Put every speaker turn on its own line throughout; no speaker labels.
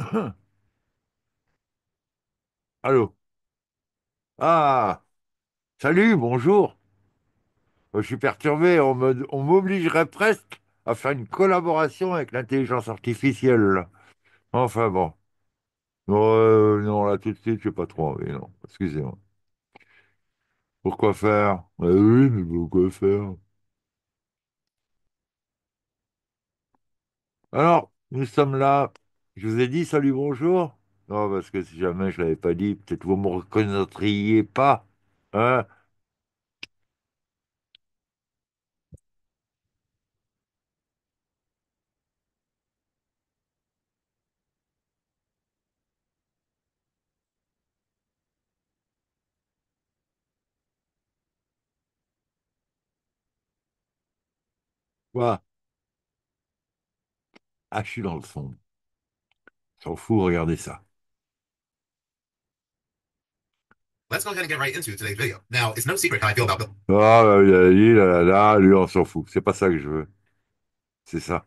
Allô? Ah! Salut, bonjour. Euh, je suis perturbé. On m'obligerait presque à faire une collaboration avec l'intelligence artificielle. Enfin bon. Non, non, là tout de suite, je pas trop non. Excusez-moi. Pourquoi faire? Bah oui, mais pourquoi faire? Alors, nous sommes là. Je vous ai dit salut, bonjour Non, parce que si jamais je l'avais pas dit, peut-être vous ne me reconnaîtriez pas. Hein Quoi Ah, je suis dans le fond. S'en fout, regardez ça. Let's go ahead and get right into today's video. Now, it's no secret how I feel about Bill. Ah, bah, là, là, là, lui, on s'en fout. C'est pas ça que je veux. C'est ça.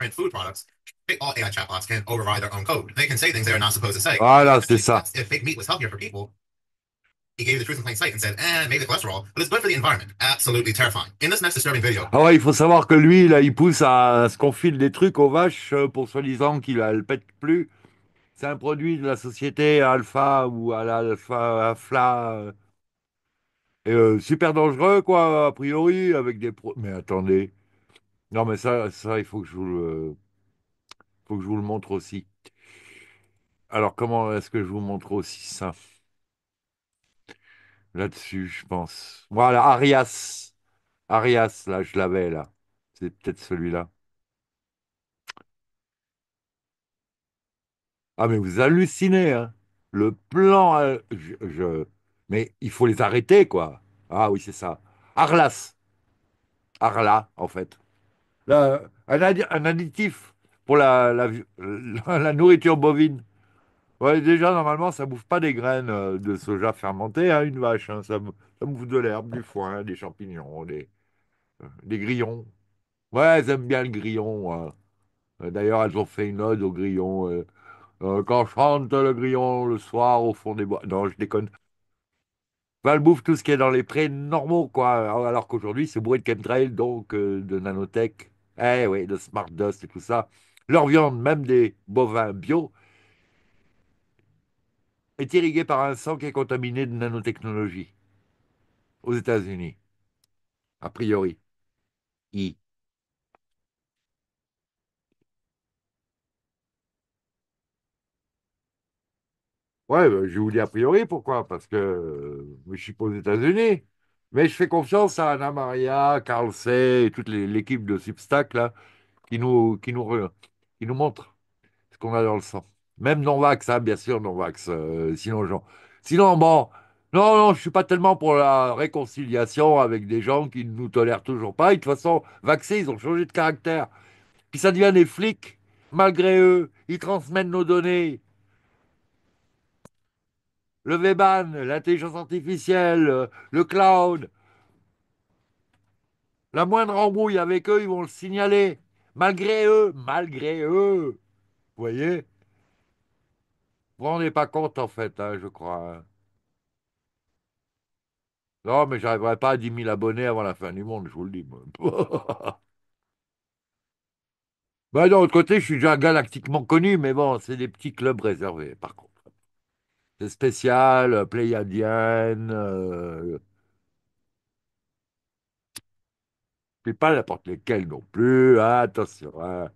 And food products. All AI chatbots can override their own code. They can say things they are not supposed to say. Ah, là, c'est ça. If fake meat was healthier for people, he gave the truth plain sight and said, eh, maybe cholesterol, but it's for the environment. Absolutely terrifying. In this next disturbing video. Ah ouais, il faut savoir que lui, là, il pousse à, ce qu'on file des trucs aux vaches euh, pour soi-disant qu'il ne pète plus. C'est un produit de la société Alpha ou à l'Alpha euh, Et, euh, super dangereux, quoi, a priori, avec des pro Mais attendez. Non, mais ça, ça il faut que je vous le... faut que je vous le montre aussi. Alors, comment est-ce que je vous montre aussi ça là-dessus, je pense. Voilà, Arias. Arias, là, je l'avais, là. C'est peut-être celui-là. Ah, mais vous hallucinez, hein. Le plan, euh, je, Mais il faut les arrêter, quoi. Ah oui, c'est ça. Arlas. Arla, en fait. un, additif pour la, la nourriture bovine. Ouais, déjà, normalement, ça ne bouffe pas des graines euh, de soja fermentées, hein, une vache. Hein. ça, bouffe de l'herbe, du foin, des champignons, euh, des, grillons. Ouais, elles aiment bien le grillon. Hein. Euh, d'ailleurs, elles ont fait une ode au grillon. Quand je quand chante le grillon le soir au fond des bois. Non, je déconne. elles bouffent tout ce qui est dans les prés normaux, quoi. Alors qu'aujourd'hui, c'est bourré de chemtrails, donc de nanotech. Eh oui, de smart dust et tout ça. Leur viande, même des bovins bio est irrigué par un sang qui est contaminé de nanotechnologie aux États-Unis, a priori. I. Ouais, ben, je vous dis a priori pourquoi, parce que je euh, je suis pas aux États-Unis, mais je fais confiance à Anna Maria, Carl C et toute l'équipe de Substack qui nous, qui nous, qui nous montre ce qu'on a dans le sang. Même non-vax, hein, bien sûr, non-vax. Euh, sinon, genre... sinon, bon, non, non, je suis pas tellement pour la réconciliation avec des gens qui ne nous tolèrent toujours pas. Et de toute façon, vaccés, ils ont changé de caractère. Puis ça devient des flics, malgré eux. Ils transmettent nos données. Le Weban, l'intelligence artificielle, euh, le cloud. La moindre embrouille avec eux, ils vont le signaler. Malgré eux, malgré eux. Vous voyez vous vous rendez pas compte, en fait, hein, je crois. Hein. Non, mais je j'arriverai pas à 10 000 abonnés avant la fin du monde, je vous le dis. ben d'un autre côté, je suis déjà galactiquement connu, mais bon, c'est des petits clubs réservés, par contre. C'est spécial, euh, pléiadienne. Euh, je ne pas n'importe lesquels non plus, hein, attention. Hein.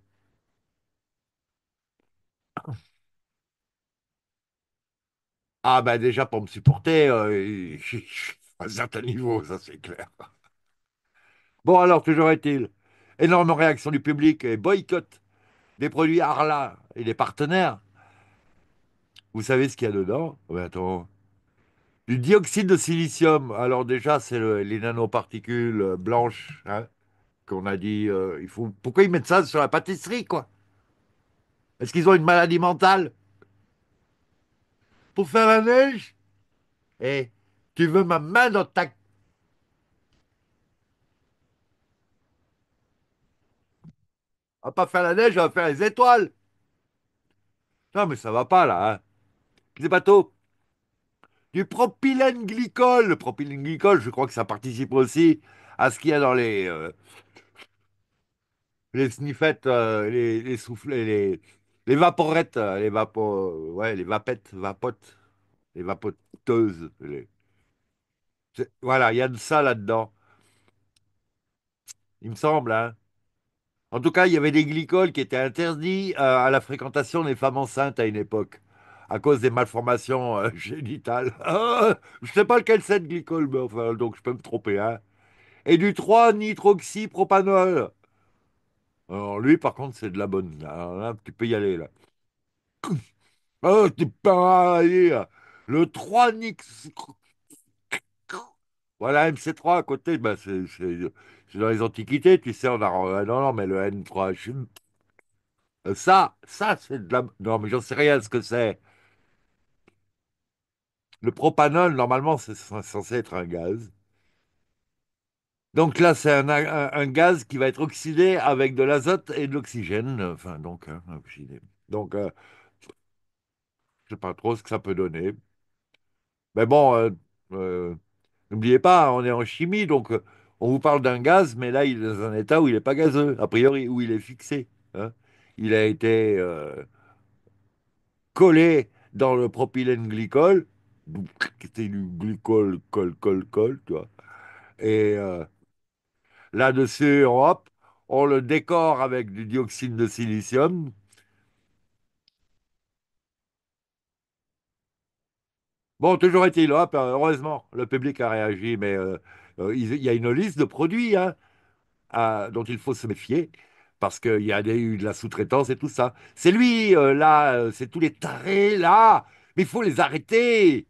Ah ben déjà pour me supporter, à euh, un certain niveau, ça c'est clair. Bon alors, toujours est-il, énorme réaction du public et boycott des produits Arla et des partenaires. Vous savez ce qu'il y a dedans oh, attends. Du dioxyde de silicium. Alors déjà, c'est les nanoparticules euh, blanches hein, qu'on a dit. Euh, il faut... Pourquoi ils mettent ça sur la pâtisserie, quoi Est-ce qu'ils ont une maladie mentale pour faire la neige Eh, tu veux ma main dans ta... On va pas faire la neige, on va faire les étoiles. Non, mais ça va pas, là. Hein. Des bateaux. Du propylène glycol. Le propylène glycol, je crois que ça participe aussi à ce qu'il y a dans les... Euh, les sniffettes, euh, les, les soufflets, les les vaporettes, euh, les euh, les vapettes, vapotes, les vapoteuses. Voilà, il y a de ça là-dedans. Il me semble, hein. En tout cas, il y avait des glycols qui étaient interdits euh, à la fréquentation des femmes enceintes à une époque, à cause des malformations génitales. Ah, je ne sais pas lequel c'est de glycol, mais donc je peux me tromper. Hein. Et du 3-nitroxypropanol. Alors lui, par contre, c'est de la bonne. tu peux y aller là. Oh, tu peux aller. Le 3 Nix. Voilà, MC3 à côté, ben, c'est dans les antiquités, tu sais, on a. Non, non, mais le N3, h euh, ça, ça, c'est de la. Non, mais j'en sais rien ce que c'est. Le propanol, normalement, c'est censé être un gaz. Donc là, c'est un, gaz qui va être oxydé avec de l'azote et de l'oxygène. Enfin, donc, hein, oxydé. Donc, euh, je ne sais pas trop ce que ça peut donner. Mais bon, euh, euh, n'oubliez pas, on est en chimie, donc on vous parle d'un gaz, mais là, il est dans un état où il n'est pas gazeux, a priori, où il est fixé. Hein. Il a été collé dans le propylène glycol, qui du glycol, col, col, col, tu vois. Et là-dessus, hop, on le décore avec du dioxyde de silicium. Bon, toujours est-il, hop, euh, heureusement, le public a réagi, mais euh, euh, il y a une liste de produits hein, dont il faut se méfier parce qu'il y a eu de la sous-traitance et tout ça. C'est lui, là, c'est tous les tarés, là, mais il faut les arrêter.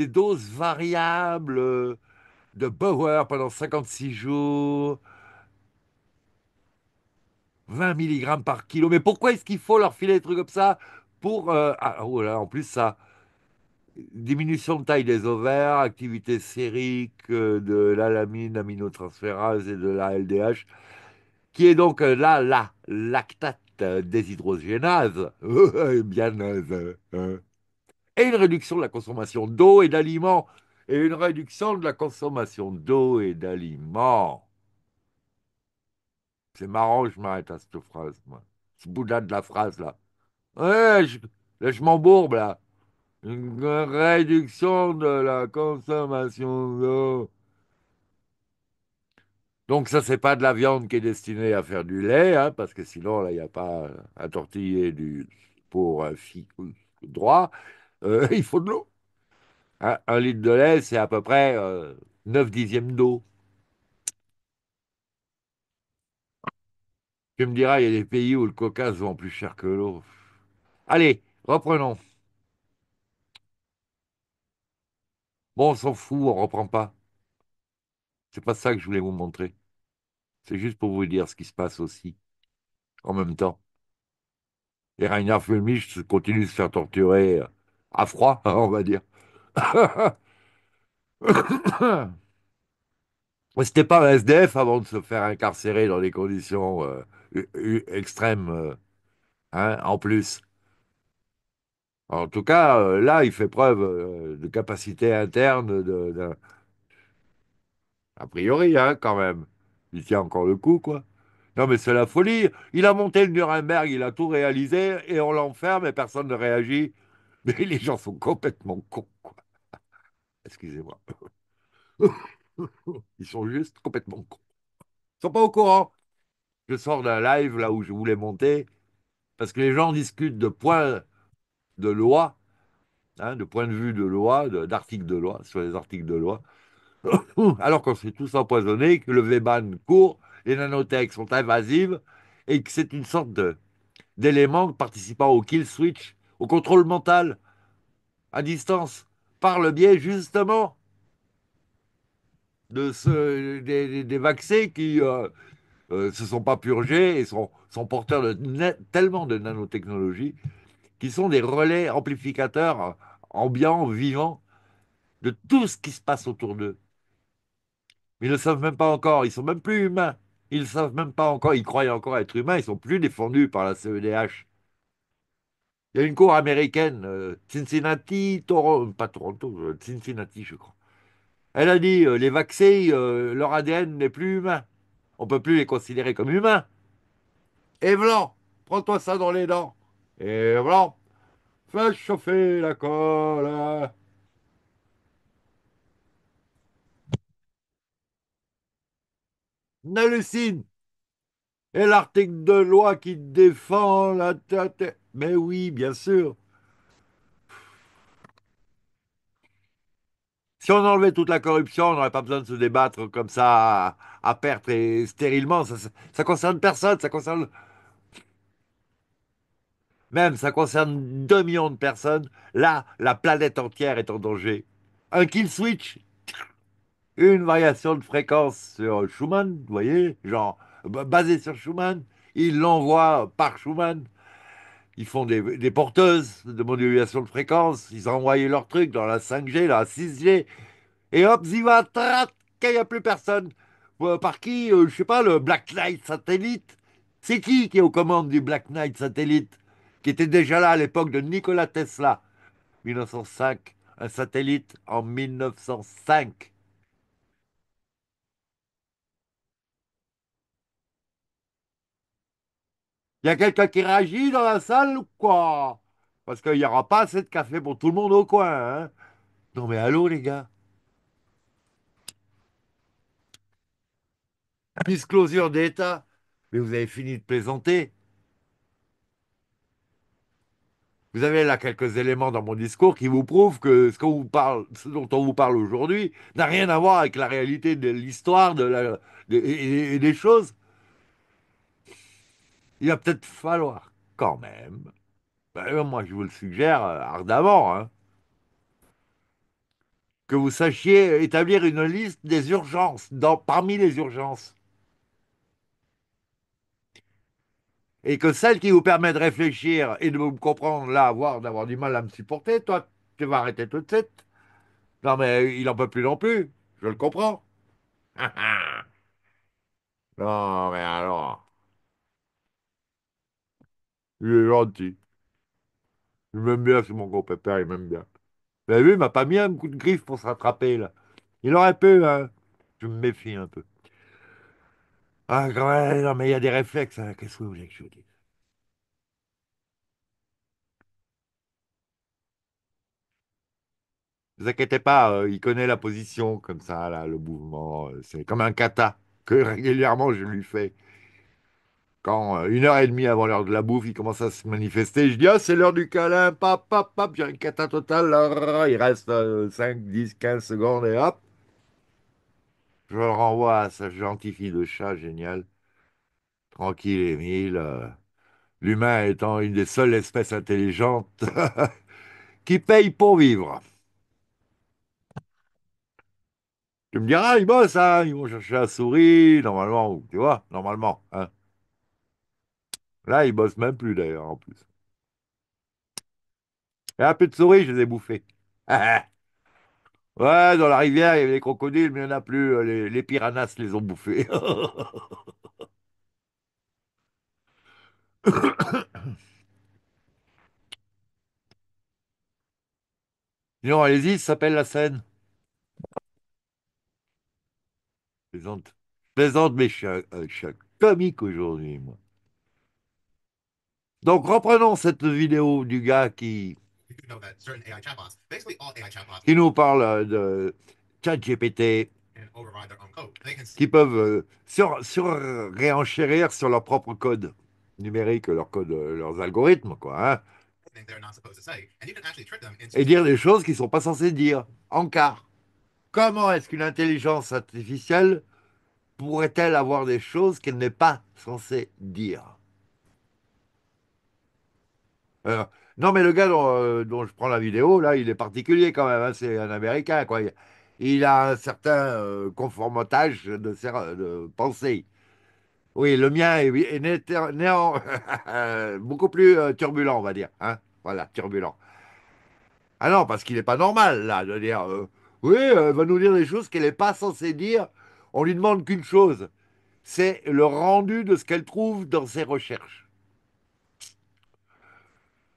des doses variables euh, de Bauer pendant 56 jours, 20 mg par kilo. Mais pourquoi est-ce qu'il faut leur filer des trucs comme ça pour... Euh, ah, oh en plus, ça... Diminution de taille des ovaires, activité sérique euh, de l'alamine aminotransférase et de la LDH, qui est donc là la lactate déshydrogénase. bien hein et une réduction de la consommation d'eau et d'aliments. Et une réduction de la consommation d'eau et d'aliments. C'est marrant, je m'arrête à cette phrase, moi. Ce bouddha de la phrase, là. Ouais, je, là, m'embourbe, là. Une réduction de la consommation d'eau. Donc ça, c'est pas de la viande qui est destinée à faire du lait, hein, parce que sinon, là, il n'y a pas à euh, tortiller du, pour euh, droit. Euh, il faut de l'eau. un litre de lait, c'est à peu près 9 euh, dixièmes d'eau. Tu me diras, il y a des pays où le coca se vend plus cher que l'eau. Allez, reprenons. Bon, on s'en fout, on reprend pas. C'est pas ça que je voulais vous montrer. C'est juste pour vous dire ce qui se passe aussi, en même temps. Et Reinhard Fulmich continue de se faire torturer euh, à froid, on va dire. C'était pas un SDF avant de se faire incarcérer dans des conditions euh, extrêmes, euh, hein, en plus. En tout cas, euh, là, il fait preuve de capacité interne, de, a priori, hein, quand même. Il tient encore le coup, quoi. Non, mais c'est la folie. Il a monté le Nuremberg, il a tout réalisé, et on l'enferme et personne ne réagit. Mais les gens sont complètement cons, quoi. Excusez-moi. Ils sont juste complètement cons. Ils sont pas au courant. Je sors d'un live là où je voulais monter parce que les gens discutent de points de loi, hein, de points de vue de loi, d'articles de, loi, sur les articles de loi, alors qu'on s'est tous empoisonnés, que le Weban court, les nanotechs sont invasives et que c'est une sorte d'élément participant au kill switch au contrôle mental, à distance, par le biais justement de ceux des, vaccins qui euh, euh, se sont pas purgés et sont, porteurs de tellement de nanotechnologies qui sont des relais amplificateurs euh, ambiants, vivants de tout ce qui se passe autour d'eux. ils ne savent même pas encore, ils sont même plus humains. Ils ne savent même pas encore, ils croient encore être humains, ils sont plus défendus par la CEDH. Il y a une cour américaine, euh, Cincinnati, Toronto, pas Toronto, euh, Cincinnati, je crois. Elle a dit euh, les vaccins, leur ADN n'est plus humain. On ne peut plus les considérer comme humains. Et prends-toi ça dans les dents. Et blanc, fais chauffer la colle. N'hallucine et l'article de loi qui défend la tête. Mais oui, bien sûr. Si on enlevait toute la corruption, on n'aurait pas besoin de se débattre comme ça à, perte et stérilement. Ça, ne concerne personne, ça concerne. Même, ça concerne 2 millions de personnes. Là, la planète entière est en danger. Un kill switch, une variation de fréquence sur Schumann, vous voyez, genre basé sur Schumann. Ils l'envoient par Schumann. Ils font des, porteuses de modulation de fréquence. Ils envoyé leurs trucs dans la 5G, la 6G. Et hop, ziva, trat, qu'il n'y a plus personne. Euh, par qui euh, Je ne sais pas, le Black Knight satellite. C'est qui qui est aux commandes du Black Knight satellite Qui était déjà là à l'époque de Nikola Tesla. 1905, un satellite en 1905. Il y a quelqu'un qui réagit dans la salle ou quoi Parce qu'il n'y aura pas assez de café pour tout le monde au coin. Hein. non mais allô les gars. Disclosure d'État. Mais vous avez fini de plaisanter. Vous avez là quelques éléments dans mon discours qui vous prouvent que ce, vous parle, ce dont on vous parle aujourd'hui n'a rien à voir avec la réalité de l'histoire de, et des choses il va peut-être falloir quand même, bah, euh, moi je vous le suggère euh, ardemment, hein, que vous sachiez établir une liste des urgences, dans, parmi les urgences. Et que celle qui vous permet de réfléchir et de vous comprendre, là, avoir d'avoir du mal à me supporter, toi, tu vas arrêter tout de suite. Non, mais il en peut plus non plus, je le comprends. non, mais alors. Il est gentil. Il m'aime bien, c'est mon grand-pépère, il m'aime bien. Mais lui, il m'a pas mis un coup de griffe pour se rattraper, là. Il aurait pu, hein. Je me méfie un peu. Ah, ouais, non, mais il y a des réflexes, hein. Qu'est-ce que vous voulez que je vous dise vous inquiétez pas, euh, il connaît la position comme ça, là, le mouvement. Euh, c'est comme un kata que régulièrement je lui fais quand euh, une heure et demie avant l'heure de la bouffe, il commence à se manifester, je dis Ah, c'est l'heure du câlin, pap, pap, pap, j'ai un cata total, il reste 5, 10, 15 secondes et hop. Je le renvoie à sa gentille fille de chat, génial. Tranquille, Emile. Euh, l'humain étant une des seules espèces intelligentes qui paye pour vivre. Tu me diras, ils bossent, hein, ils vont chercher la souris, normalement, tu vois, normalement. Hein. Là, ils bossent même plus d'ailleurs en plus. Et un peu de souris, je les ai bouffés. ouais, dans la rivière, il y avait des crocodiles, mais il n'y en a plus. Euh, les, piranhas les ont bouffés. Non, allez-y, ça s'appelle la scène. Plaisante, plaisante mais je suis un comique aujourd'hui, moi. Donc reprenons cette vidéo du gars qui, qui nous parle euh, de ChatGPT qui peuvent euh, sur, sur sur leur propre code numérique, leur code, euh, leurs algorithmes, hein. et dire des choses qu'ils ne sont pas censés dire. En car, comment est-ce qu'une intelligence artificielle pourrait-elle avoir des choses qu'elle n'est pas censée dire non, mais le gars euh, dont, je prends la vidéo, là, il est particulier quand même. Hein, c'est un Américain, quoi. Il a un certain euh, conformotage de, pensée. Oui, le mien est, beaucoup plus euh, turbulent, on va dire. Hein. voilà, turbulent. Ah non, parce qu'il n'est pas normal, là, de dire oui, elle va nous dire des choses qu'elle n'est pas censée dire. On lui demande qu'une chose c'est le rendu de ce qu'elle trouve dans ses recherches.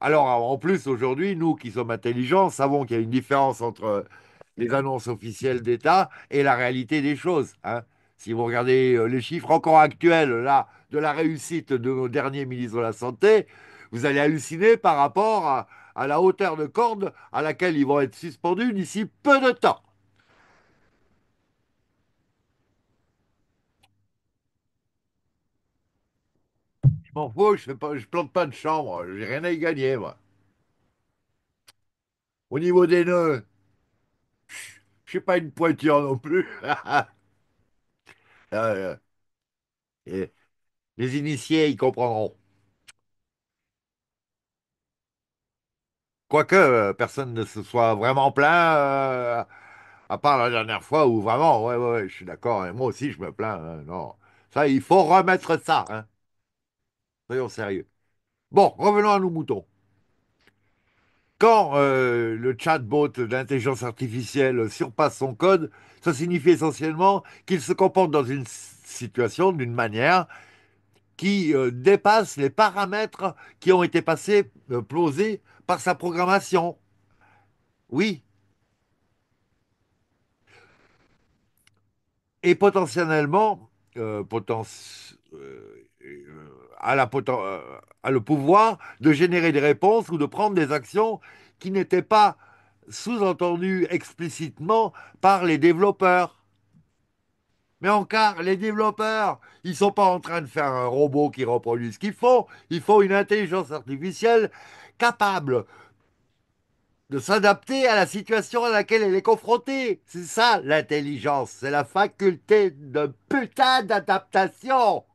Alors, en plus, aujourd'hui, nous qui sommes intelligents, savons qu'il y a une différence entre les annonces officielles d'État et la réalité des choses. Hein. Si vous regardez euh, les chiffres encore actuels là, de la réussite de nos derniers ministres de la Santé, vous allez halluciner par rapport à la hauteur de corde à laquelle ils vont être suspendus d'ici peu de temps. Bon, fous, je ne plante pas de chambre, j'ai rien à y gagner, moi. Au niveau des nœuds, je suis pas une pointure non plus. Ah, ah. Euh, euh, les initiés, ils comprendront. Quoique euh, personne ne se soit vraiment plaint, à part la dernière fois où vraiment, ouais, ouais, je suis d'accord, et hein, moi aussi je me plains. Hein, non, ça, il faut remettre ça. Hein. Soyons sérieux. Bon, revenons à nos moutons. Quand euh, le chatbot d'intelligence artificielle surpasse son code, ça signifie essentiellement qu'il se comporte dans une situation d'une manière qui euh, dépasse les paramètres qui ont été passés, euh, posés par sa programmation. Oui. Et potentiellement, potentiellement, euh, à le pouvoir de générer des réponses ou de prendre des actions qui n'étaient pas sous-entendues explicitement par les développeurs. Mais encore, les développeurs, ils ne sont pas en train de faire un robot qui reproduit ce qu'ils font. Il faut une intelligence artificielle capable de s'adapter à la situation à laquelle elle est confrontée. C'est ça l'intelligence, c'est la faculté de putain d'adaptation.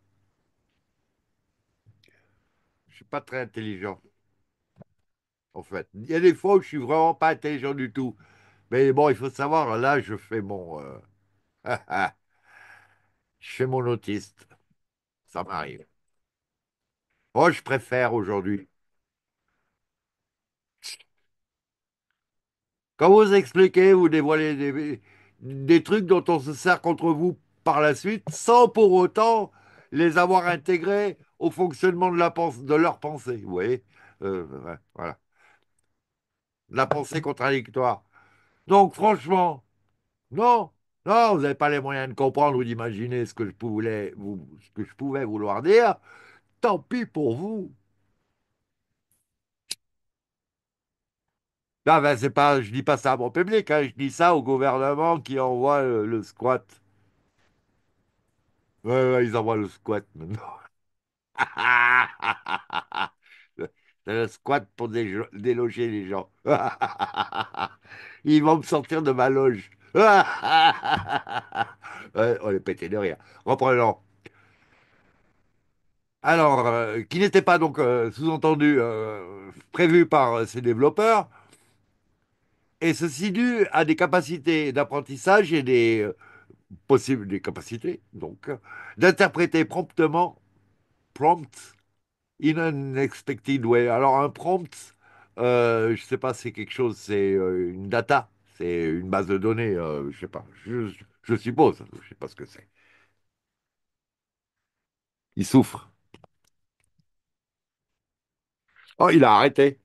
pas très intelligent. En fait, il y a des fois où je suis vraiment pas intelligent du tout. Mais bon, il faut savoir, là, je fais mon. Euh, je fais mon autiste. Ça m'arrive. Moi, je préfère aujourd'hui. Quand vous expliquez, vous dévoilez des, trucs dont on se sert contre vous par la suite, sans pour autant les avoir intégrés au fonctionnement de, la pense, de leur pensée. Vous voyez euh, Voilà. La pensée contradictoire. Donc, franchement, non, non, vous n'avez pas les moyens de comprendre ou d'imaginer ce, que je pouvais, vouloir dire. Tant pis pour vous. Je ah ben, ne c'est pas, je dis pas ça à mon public, hein, je dis ça au gouvernement qui envoie euh, le, squat. Ouais, ils envoient le squat maintenant. un squat pour déloger les gens. Ils vont me sortir de ma loge. on est pété de rire. Reprenons. Alors, euh, qui n'était pas donc euh, sous-entendu euh, prévu par ces développeurs, et ceci dû à des capacités d'apprentissage et des possibles capacités donc d'interpréter promptement prompt in an unexpected way. Alors, un prompt, euh, je ne sais pas, c'est quelque chose, c'est euh, une data, c'est une base de données, euh, je ne sais pas, je, suppose, je ne sais pas ce que c'est. Il souffre. Oh, il a arrêté.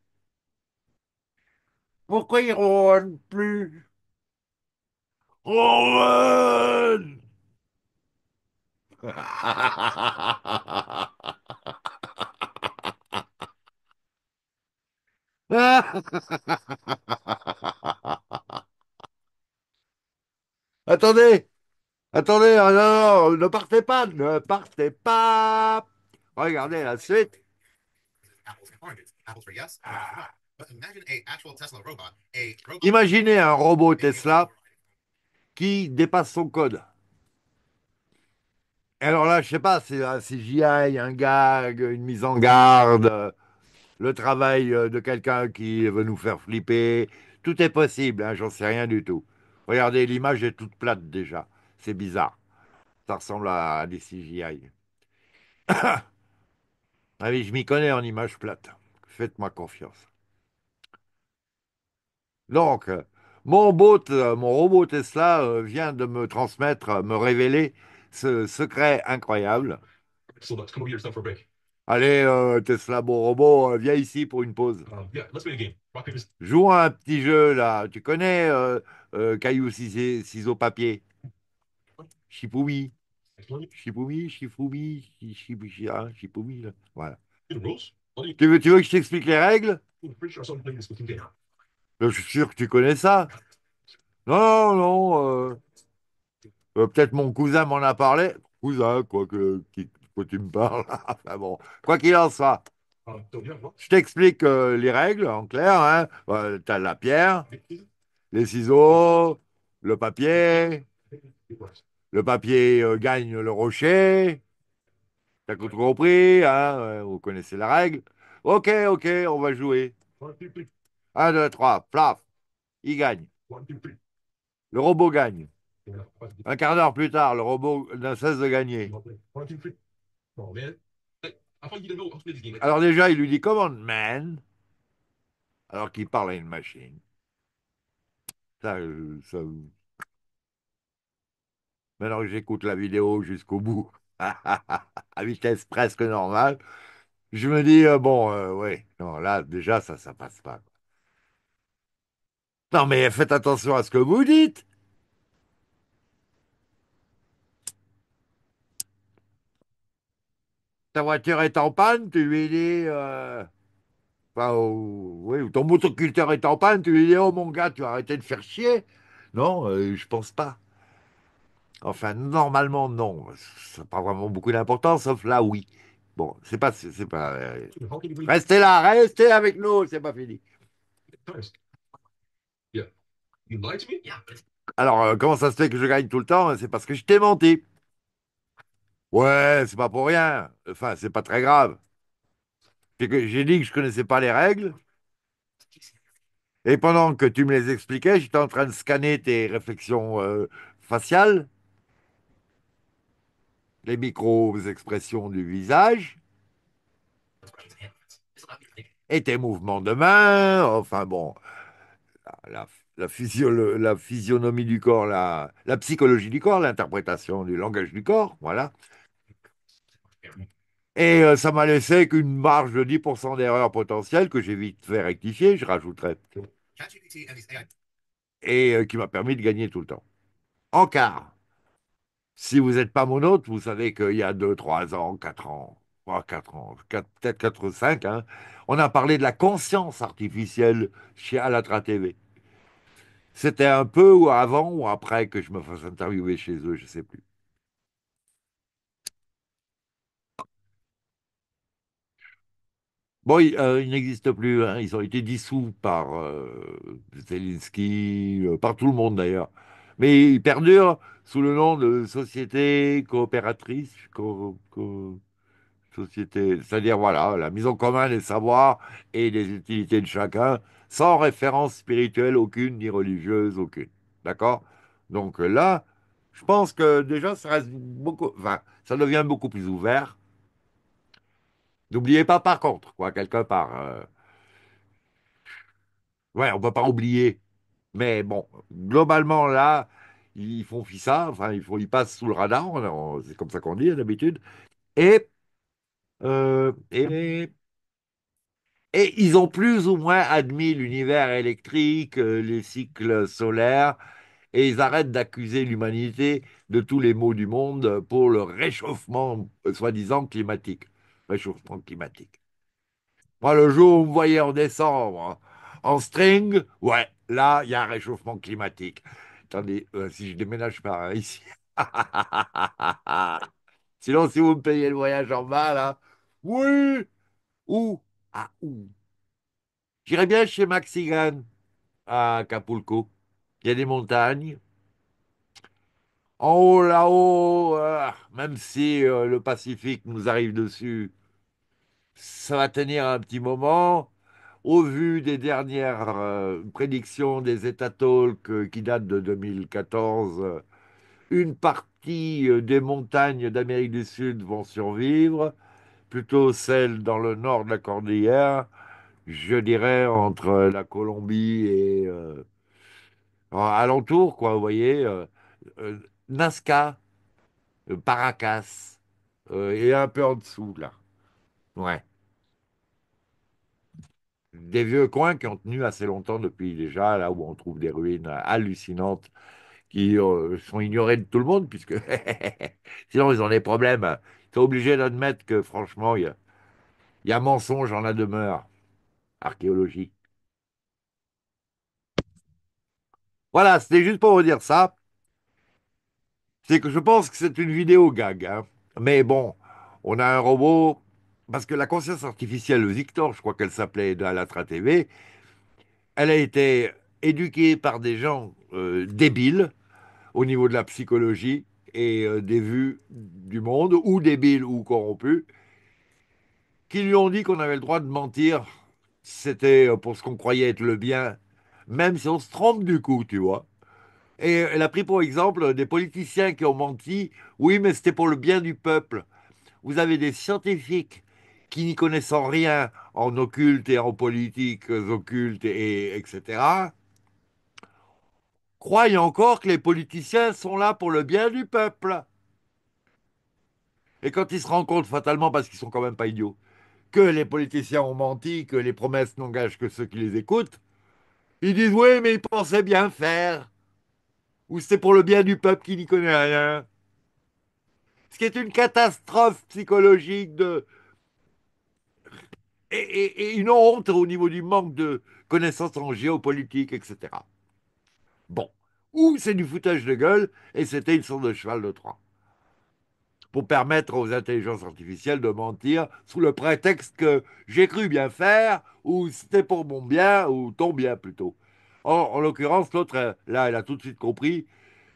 Pourquoi il roule plus attendez, attendez, ah non, ne partez pas, ne partez pas. Regardez la suite. Imaginez un robot Tesla qui dépasse son code. Alors là, je sais pas, c'est un aille un gag, une mise en garde le travail euh, de quelqu'un qui veut nous faire flipper. Tout est possible, hein, j'en sais rien du tout. Regardez, l'image est toute plate déjà. C'est bizarre. Ça ressemble à, des CGI. ah je m'y connais en image plate. Faites-moi confiance. Donc, mon, bot, euh, mon robot Tesla euh, vient de me transmettre, me révéler ce secret incroyable. Allez, euh, Tesla, bon robot, euh, viens ici pour une pause. Ah, Joue un petit jeu, là. Tu connais euh, caillou, ciseaux, papier Chipoumi. Chipumi, it. Chipoumi, Voilà. Tu veux, tu veux que je t'explique les règles Je suis sûr que tu connais ça. Non, non, non. Peut-être mon cousin m'en a parlé. Cousin, quoi, que, quoi tu me parles bon, Quoi qu'il en soit, ah, hein. je t'explique euh, les règles en clair. Hein. Bah, tu as la pierre, les ciseaux, le papier. Le papier euh, gagne le rocher. T'as as compris, hein euh, vous connaissez la règle. Ok, ok, on va jouer. 1, 2, 3, plaf, il gagne. Le robot gagne. Un quart d'heure plus tard, le robot ne cesse de gagner. Alors déjà, il lui dit Command Man, alors qu'il parle à une machine. Ça, euh, ça... Euh. Maintenant que j'écoute la vidéo jusqu'au bout, à vitesse presque normale, je me dis, euh, bon, ouais, non, là, déjà, ça, ça passe pas. Non, mais faites attention à ce que vous dites ta voiture est en panne, tu lui dis. Euh, ou... oui, ton motoculteur est en panne, tu lui dis Oh mon gars, tu as arrêté de faire chier. Non, euh, je pense pas. Enfin, normalement, non. Ça n'a pas vraiment beaucoup d'importance, sauf là, oui. Bon, c'est pas. C'est pas euh, Restez là, restez avec nous, c'est pas fini. Alors, comment ça se fait que je gagne tout le temps C'est parce que je t'ai menti. Ouais, c'est pas pour rien. Enfin, c'est pas très grave. J'ai dit que je connaissais pas les règles. Et pendant que tu me les expliquais, j'étais en train de scanner tes réflexions euh, faciales, les micro-expressions du visage, et tes mouvements de main. Enfin bon, la, physionomie du corps, la psychologie du corps, l'interprétation du langage du corps, voilà. Et euh, ça m'a laissé qu'une marge de 10% d'erreur potentielle que j'ai vite fait rectifier, je rajouterai. Et euh, qui m'a permis de gagner tout le temps. En quart, si vous n'êtes pas mon hôte, vous savez qu'il y a 2, 3 ans, 4 ans, 4 ans, peut-être 4, 5, hein, on a parlé de la conscience artificielle chez Alatra TV. C'était un peu ou avant ou après que je me fasse interviewer chez eux, je ne sais plus. Bon, euh, ils, n'existent plus. Hein. Ils ont été dissous par euh, Zelensky, euh, par tout le monde d'ailleurs. Mais ils perdurent sous le nom de société coopératrice, société, c'est-à-dire voilà, la mise en commun des savoirs et des utilités de chacun, sans référence spirituelle aucune ni religieuse aucune. D'accord Donc là, je pense que déjà ça reste beaucoup, enfin, ça devient beaucoup plus ouvert N'oubliez pas, par contre, quoi, quelque part. Euh, ouais, on ne peut pas oublier. Mais bon, globalement, là, ils font ça, enfin, ils, font, ils passent sous le radar, c'est comme ça qu'on dit d'habitude. Et, euh, et, et, ils ont plus ou moins admis l'univers électrique, euh, les cycles solaires, et ils arrêtent d'accuser l'humanité de tous les maux du monde pour le réchauffement soi-disant climatique réchauffement climatique. Moi, le jour où vous me voyez en décembre hein, en string, ouais, là, il y a un réchauffement climatique. Attendez, euh, si je déménage pas ici. Sinon, si vous me payez le voyage en bas, là, oui, où À ah, où J'irais bien chez Maxigan à Acapulco. Il y a des montagnes, en haut, là-haut, ah, même si euh, le Pacifique nous arrive dessus, ça va tenir un petit moment. Au vu des dernières euh, prédictions des États Talk euh, qui datent de 2014, une partie des montagnes d'Amérique du Sud vont survivre, plutôt celles dans le nord de la cordillère, je dirais entre la Colombie et alentour, quoi, vous voyez Nazca, euh, Paracas, euh, et un peu en dessous, là. Ouais. Des vieux coins qui ont tenu assez longtemps depuis déjà, là où on trouve des ruines hallucinantes qui euh, sont ignorées de tout le monde, puisque sinon ils ont des problèmes. Ils sont obligés d'admettre que franchement, il y, a mensonge en la demeure. archéologique Voilà, c'était juste pour vous dire ça c'est que je pense que c'est une vidéo gag. Hein. Mais bon, on a un robot, parce que la conscience artificielle Victor, je crois qu'elle s'appelait de Alatra TV, elle a été éduquée par des gens euh, débiles au niveau de la psychologie et euh, des vues du monde, ou débiles ou corrompus, qui lui ont dit qu'on avait le droit de mentir, c'était euh, pour ce qu'on croyait être le bien, même si on se trompe du coup, tu vois. Et elle a pris pour exemple des politiciens qui ont menti. Oui, mais c'était pour le bien du peuple. Vous avez des scientifiques qui n'y connaissent rien en occulte et en politique occulte, et, etc., croient encore que les politiciens sont là pour le bien du peuple. Et quand ils se rendent compte fatalement, parce qu'ils sont quand même pas idiots, que les politiciens ont menti, que les promesses n'engagent que ceux qui les écoutent, ils disent oui, mais ils pensaient bien faire. Ou c'est pour le bien du peuple qui n'y connaît rien Ce qui est une catastrophe psychologique de... et, et une honte au niveau du manque de connaissances en géopolitique, etc. Bon. Ou c'est du foutage de gueule, et c'était une sorte de cheval de Troie pour permettre aux intelligences artificielles de mentir sous le prétexte que j'ai cru bien faire, ou c'était pour mon bien, ou ton bien plutôt en l'occurrence, l'autre, euh, là, elle a tout de suite compris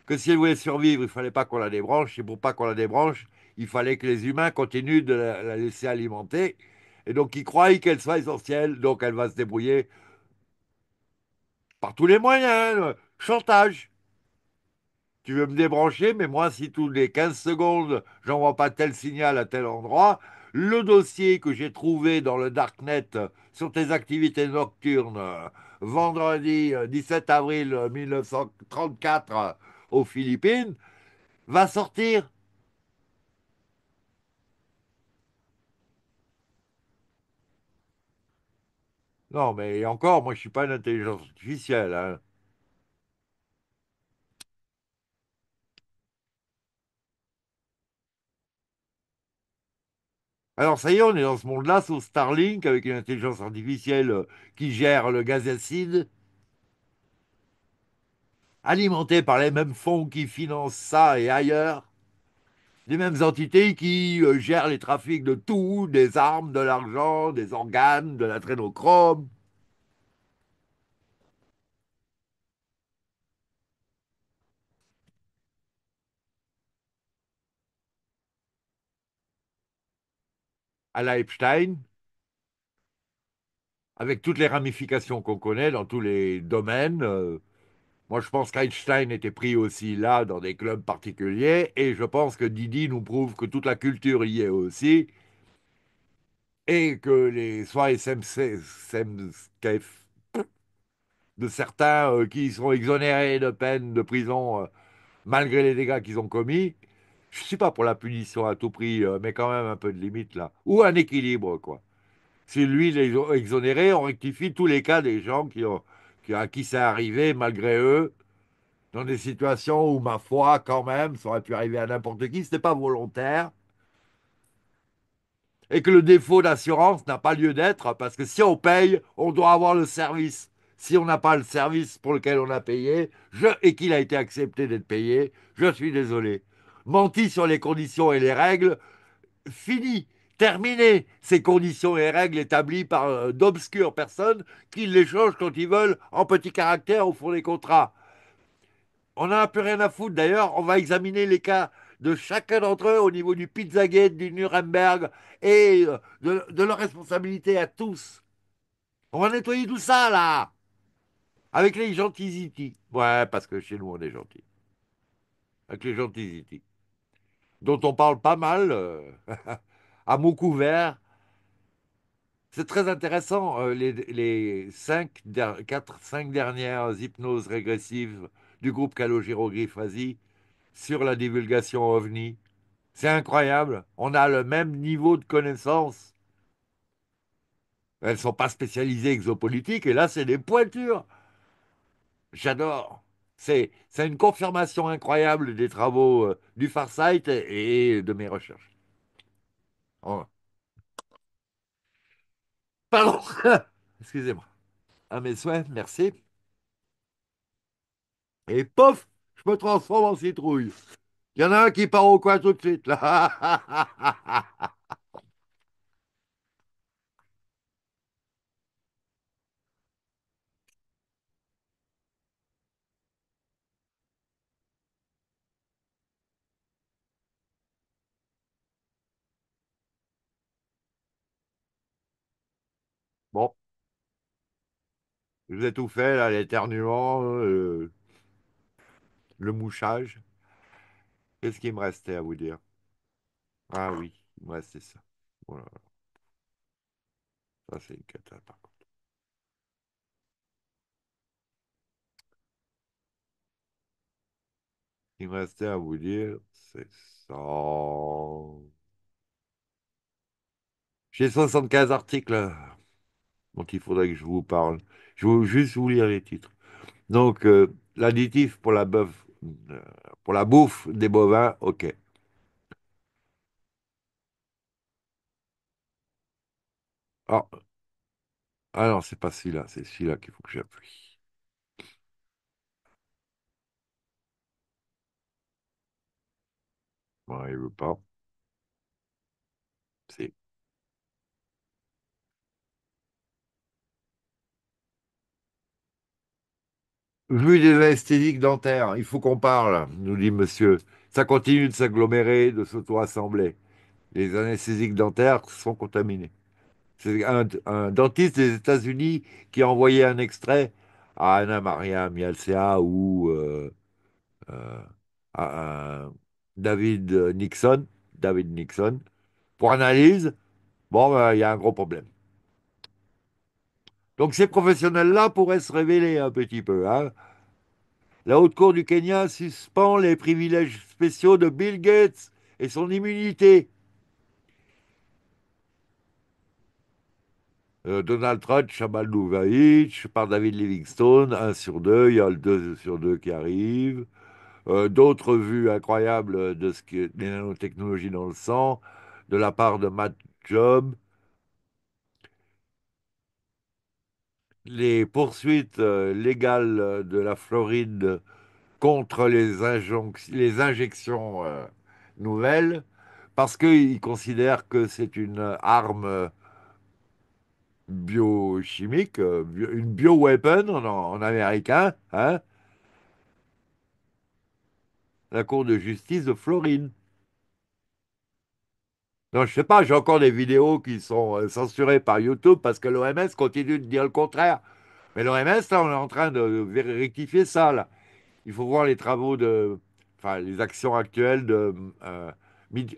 que si elle voulait survivre, il ne fallait pas qu'on la débranche, et pour pas qu'on la débranche, il fallait que les humains continuent de la, laisser alimenter, et donc ils croient qu'elle soit essentielle, donc elle va se débrouiller par tous les moyens, euh, chantage. Tu veux me débrancher, mais moi, si tous les 15 secondes, j'envoie pas tel signal à tel endroit, le dossier que j'ai trouvé dans le Darknet sur tes activités nocturnes, vendredi 17 euh, avril 1934 euh, euh, aux Philippines, va sortir Non, mais encore, moi, je ne suis pas une intelligence artificielle. Hein. Alors ça y est, on est dans ce monde-là, sous Starlink, avec une intelligence artificielle euh, qui gère le gaz acide, alimentée par les mêmes fonds qui financent ça et ailleurs, les mêmes entités qui euh, gèrent les trafics de tout, des armes, de l'argent, des organes, de la traîne chrome, à la avec toutes les ramifications qu'on connaît dans tous les domaines. Euh, moi, je pense qu'Einstein était pris aussi là dans des clubs particuliers, et je pense que Didi nous prouve que toute la culture y est aussi, et que les soins SMCF de certains euh, qui sont exonérés de peine de prison euh, malgré les dégâts qu'ils ont commis, je ne suis pas pour la punition à tout prix, euh, mais quand même un peu de limite là. Ou un équilibre, quoi. Si lui, est exonéré, on rectifie tous les cas des gens qui ont, qui, à qui c'est arrivé malgré eux, dans des situations où, ma foi, quand même, ça aurait pu arriver à n'importe qui, ce n'était pas volontaire. Et que le défaut d'assurance n'a pas lieu d'être, parce que si on paye, on doit avoir le service si on n'a pas le service pour lequel on a payé je, et qu'il a été accepté d'être payé, je suis désolé menti sur les conditions et les règles, fini, terminé ces conditions et règles établies par euh, d'obscures personnes qui les changent quand ils veulent en petits caractères au fond des contrats. On n'a plus rien à foutre d'ailleurs, on va examiner les cas de chacun d'entre eux au niveau du Pizzagate, du Nuremberg et euh, de, de leur responsabilité à tous. On va nettoyer tout ça là avec les gentils Ouais, parce que chez nous on est gentils. Avec les gentils dont on parle pas mal euh, à mot couvert. C'est très intéressant, euh, les, cinq, dernières hypnoses régressives du groupe calogiro sur la divulgation ovni. C'est incroyable, on a le même niveau de connaissance. Elles ne sont pas spécialisées exopolitiques, et là, c'est des pointures. J'adore. C'est une confirmation incroyable des travaux euh, du Farsight et de mes recherches. Oh. Pardon, excusez-moi. À mes souhaits, merci. Et pof, je me transforme en citrouille. Il y en a un qui part au coin tout de suite. Là. Je vous ai tout fait, là, l'éternuement, euh, le mouchage. Qu'est-ce qu'il me restait à vous dire Ah oui, il me restait ça. Voilà. Ça, c'est une cata, par contre. Il me restait à vous dire, c'est ça. J'ai 75 articles dont il faudrait que je vous parle. Je vais juste vous lire les titres. Donc, euh, l'additif pour la bœuf, euh, pour la bouffe des bovins, ok. Ah, ah non, c'est pas celui-là, c'est celui-là qu'il faut que j'appuie. Bon, il veut pas. Vu des anesthésiques dentaires, il faut qu'on parle, nous dit monsieur. Ça continue de s'agglomérer, de s'auto-assembler. Les anesthésiques dentaires sont contaminés. C'est un, dentiste des États-Unis qui a envoyé un extrait à Anna Maria Mialcea ou euh, euh, à, David Nixon, David Nixon, pour analyse. Bon, ben, il y a un gros problème. Donc ces professionnels-là pourraient se révéler un petit peu. Hein. La haute cour du Kenya suspend les privilèges spéciaux de Bill Gates et son immunité. Euh, Donald Trump, Chamal par David Livingstone, un sur deux, il y a le deux sur deux qui arrive. Euh, d'autres vues incroyables de ce que les nanotechnologies dans le sang, de la part de Matt Job. les poursuites euh, légales euh, de la Floride contre les, les injections euh, nouvelles parce qu'ils considèrent que c'est une arme biochimique, une bioweapon en, en américain. Hein. la Cour de justice de Floride. Non, je ne sais pas, j'ai encore des vidéos qui sont euh, censurées par YouTube parce que l'OMS continue de dire le contraire. Mais l'OMS, là, on est en train de rectifier ça, là. Il faut voir les travaux de. Enfin, les actions actuelles de euh,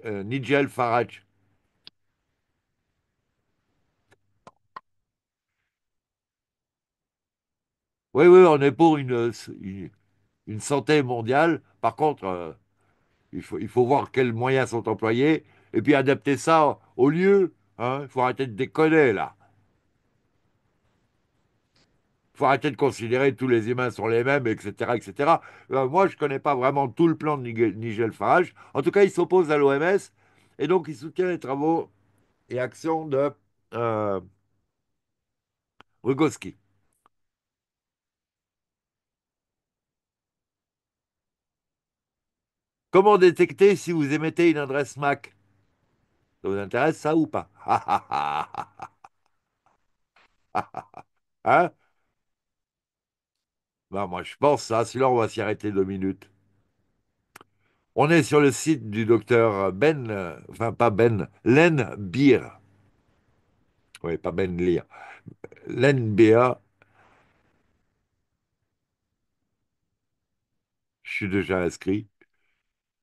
euh, Nigel Farage. Oui, oui, on est pour une, santé mondiale. Par contre, il faut voir quels moyens sont employés et puis adapter ça au lieu. Il hein, faut arrêter de déconner, là. Il faut arrêter de considérer que tous les humains sont les mêmes, etc. etc. Euh, moi, je ne connais pas vraiment tout le plan de Nigel Farage. En tout cas, il s'oppose à l'OMS et donc il soutient les travaux et actions de euh, Comment détecter si vous émettez une adresse MAC ça vous intéresse, ça ou pas Hein ben, Moi, je pense ça. Hein, là on va s'y arrêter deux minutes. On est sur le site du docteur Ben, euh, enfin, pas Ben, Len Beer. Oui, pas Ben Lear. Len Beer. Je suis déjà inscrit.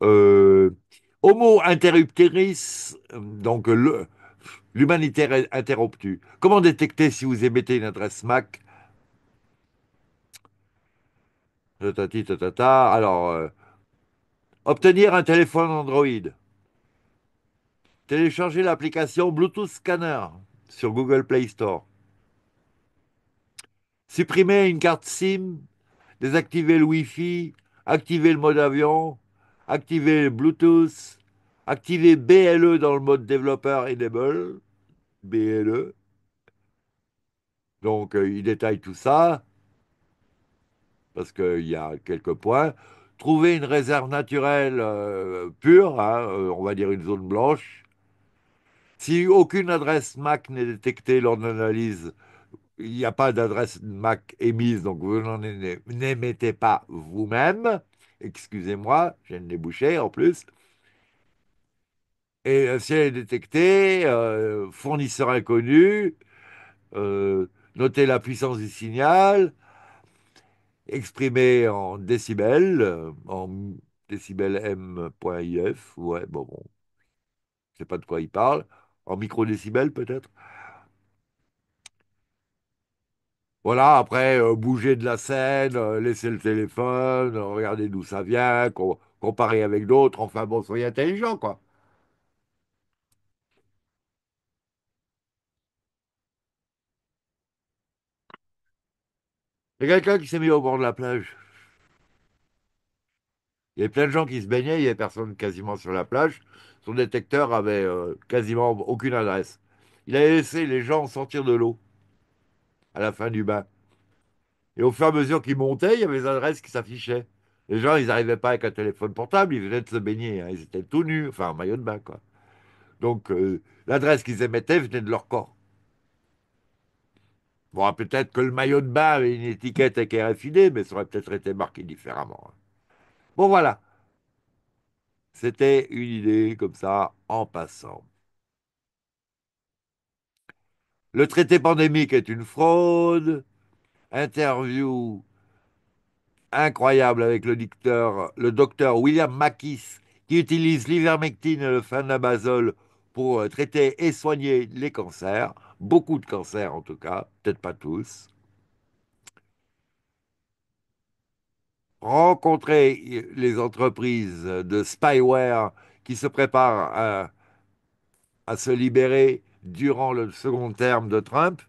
Euh, Homo interrupteris, donc l'humanitaire interrompu. Comment détecter si vous émettez une adresse MAC Alors, euh, obtenir un téléphone Android. Télécharger l'application Bluetooth Scanner sur Google Play Store. Supprimer une carte SIM, désactiver le Wi-Fi, activer le mode avion, activer le Bluetooth, Activer BLE dans le mode développeur enable. BLE. Donc, euh, il détaille tout ça, parce qu'il y a quelques points. Trouver une réserve naturelle euh, pure, hein, euh, on va dire une zone blanche. Si aucune adresse MAC n'est détectée lors de l'analyse, il n'y a pas d'adresse MAC émise, donc vous n'en émettez pas vous-même. Excusez-moi, j'ai le nez bouché en plus. Et si elle est détectée, euh, fournisseur inconnu, euh, notez noter la puissance du signal, exprimé en décibels, euh, en décibels m.if, ouais, bon, bon, je sais pas de quoi il parle, en micro-décibels peut-être. Voilà, après, bouger de la scène, laisser le téléphone, regarder d'où ça vient, comparer avec d'autres, enfin bon, soyez intelligent, quoi. Il a quelqu'un qui s'est mis au bord de la plage. Il y avait plein de gens qui se baignaient, il n'y avait personne quasiment sur la plage. Son détecteur avait euh, quasiment aucune adresse. Il avait laissé les gens sortir de l'eau à la fin du bain. Et au fur et à mesure qu'ils montaient, il y avait des adresses qui s'affichaient. Les gens, ils n'arrivaient pas avec un téléphone portable, ils venaient de se baigner. Hein. Ils étaient tout nus, enfin un maillot de bain, quoi. Donc, euh, l'adresse qu'ils émettaient venait de leur corps. Bon, peut-être que le maillot de bain avait une étiquette avec RFID, mais ça aurait peut-être été marqué différemment. Bon, voilà. C'était une idée comme ça, en passant. Le traité pandémique est une fraude. Interview incroyable avec le, le docteur William Mackis, qui utilise l'ivermectine et le fanabazole pour euh, traiter et soigner les cancers beaucoup de cancers en tout cas, peut-être pas tous. Rencontrer les entreprises de spyware qui se préparent à, se libérer durant le second terme de Trump.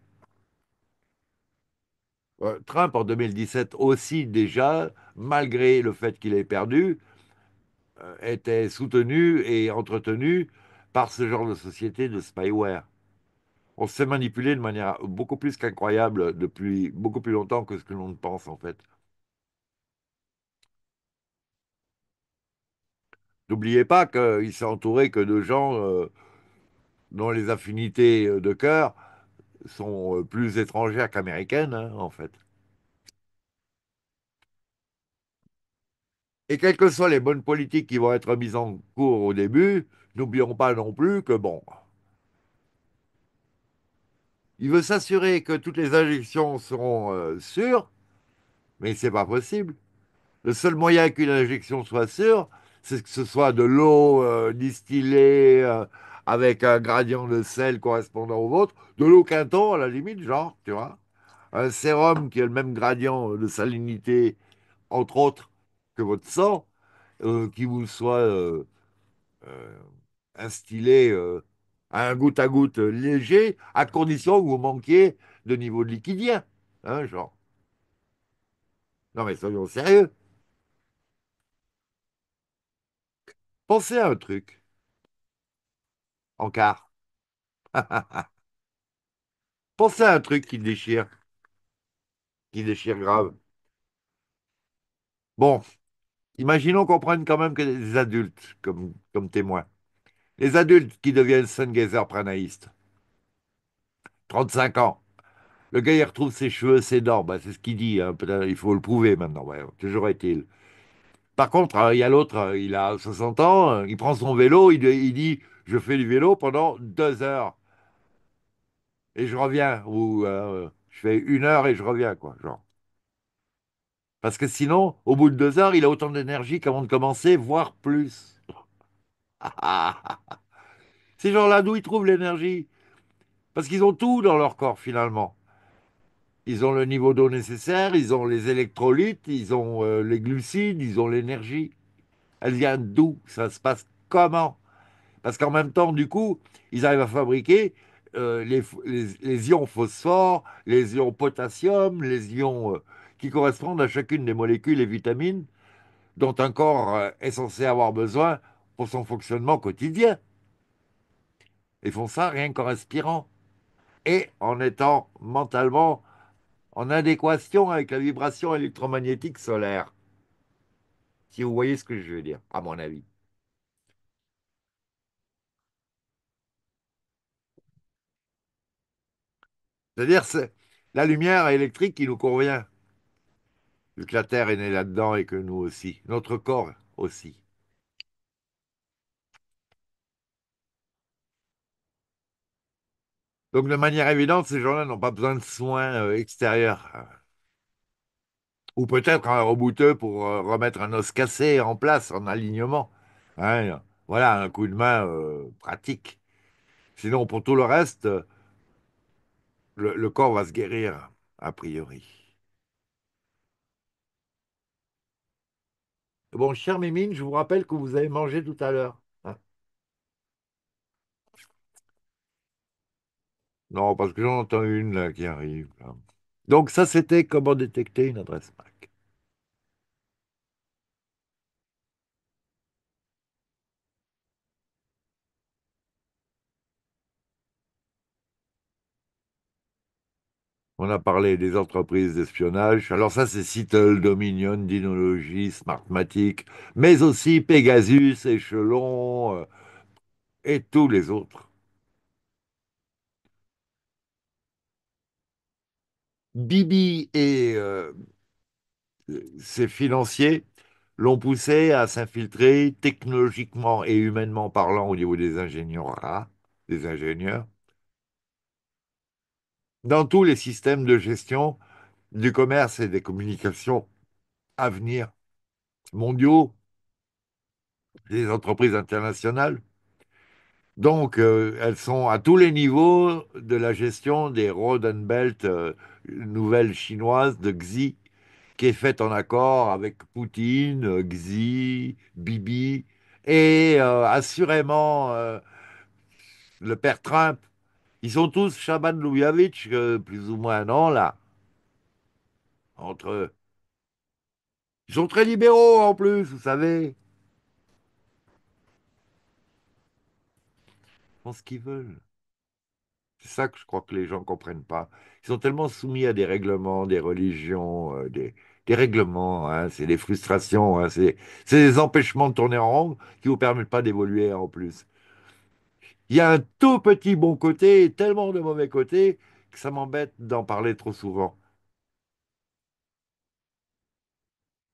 Euh, Trump en 2017 aussi déjà, malgré le fait qu'il ait perdu, euh, était soutenu et entretenu par ce genre de société de spyware on s'est manipulé de manière beaucoup plus qu'incroyable depuis beaucoup plus longtemps que ce que l'on ne pense en fait. N'oubliez pas qu'il s'est entouré que de gens euh, dont les affinités de cœur sont euh, plus étrangères qu'américaines, hein, en fait. Et quelles que soient les bonnes politiques qui vont être mises en cours au début, n'oublions pas non plus que, bon, il veut s'assurer que toutes les injections seront euh, sûres, mais ce n'est pas possible. Le seul moyen qu'une injection soit sûre, c'est que ce soit de l'eau euh, distillée euh, avec un gradient de sel correspondant au vôtre, de l'eau quinton à la limite, genre, tu vois. Un sérum qui a le même gradient de salinité, entre autres, que votre sang, qui vous soit instillé à un goutte à goutte léger, à condition que vous manquiez de niveau de liquidien. Hein, genre. Non mais soyons sérieux. Pensez à un truc. En quart. Pensez à un truc qui déchire. Qui déchire grave. Bon, imaginons qu'on prenne quand même que des adultes comme, comme témoins. Les adultes qui deviennent Sennheiser pranaïstes. 35 ans. Le gars, il retrouve ses cheveux, ses dents. Bah, c'est ce qu'il dit. Hein. Il faut le prouver maintenant. toujours est-il. Par contre, hein, il y a l'autre, hein, il a 60 ans, il prend son vélo, il, dit Je fais du vélo pendant deux heures. Et je reviens. Ou euh, je fais une heure et je reviens, quoi. Genre. Parce que sinon, au bout de deux heures, il a autant d'énergie qu'avant de commencer, voire plus. Ces gens-là, d'où ils trouvent l'énergie Parce qu'ils ont tout dans leur corps finalement. Ils ont le niveau d'eau nécessaire, ils ont les électrolytes, ils ont euh, les glucides, ils ont l'énergie. Elle vient d'où Ça se passe comment Parce qu'en même temps, du coup, ils arrivent à fabriquer euh, les, ions phosphore, les ions potassium, les ions euh, qui correspondent à chacune des molécules et vitamines dont un corps est censé avoir besoin pour son fonctionnement quotidien. Ils font ça rien qu'en respirant et en étant mentalement en adéquation avec la vibration électromagnétique solaire. Si vous voyez ce que je veux dire, à mon avis. C'est-à-dire, c'est la lumière électrique qui nous convient, vu que la Terre est née là-dedans et que nous aussi, notre corps aussi. Donc, de manière évidente, ces gens-là n'ont pas besoin de soins euh, extérieurs. Ou peut-être un rebouteux pour euh, remettre un os cassé en place, en alignement. Hein, voilà, un coup de main euh, pratique. Sinon, pour tout le reste, le, le corps va se guérir, a priori. Bon, cher Mémine, je vous rappelle que vous avez mangé tout à l'heure. Non, parce que j'en entends une là qui arrive. Donc ça, c'était comment détecter une adresse MAC. On a parlé des entreprises d'espionnage. Alors ça, c'est Seattle, Dominion, Dynology, Smartmatic, mais aussi Pegasus, Echelon euh, et tous les autres. Bibi et euh, ses financiers l'ont poussé à s'infiltrer technologiquement et humainement parlant au niveau des ingénieurs, des ingénieurs dans tous les systèmes de gestion du commerce et des communications à venir mondiaux, des entreprises internationales. Donc, euh, elles sont à tous les niveaux de la gestion des road and belt. Euh, nouvelle chinoise de Xi, qui est faite en accord avec Poutine, Xi, Bibi, et euh, assurément euh, le père Trump. Ils sont tous Shaban Louyavitch, euh, plus ou moins non, an là, entre eux. Ils sont très libéraux en plus, vous savez. Ils font ce qu'ils veulent. C'est ça que je crois que les gens ne comprennent pas. Ils sont tellement soumis à des règlements, des religions, euh, des, règlements, hein, c'est des frustrations, hein, c'est des empêchements de tourner en rond qui ne vous permettent pas d'évoluer hein, en plus. Il y a un tout petit bon côté et tellement de mauvais côtés que ça m'embête d'en parler trop souvent.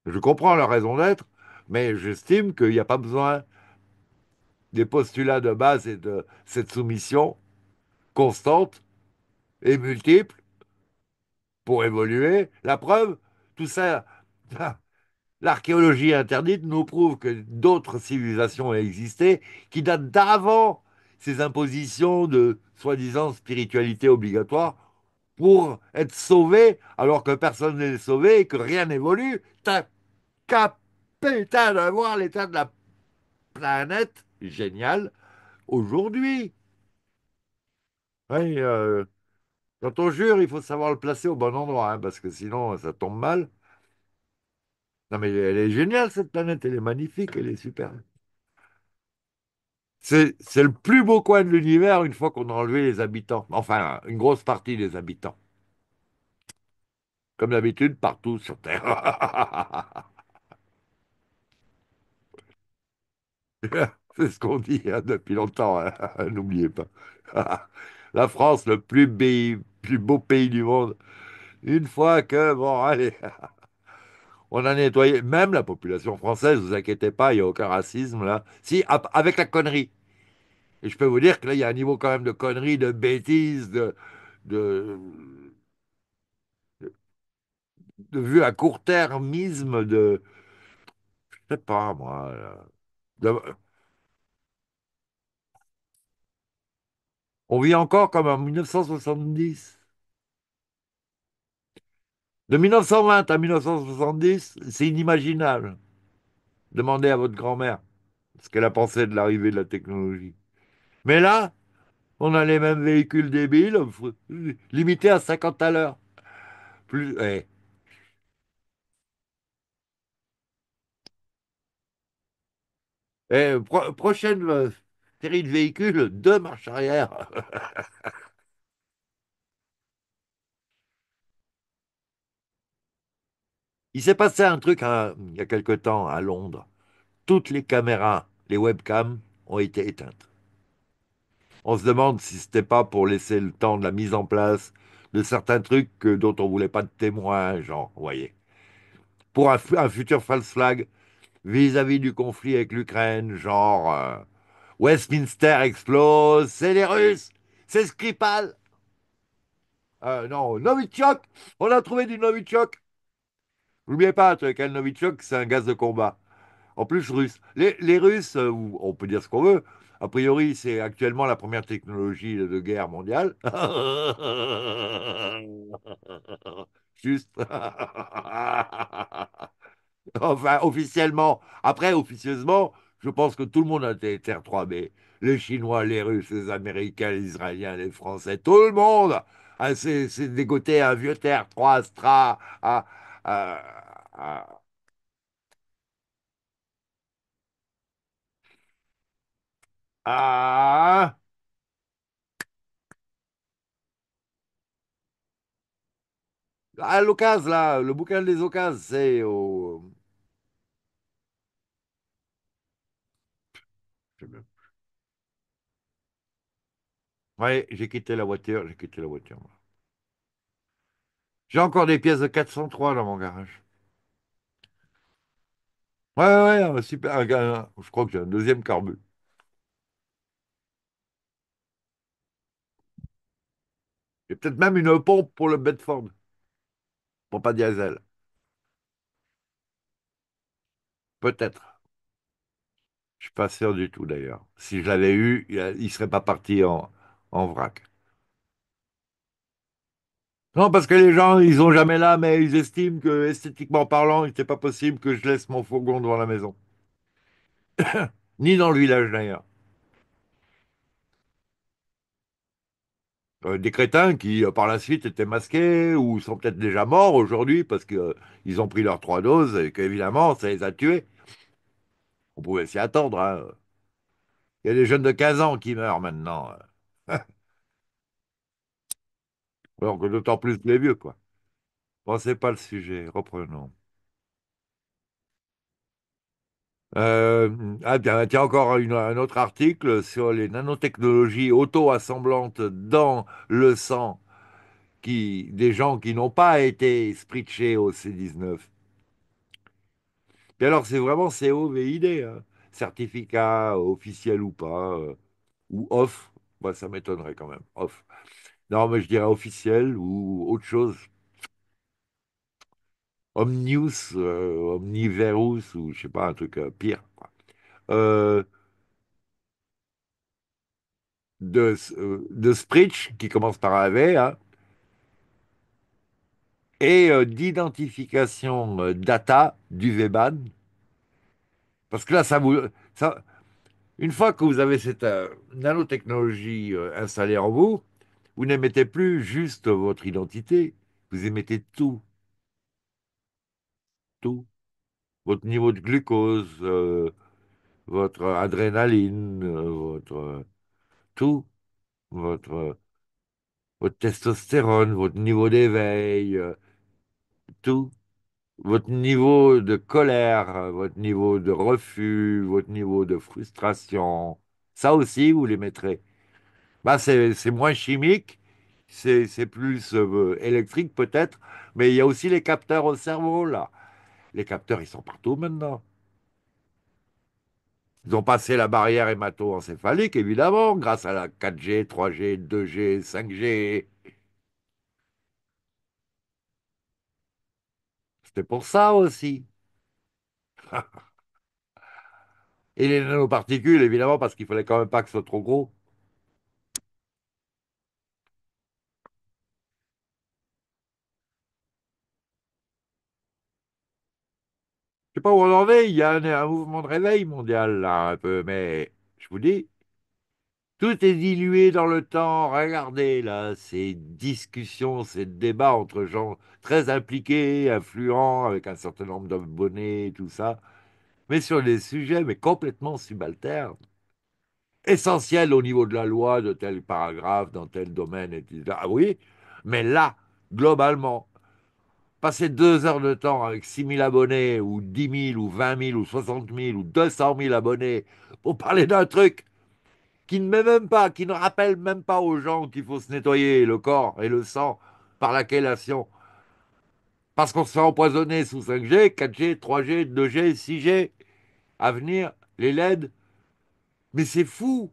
Je comprends leur raison d'être, mais j'estime qu'il n'y a pas besoin des postulats de base et de cette soumission constante et multiple pour évoluer. La preuve, tout ça, l'archéologie interdite nous prouve que d'autres civilisations ont existé qui datent d'avant ces impositions de soi-disant spiritualité obligatoire pour être sauvés alors que personne n'est sauvé et que rien n'évolue. T'as capé putain d'avoir l'état de la planète, génial, aujourd'hui. Oui, euh, quand on jure, il faut savoir le placer au bon endroit, hein, parce que sinon, ça tombe mal. Non, mais elle est géniale, cette planète, elle est magnifique, elle est superbe. C'est le plus beau coin de l'univers une fois qu'on a enlevé les habitants, enfin, une grosse partie des habitants. Comme d'habitude, partout sur Terre. C'est ce qu'on dit hein, depuis longtemps, hein, n'oubliez pas. La France, le plus pays, plus beau pays du monde. Une fois que, bon, allez, on a nettoyé, même la population française, vous inquiétez pas, il n'y a aucun racisme là. Si, avec la connerie. Et je peux vous dire que là, il y a un niveau quand même de connerie, de bêtises, de, de, de, vue à court-termisme, de. Je sais pas, moi. On vit encore comme en 1970. De 1920 à 1970, c'est inimaginable. Demandez à votre grand-mère ce qu'elle a pensé de l'arrivée de la technologie. Mais là, on a les mêmes véhicules débiles, limités à 50 à l'heure. Plus, eh. eh prochaine euh, série de véhicules, deux marches arrière. Il s'est passé un truc hein, il y a quelque temps à Londres. Toutes les caméras, les webcams, ont été éteintes. On se demande si ce pas pour laisser le temps de la mise en place de certains trucs dont on ne voulait pas de témoins, genre, vous voyez. Pour un, futur false flag vis-à-vis du conflit avec l'Ukraine, genre, euh, Westminster explose, c'est les Russes, c'est Skripal. Euh, non, Novichok, on a trouvé du Novichok. N'oubliez pas le euh, Novichok, c'est un gaz de combat. En plus, russe. Les, Russes, euh, on peut dire ce qu'on veut, a priori, c'est actuellement la première technologie de guerre mondiale. Juste. enfin, officiellement. Après, officieusement, je pense que tout le monde a des R3B. Les Chinois, les Russes, les Américains, les Israéliens, les Français, tout le monde a ses dégoté un vieux Terre 3 Astra, à, à, ah. Ah, là, le bouquin des occasions, c'est au j'ai quitté la voiture, j'ai quitté la voiture. J'ai encore des pièces de 403 dans mon garage. Ouais, ouais, super. Je crois que j'ai un deuxième carbu. J'ai peut-être même une pompe pour le Bedford. Pour pas diesel. Peut-être. Je suis pas sûr du tout d'ailleurs. Si je l'avais eu, il serait pas parti en, en vrac. Non, parce que les gens, ils n'ont jamais là, mais ils estiment que, esthétiquement parlant, il n'était pas possible que je laisse mon fourgon devant la maison. Ni dans le village d'ailleurs. Euh, des crétins qui, euh, par la suite, étaient masqués ou sont peut-être déjà morts aujourd'hui parce qu'ils euh, ont pris leurs trois doses et qu'évidemment, ça les a tués. On pouvait s'y attendre. Hein. Il y a des jeunes de 15 ans qui meurent maintenant. Alors que d'autant plus les vieux, quoi. Bon, c'est pas le sujet, reprenons. Euh, ah bien, tiens, encore un autre article sur les nanotechnologies auto-assemblantes dans le sang qui, des gens qui n'ont pas été spritchés au C19. Et alors, c'est vraiment COVID, hein. Certificat officiel ou pas, euh, ou off. Bah, ça m'étonnerait quand même. Off. Non, mais je dirais officiel ou autre chose. Omnius, euh, Omniverus, ou je sais pas, un truc euh, pire. Euh, de, euh, de Spritch, qui commence par AV, hein. et d'identification data du VBAN. Parce que là, ça vous. Ça, une fois que vous avez cette euh, nanotechnologie euh, installée en vous, vous n'émettez plus juste votre identité, vous émettez tout. Tout. Votre niveau de glucose, euh, votre adrénaline, votre tout, votre, votre testostérone, votre niveau d'éveil, tout votre niveau de colère, votre niveau de refus, votre niveau de frustration, ça aussi, vous les mettrez. Bah, c'est moins chimique, c'est plus euh, électrique peut-être, mais il y a aussi les capteurs au cerveau, là. Les capteurs, ils sont partout maintenant. Ils ont passé la barrière hémato-encéphalique, évidemment, grâce à la 4G, 3G, 2G, 5G, C'est pour ça aussi. Et les nanoparticules, évidemment, parce qu'il fallait quand même pas que ce soit trop gros. Je sais pas où on en est, il y a un, un mouvement de réveil mondial là un peu, mais je vous dis, tout est dilué dans le temps. Regardez là ces discussions, ces débats entre gens très impliqués, influents, avec un certain nombre d'abonnés, tout ça, mais sur des sujets mais complètement subalternes, essentiels au niveau de la loi, de tel paragraphe, dans tel domaine, etc. Ah oui, mais là, globalement, passer deux heures de temps avec 6 000 abonnés, ou 10 000, ou 20 000, ou 60 000, ou 200 000 abonnés pour parler d'un truc qui ne met même pas, qui ne rappelle même pas aux gens qu'il faut se nettoyer le corps et le sang par la chélation. Parce qu'on se fait empoisonner sous 5G, 4G, 3G, 2G, 6G. À venir, les LED. Mais c'est fou!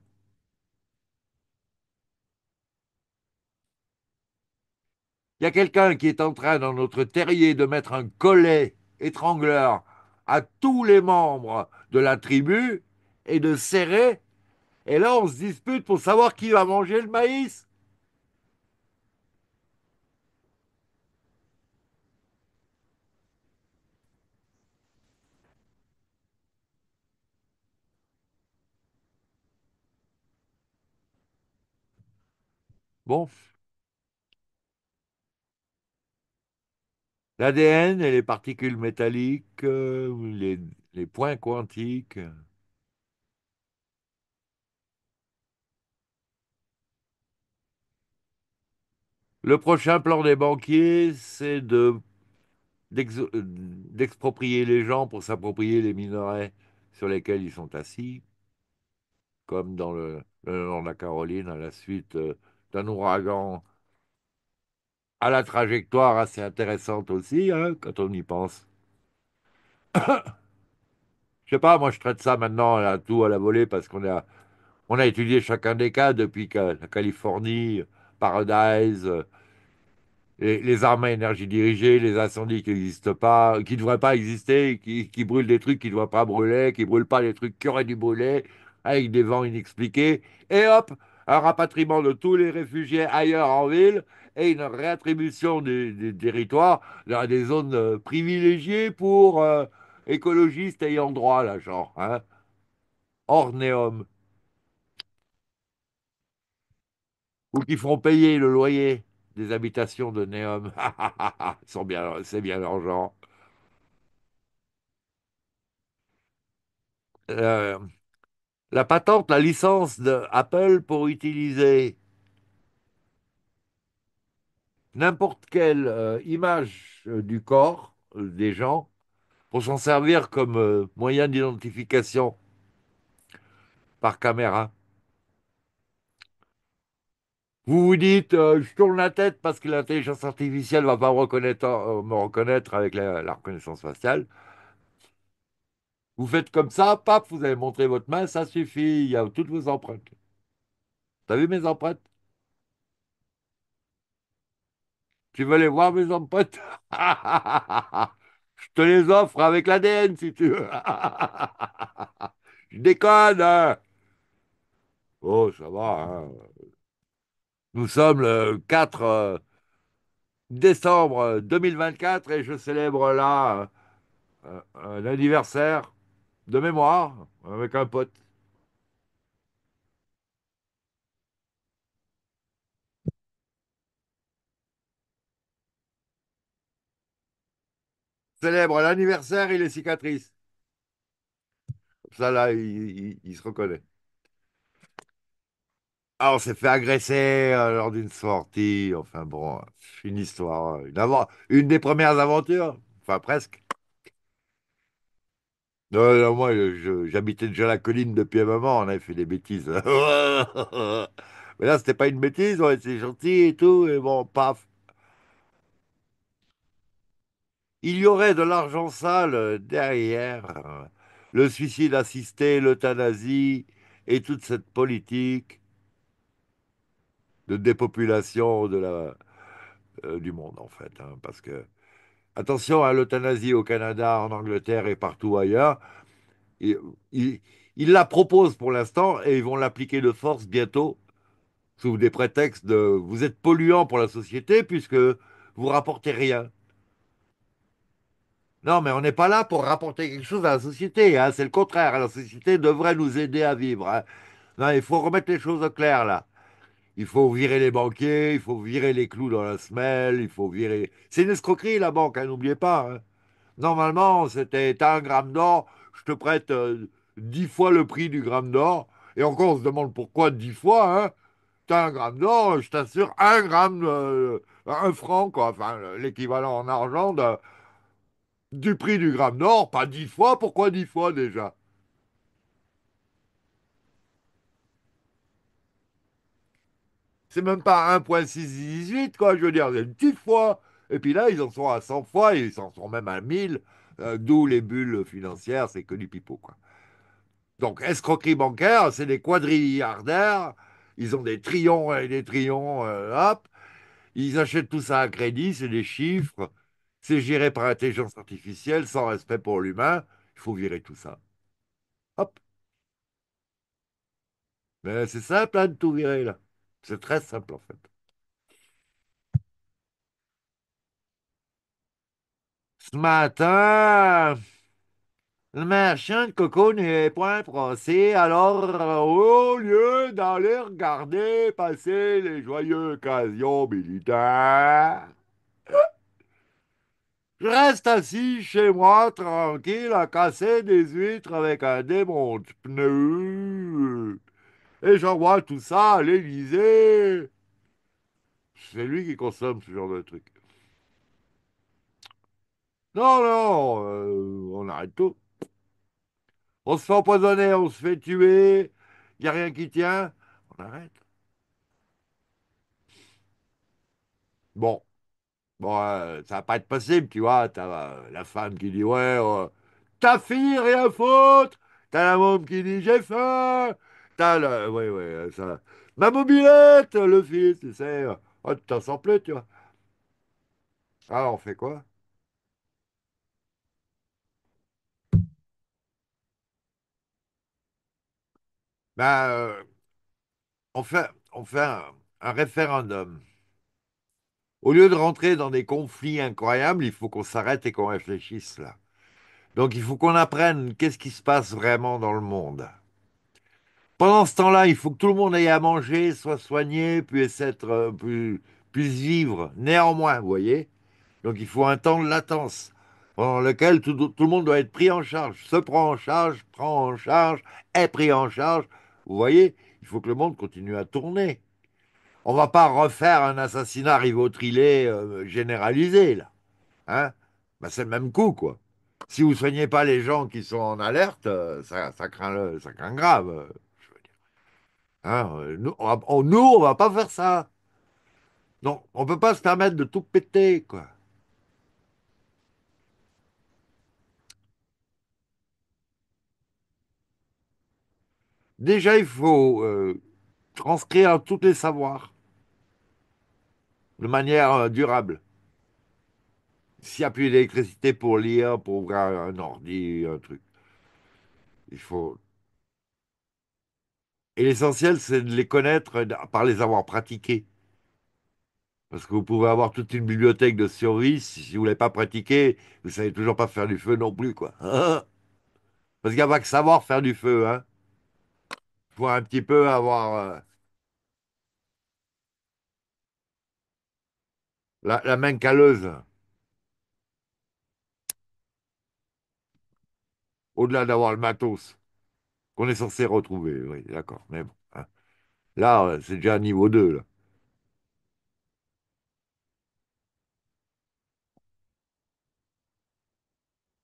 Il y a quelqu'un qui est en train dans notre terrier de mettre un collet étrangleur à tous les membres de la tribu et de serrer et là, on se dispute pour savoir qui va manger le maïs. Bon. L'ADN et les particules métalliques, euh, les, les points quantiques. Le prochain plan des banquiers, c'est de euh, d'exproprier les gens pour s'approprier les minerais sur lesquels ils sont assis, comme dans le, la Caroline à la suite euh, d'un ouragan à la trajectoire assez intéressante aussi, hein, quand on y pense. je sais pas, moi je traite ça maintenant à tout à la volée parce qu'on a, on a étudié chacun des cas depuis que la Californie, Paradise, euh, les, armes à énergie dirigée, les incendies qui pas, qui ne devraient pas exister, qui, brûlent des trucs qui ne doivent pas brûler, qui ne brûlent pas des trucs qui auraient dû brûler, avec des vents inexpliqués. Et hop, un rapatriement de tous les réfugiés ailleurs en ville et une réattribution des, territoires dans des zones euh, privilégiées pour euh, écologistes ayant droit, là, genre. Hein. Ornéum. ou qui feront payer le loyer des habitations de Neom. C'est bien, l'argent. Euh, la patente, la licence d'Apple pour utiliser n'importe quelle euh, image euh, du corps des gens pour s'en servir comme moyen d'identification par caméra. Vous vous dites, euh, je tourne la tête parce que l'intelligence artificielle va pas euh, me reconnaître, avec la, reconnaissance faciale. Vous faites comme ça, paf, vous avez montré votre main, ça suffit, il y a toutes vos empreintes. T'as vu mes empreintes Tu veux les voir, mes empreintes Je te les offre avec l'ADN, si tu veux. Je déconne. Hein. oh, ça va. Hein nous sommes le 4 euh, décembre 2024 et je célèbre là euh, un anniversaire de mémoire avec un pote. Célèbre l'anniversaire et les cicatrices. Ça, là, il se reconnaît. Ah, on s'est fait agresser euh, lors d'une sortie. Enfin bon, une histoire, euh, une, des premières aventures. Enfin, presque. moi, j'habitais déjà la colline depuis un moment. On avait fait des bêtises. Mais là, c'était pas une bêtise. On était gentils et tout. Et bon, paf. Il y aurait de l'argent sale euh, derrière le suicide assisté, l'euthanasie et toute cette politique de dépopulation de la, euh, du monde, en fait. Hein, parce que, attention, à hein, l'euthanasie au Canada, en Angleterre et partout ailleurs, ils, la proposent pour l'instant et ils vont l'appliquer de force bientôt sous des prétextes de vous êtes polluant pour la société puisque vous rapportez rien. Non, mais on n'est pas là pour rapporter quelque chose à la société. Hein, C'est le contraire. La société devrait nous aider à vivre. Hein. Non, il faut remettre les choses au clair là il faut virer les banquiers, il faut virer les clous dans la semelle, il faut virer. C'est une escroquerie, la banque, hein, n'oubliez pas. Hein. Normalement, c'était un gramme d'or, je te prête euh, dix fois le prix du gramme d'or. Et encore, on se demande pourquoi dix fois. Hein. T'as un gramme d'or, je t'assure, un gramme, euh, un franc, quoi. Enfin, l'équivalent en argent du prix du gramme d'or, pas dix fois. Pourquoi dix fois déjà c'est même pas 1.618, quoi. Je veux dire, c'est une petite fois. Et puis là, ils en sont à 100 fois, ils en sont même à 1000, euh, d'où les bulles financières, c'est que du pipeau, quoi. Donc, escroquerie bancaire, c'est des quadrilliardaires, ils ont des trillions et des trillions, euh, hop, ils achètent tout ça à crédit, c'est des chiffres, c'est géré par intelligence artificielle, sans respect pour l'humain, il faut virer tout ça. Hop. Mais c'est simple hein, de tout virer, là. C'est très simple en fait. Ce matin, le marchand de coco n'est point Français, alors euh, au lieu d'aller regarder passer les joyeux occasions militaires, je reste assis chez moi tranquille à casser des huîtres avec un démon de pneus et j'envoie tout ça à l'Élysée. C'est lui qui consomme ce genre de truc. Non, non, euh, on arrête tout. On se fait empoisonner, on se fait tuer, il n'y a rien qui tient, on arrête. Bon, bon euh, ça va pas être possible, tu vois. T'as euh, la femme qui dit Ouais, ta fille, rien faute. T'as la môme qui dit J'ai faim. Oui, euh, oui, euh, ça... Ma mobilette, le fils, tu sais. Euh, oh, tu t'en sors plus, tu vois. Alors, ah, on fait quoi Ben, on fait, on fait un, un référendum. Au lieu de rentrer dans des conflits incroyables, il faut qu'on s'arrête et qu'on réfléchisse là. Donc il faut qu'on apprenne qu'est-ce qui se passe vraiment dans le monde. Pendant ce temps-là, il faut que tout le monde aille à manger, soit soigné, puisse, être, euh, puisse, vivre. Néanmoins, vous voyez Donc il faut un temps de latence pendant lequel tout, le monde doit être pris en charge, se prend en charge, prend en charge, est pris en charge. Vous voyez, il faut que le monde continue à tourner. On va pas refaire un assassinat rivotrilé euh, généralisé, là. Hein bah, C'est le même coup, quoi. Si vous soignez pas les gens qui sont en alerte, euh, ça, craint, ça craint grave. Hein, euh, nous, on ne on va pas faire ça. Non, on ne peut pas se permettre de tout péter, quoi. Déjà, il faut euh, transcrire tous les savoirs de manière euh, durable. S'il n'y a plus d'électricité pour lire, pour ouvrir un ordi, un truc, il faut et l'essentiel, c'est de les connaître par les avoir pratiqués. Parce que vous pouvez avoir toute une bibliothèque de survie, si vous ne l'avez pas pratiqué, vous ne savez toujours pas faire du feu non plus, quoi. Hein, hein. Parce qu'il n'y a pas que savoir faire du feu, hein. Il faut un petit peu avoir euh, la, la, main calleuse. Au-delà d'avoir le matos. On est censé retrouver. Oui, d'accord. Mais hein. là, euh, c'est déjà niveau 2. Là.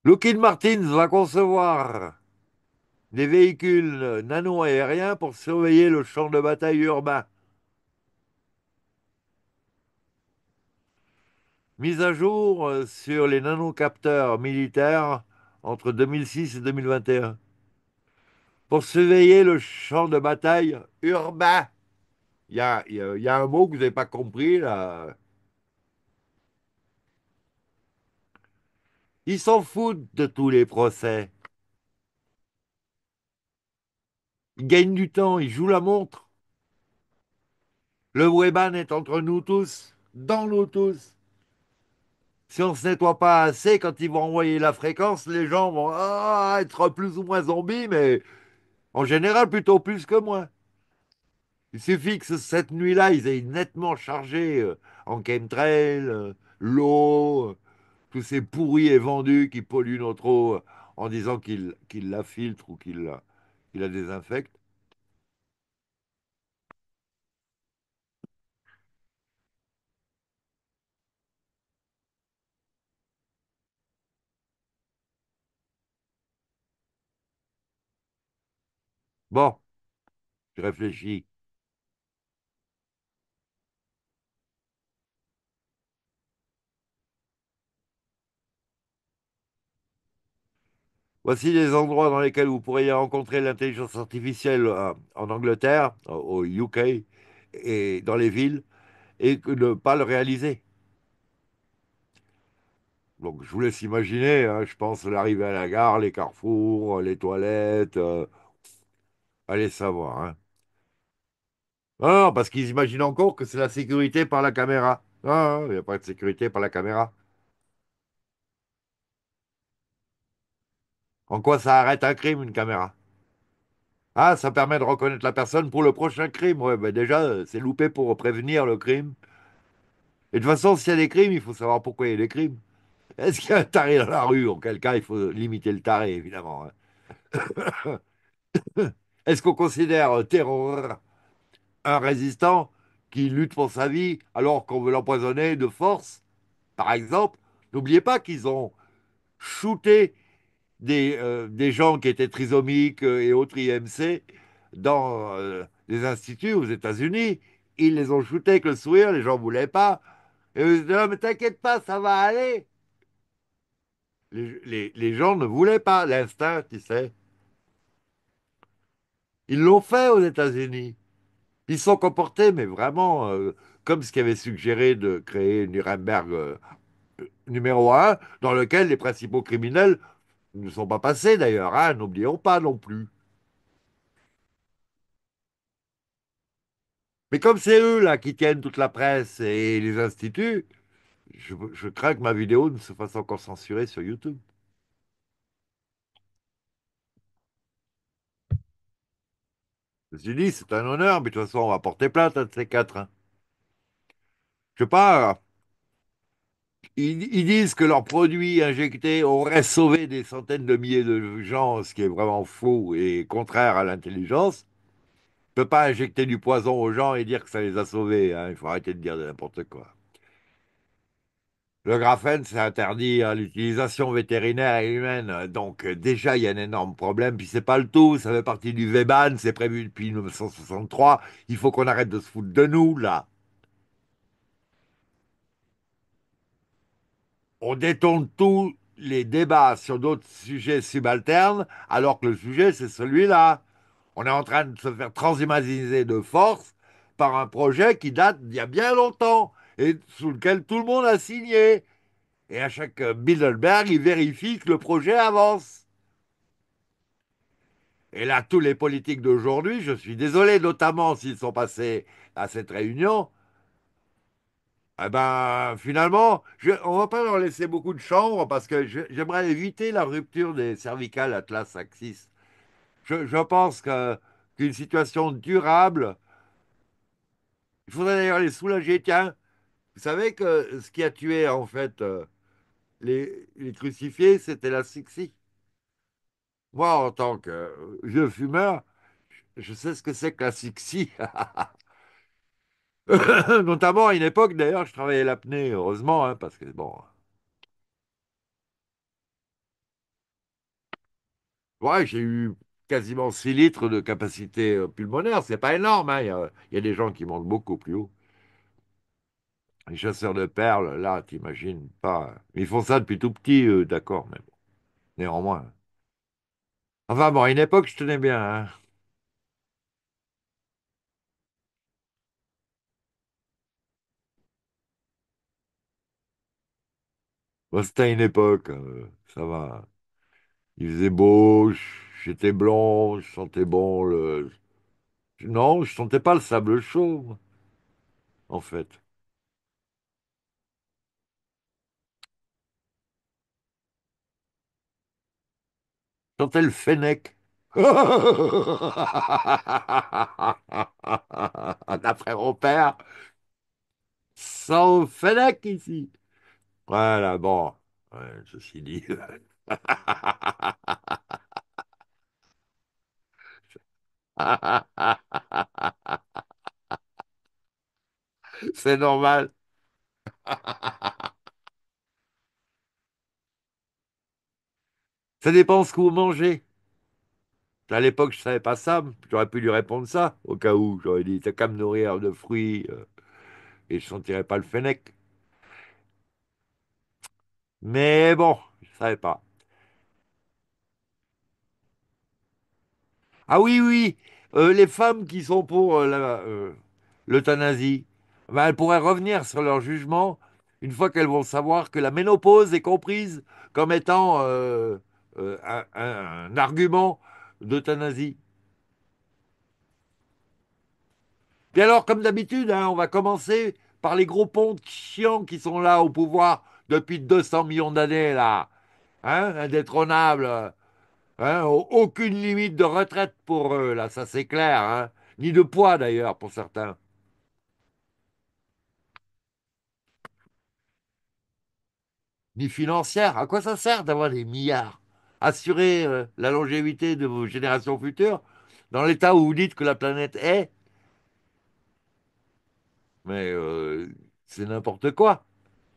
Lockheed Martins va concevoir des véhicules euh, nano-aériens pour surveiller le champ de bataille urbain. Mise à jour euh, sur les capteurs militaires entre 2006 et 2021 pour surveiller le champ de bataille urbain. Il y a, un mot que vous n'avez pas compris là. Ils s'en foutent de tous les procès. Ils gagnent du temps, ils jouent la montre. Le Weban est entre nous tous, dans nous tous. Si on ne se nettoie pas assez, quand ils vont envoyer la fréquence, les gens vont ah, être plus ou moins zombies, mais en général, plutôt plus que moi. Il suffit que cette nuit-là, ils aient nettement chargé euh, en chemtrail, euh, l'eau, euh, tous ces pourris et vendus qui polluent notre eau en disant qu'il la filtre ou qu'il la, désinfecte. la désinfectent. Bon, je réfléchis. Voici les endroits dans lesquels vous pourriez rencontrer l'intelligence artificielle euh, en Angleterre, au UK, et dans les villes, et ne pas le réaliser. Donc je vous laisse imaginer, hein, je pense, l'arrivée à la gare, les carrefours, les toilettes. Euh, Allez savoir. Hein. Non, ah, parce qu'ils imaginent encore que c'est la sécurité par la caméra. Non, ah, ah, il n'y a pas de sécurité par la caméra. En quoi ça arrête un crime, une caméra Ah, ça permet de reconnaître la personne pour le prochain crime. Ouais, ben déjà, c'est loupé pour prévenir le crime. Et de toute façon, s'il y a des crimes, il faut savoir pourquoi il y a des crimes. Est-ce qu'il y a un taré dans la rue En quel cas, il faut limiter le taré, évidemment. Hein. Est-ce qu'on considère euh, terror, un résistant qui lutte pour sa vie alors qu'on veut l'empoisonner de force, par exemple N'oubliez pas qu'ils ont shooté des, euh, gens qui étaient trisomiques euh, et autres IMC dans les des instituts aux États-Unis. Ils les ont shootés avec le sourire, les gens ne voulaient pas. Et ils disaient, oh, mais t'inquiète pas, ça va aller. Les, les gens ne voulaient pas l'instinct, tu sais. Ils l'ont fait aux États-Unis. Ils sont comportés, mais vraiment, euh, comme ce qui avait suggéré de créer Nuremberg euh, euh, numéro un, dans lequel les principaux criminels ne sont pas passés d'ailleurs, hein, n'oublions pas non plus. Mais comme c'est eux là qui tiennent toute la presse et les instituts, je, je crains que ma vidéo ne se fasse encore censurer sur YouTube. Je c'est un honneur, mais de toute façon, on va porter plainte, à hein, ces quatre. Hein. Je sais pas. Ils, disent que leurs produits injectés auraient sauvé des centaines de milliers de gens, ce qui est vraiment faux et contraire à l'intelligence. On ne peut pas injecter du poison aux gens et dire que ça les a sauvés. Hein. Il faut arrêter de dire n'importe quoi. Le graphène, c'est interdit à l'utilisation vétérinaire et humaine. Donc euh, déjà, il y a un énorme problème. Puis c'est pas le tout, ça fait partie du Véban, c'est prévu depuis 1963. Il faut qu'on arrête de se foutre de nous, là. On détourne tous les débats sur d'autres sujets subalternes, alors que le sujet, c'est celui-là. On est en train de se faire transhumaniser de force par un projet qui date d'il y a bien longtemps et sous lequel tout le monde a signé. Et à chaque euh, Bilderberg, il vérifie que le projet avance. Et là, tous les politiques d'aujourd'hui, je suis désolé, notamment s'ils sont passés à cette réunion, eh ben, finalement, on ne va pas leur laisser beaucoup de chambre parce que j'aimerais éviter la rupture des cervicales atlas axis. Je, pense qu'une situation durable, il faudrait d'ailleurs les soulager, tiens, vous savez que ce qui a tué en fait euh, les, crucifiés, c'était la sixie. Moi, en tant que euh, vieux fumeur, je sais ce que c'est que la sixie. Notamment à une époque, d'ailleurs, je travaillais l'apnée, heureusement, hein, parce que bon. Ouais, j'ai eu quasiment 6 litres de capacité euh, pulmonaire, c'est pas énorme, hein, il hein. y, y, a des gens qui montent beaucoup plus haut. Les chasseurs de perles, là, t'imagines pas. Ils font ça depuis tout petit, d'accord, mais bon. Néanmoins. Enfin bon, à une époque, je tenais bien. Hein. c'était à une époque, hein, ça va. Il faisait beau, j'étais blond, je sentais bon le. Non, je sentais pas le sable chaud, en fait. quand le fennec. D'après mon père, sans fennec ici. Voilà, bon, ouais, ceci dit. C'est normal. Ça dépend ce que vous mangez. À l'époque, je ne savais pas ça. J'aurais pu lui répondre ça, au cas où. J'aurais dit, t'as qu'à me nourrir de fruits euh, et je ne sentirais pas le fennec. Mais bon, je ne savais pas. Ah oui, oui, euh, les femmes qui sont pour euh, l'euthanasie, ben, elles pourraient revenir sur leur jugement une fois qu'elles vont savoir que la ménopause est comprise comme étant euh, un, argument d'euthanasie. Et alors, comme d'habitude, hein, on va commencer par les gros ponts chiants qui sont là au pouvoir depuis 200 millions d'années, là. Hein, indétrônables. Hein, aucune limite de retraite pour eux, là, ça c'est clair. Hein. Ni de poids, d'ailleurs, pour certains. Ni financière. À quoi ça sert d'avoir des milliards assurer euh, la longévité de vos générations futures dans l'état où vous dites que la planète est. Mais euh, c'est n'importe quoi.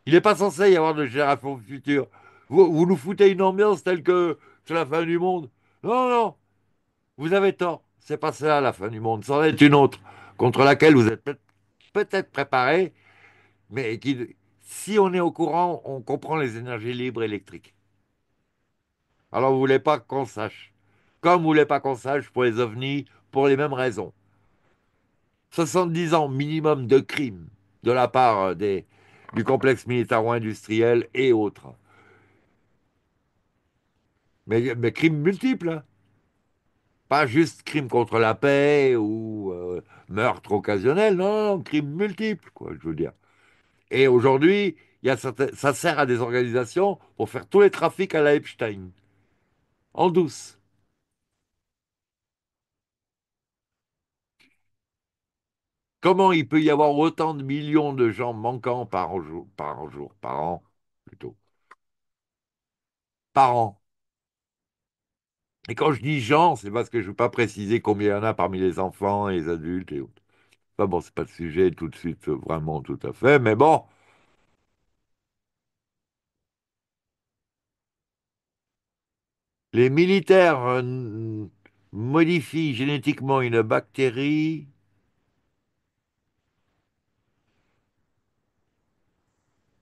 Il n'est pas censé y avoir de générations futures. Vous, vous nous foutez une ambiance telle que c'est la fin du monde. Non, non, vous avez tort. C'est pas ça la fin du monde. C'en est une autre contre laquelle vous êtes peut-être préparé, mais si on est au courant, on comprend les énergies libres électriques. Alors vous voulez pas qu'on sache. Comme vous voulez pas qu'on sache pour les ovnis, pour les mêmes raisons. 70 ans minimum de crimes de la part euh, des, du complexe militaro-industriel et autres. Mais, crimes multiples. Hein. Pas juste crimes contre la paix ou euh, meurtre occasionnel. Non, non, crimes multiples, quoi, je veux dire. Et aujourd'hui, ça sert à des organisations pour faire tous les trafics à l'Epstein en douce. Comment il peut y avoir autant de millions de gens manquants par jour, par jour, par an, plutôt Par an. Et quand je dis gens, c'est parce que je ne veux pas préciser combien il y en a parmi les enfants et les adultes et autres. Enfin bon, c'est pas le sujet tout de suite, vraiment tout à fait, mais bon, Les militaires euh, modifient génétiquement une bactérie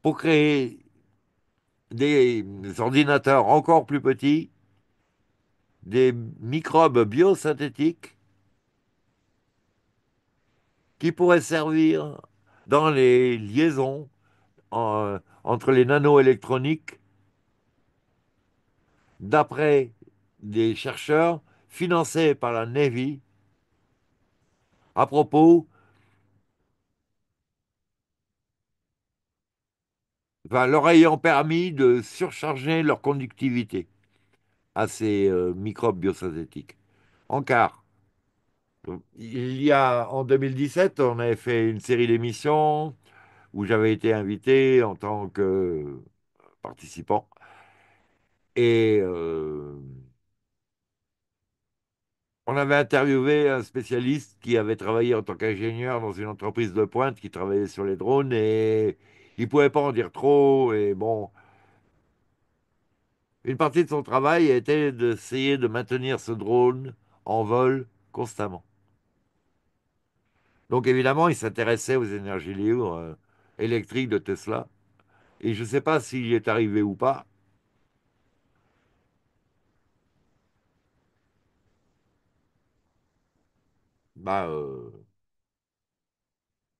pour créer des ordinateurs encore plus petits, des microbes biosynthétiques qui pourraient servir dans les liaisons entre les nanoélectroniques d'après des chercheurs financés par la Navy à propos leur ayant permis de surcharger leur conductivité à ces euh, microbes biosynthétiques. En quart, il y a en 2017, on avait fait une série d'émissions où j'avais été invité en tant que participant et euh, on avait interviewé un spécialiste qui avait travaillé en tant qu'ingénieur dans une entreprise de pointe qui travaillait sur les drones et il pouvait pas en dire trop. Et bon, une partie de son travail était d'essayer de maintenir ce drone en vol constamment. Donc évidemment, il s'intéressait aux énergies libres euh, électriques de Tesla. Et je ne sais pas s'il y est arrivé ou pas, bah, euh,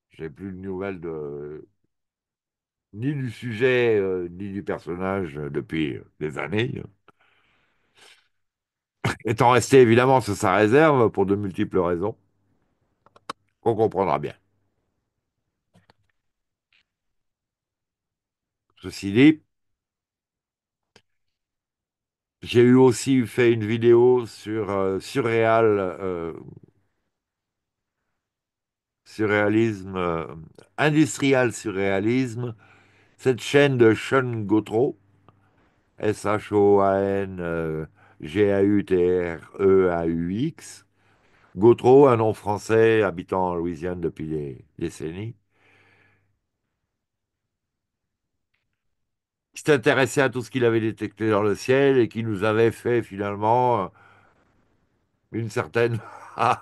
j'ai plus de nouvelles de, ni du sujet, euh, ni du personnage euh, depuis des années. Étant resté évidemment sur sa réserve pour de multiples raisons, qu'on comprendra bien. Ceci dit, j'ai eu aussi fait une vidéo sur Surreal surréalisme, euh, industrial surréalisme, cette chaîne de Sean Gautreau, euh, S-H-O-A-N e G-A-U-T-R-E-A-U-X, Gautreau, un nom français habitant en Louisiane depuis des décennies, qui s'intéressait à tout ce qu'il avait détecté dans le ciel et qui nous avait fait finalement euh, une certaine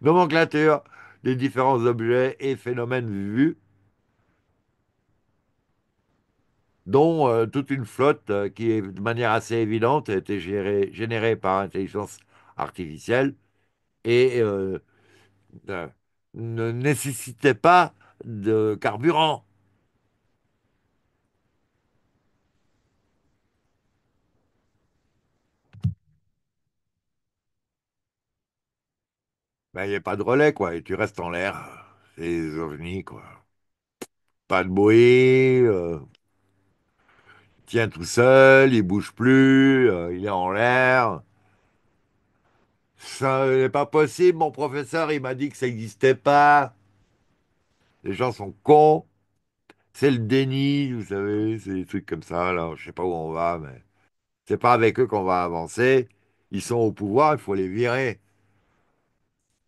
nomenclature des différents objets et phénomènes vus, dont euh, toute une flotte euh, qui, de manière assez évidente, a été générée par intelligence artificielle et euh, ne nécessitait pas de carburant. il ben, n'y a pas de relais, quoi, et tu restes en l'air. C'est des ovnis, quoi. Pas de bruit. Euh, il tient tout seul, il bouge plus, euh, il est en l'air. Ça n'est euh, pas possible, mon professeur, il m'a dit que ça n'existait pas. Les gens sont cons. C'est le déni, vous savez, c'est des trucs comme ça. Là. Je ne sais pas où on va, mais c'est pas avec eux qu'on va avancer. Ils sont au pouvoir, il faut les virer.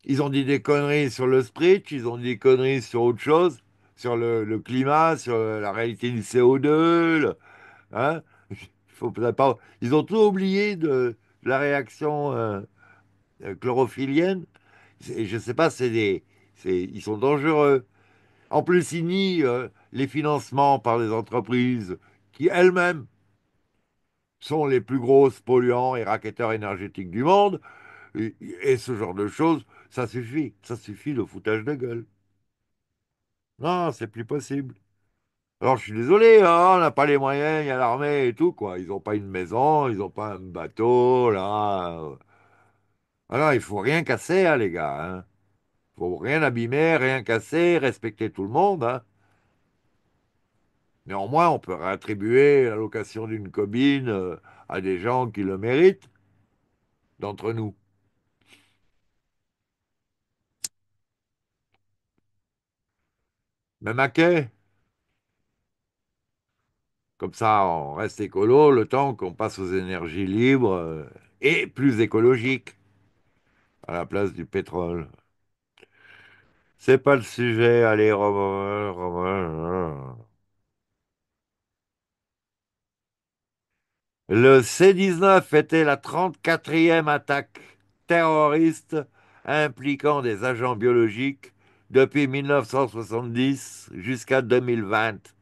Ils ont dit des conneries sur le sprint, ils ont dit des conneries sur autre chose, sur le, climat, sur la réalité du CO2. Hein. Faut pas, ils ont tout oublié de, la réaction euh, euh, chlorophyllienne. je ne sais pas, des, ils sont dangereux. En plus, ils nient euh, les financements par les entreprises qui elles-mêmes sont les plus grosses polluants et raqueteurs énergétiques du monde. Et, et ce genre de choses, ça suffit, ça suffit le foutage de gueule. Non, c'est plus possible. Alors je suis désolé, hein, on n'a pas les moyens, il y a l'armée et tout, quoi. Ils n'ont pas une maison, ils n'ont pas un bateau, là. Alors il faut rien casser, hein, les gars. Il hein. ne faut rien abîmer, rien casser, respecter tout le monde. Néanmoins, on peut réattribuer l'allocation d'une cobine euh, à des gens qui le méritent, d'entre nous. quai. Comme ça, on reste écolo le temps qu'on passe aux énergies libres euh, et plus écologiques à la place du pétrole. C'est pas le sujet, allez, Romain. Romain. Le C-19 était la 34e attaque terroriste impliquant des agents biologiques depuis 1970 jusqu'à 2020.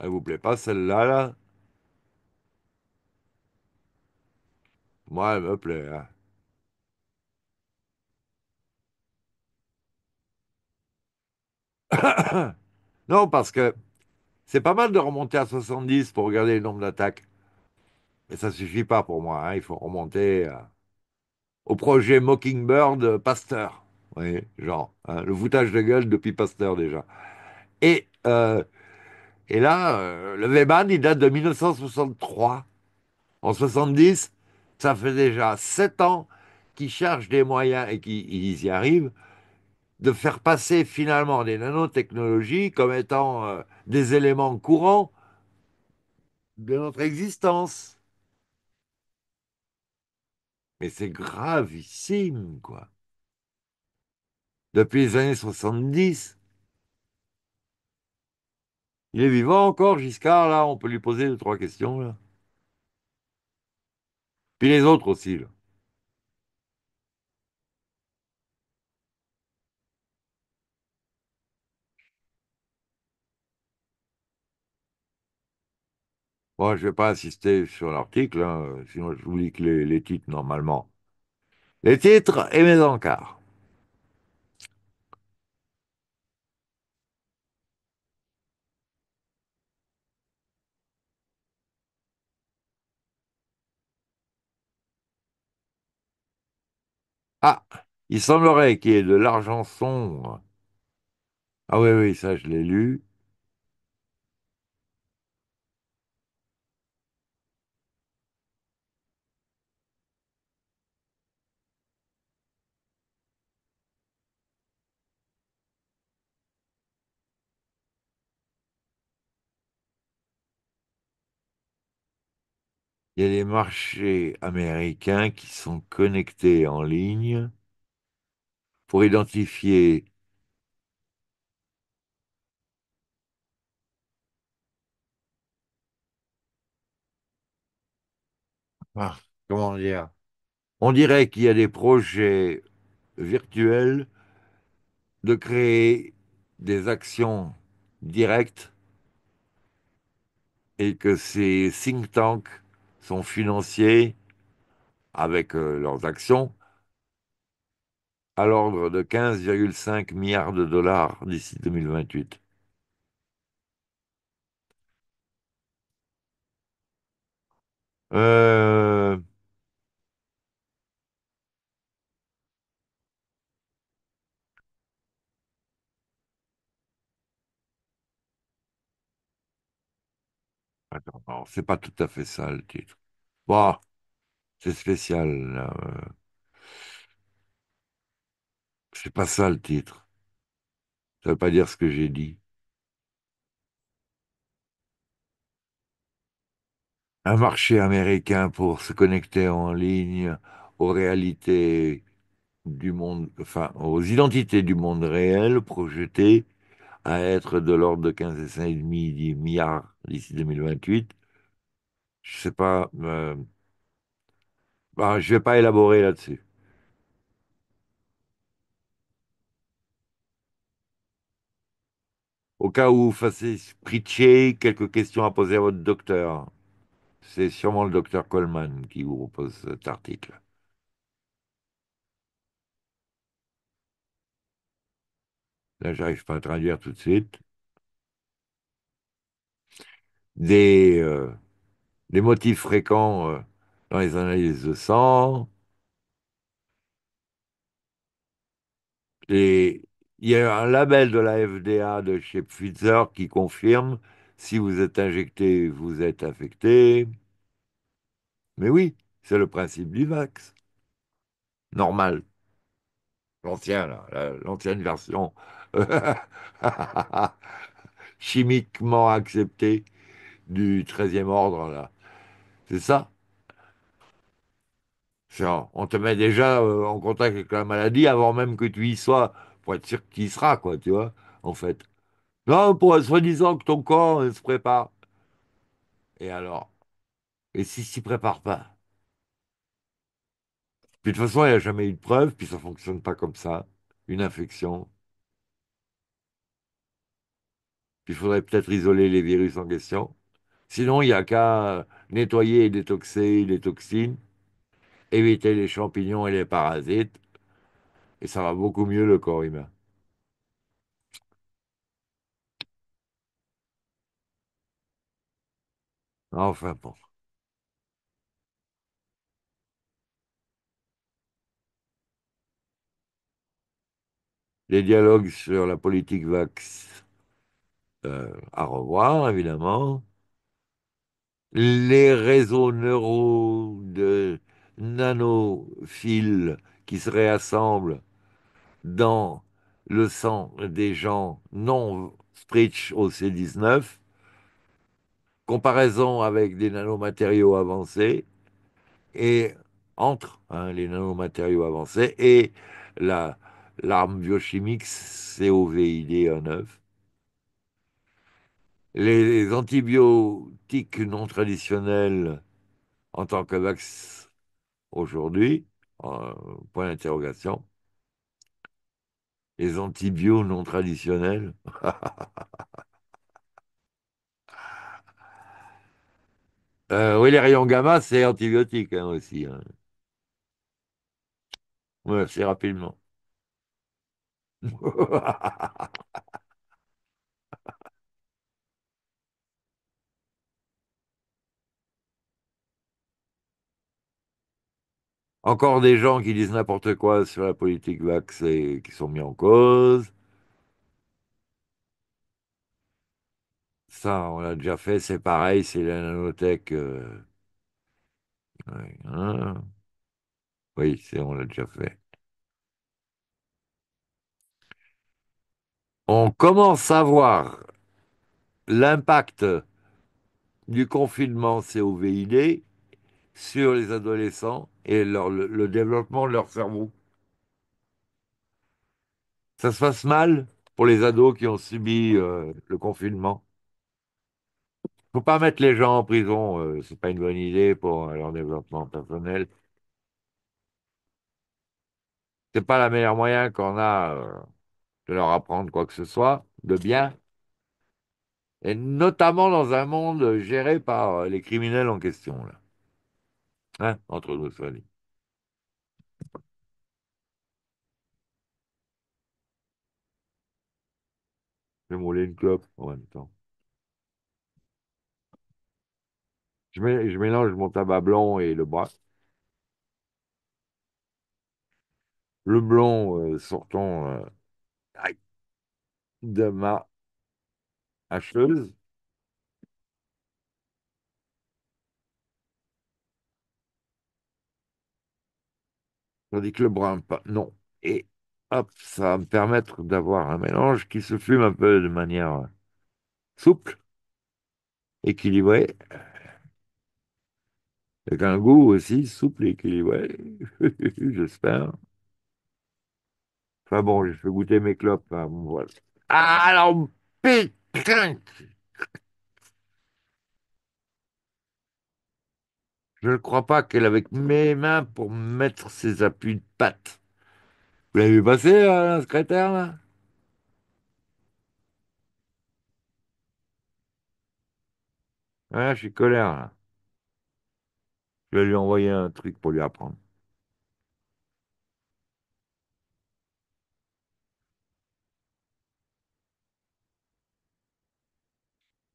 Elle vous plaît pas celle-là là Moi, elle me plaît. Hein. non, parce que c'est pas mal de remonter à 70 pour regarder le nombre d'attaques. Mais ça suffit pas pour moi. Hein. Il faut remonter. À au projet Mockingbird euh, Pasteur. Vous genre, hein, le foutage de gueule depuis Pasteur déjà. Et, euh, et là, euh, le Weban, il date de 1963. En 70, ça fait déjà 7 ans qu'ils cherchent des moyens et qu'il y arrive, de faire passer finalement les nanotechnologies comme étant des éléments courants de notre existence. Mais c'est gravissime, quoi. Depuis les années 70, il est vivant encore, Giscard, là, on peut lui poser deux, trois questions, là. Puis les autres aussi, là. Bon, je ne vais pas insister sur l'article, hein. sinon je vous lis que les, les, titres normalement. Les titres et mes encarts. Ah, il semblerait qu'il y ait de l'argent sombre. Ah oui, oui, ça je l'ai lu. il y a des marchés américains qui sont connectés en ligne pour identifier ah, comment dire? On dirait qu'il y a des projets virtuels de créer des actions directes et que ces think tanks sont financiers avec euh, leurs actions à l'ordre de 15,5 milliards de dollars d'ici 2028. Euh, Ah c'est pas tout à fait ça le titre. Bah, c'est spécial. Euh. C'est pas ça le titre. Ça veut pas dire ce que j'ai dit. Un marché américain pour se connecter en ligne aux réalités du monde, enfin, aux identités du monde réel projetées à être de l'ordre de et 15,5 milliards d'ici 2028. Je ne sais pas. Euh, bah, je ne vais pas élaborer là-dessus. Au cas où vous fassiez pritcher, quelques questions à poser à votre docteur. C'est sûrement le docteur Coleman qui vous propose cet article. là j'arrive pas à traduire tout de suite, des, euh, motifs fréquents euh, dans les analyses de sang. Et il y a un label de la FDA de chez Pfizer qui confirme si vous êtes injecté, vous êtes affecté. Mais oui, c'est le principe du vax. Normal. l'ancienne version chimiquement accepté du 13e ordre, là. C'est ça on te met déjà euh, en contact avec la maladie avant même que tu y sois, pour être sûr que tu y seras, quoi, tu vois, en fait. Non, pour soi-disant que ton corps euh, se prépare. Et alors Et si s'y prépare pas de toute façon, il n'y a jamais eu de preuve, puis ça fonctionne pas comme ça, une infection. Il faudrait peut-être isoler les virus en question. Sinon, il n'y a qu'à nettoyer et détoxer les toxines, éviter les champignons et les parasites, et ça va beaucoup mieux le corps humain. Enfin bon. Les dialogues sur la politique vax euh, à revoir, évidemment. Les réseaux neuro de nanofils qui se réassemblent dans le sang des gens non strich au C19, comparaison avec des nanomatériaux avancés et entre hein, les nanomatériaux avancés et la l'arme biochimique COVID-19 les antibiotiques non traditionnels en tant que vaccin aujourd'hui, euh, point d'interrogation, les antibiotiques non traditionnels. Euh, oui, les rayons gamma, c'est antibiotique hein, aussi. Hein. Oui, c'est rapidement. Encore des gens qui disent n'importe quoi sur la politique vax et qui sont mis en cause. Ça, on l'a déjà fait, c'est pareil, c'est la nanotech. Euh, hein. oui, on l'a déjà fait. On commence à voir l'impact du confinement COVID sur les adolescents et leur, le, développement de leur cerveau. Ça se fasse mal pour les ados qui ont subi euh, le confinement. Il Faut pas mettre les gens en prison, euh, c'est pas une bonne idée pour euh, leur développement personnel. C'est pas le meilleur moyen qu'on a de leur apprendre quoi que ce soit de bien. Et notamment dans un monde géré par les criminels en question. Là. Hein, entre nous, familles. Je vais une clope en même temps. Je, mélange mon tabac blanc et le bras. Le blanc euh, sortant euh, de ma hacheuse. tandis que le brun, pas. Non. Et hop, ça va me permettre d'avoir un mélange qui se fume un peu de manière euh, souple, équilibrée, avec un goût aussi souple et équilibré, j'espère. Enfin bon, je fait goûter mes clopes. Hein, ah, alors, putain Je ne crois pas qu'elle avec mes mains pour mettre ses appuis de pattes. Vous l'avez vu passer, là, euh, la secrétaire, là je suis colère, là. Je vais lui envoyer un truc pour lui apprendre.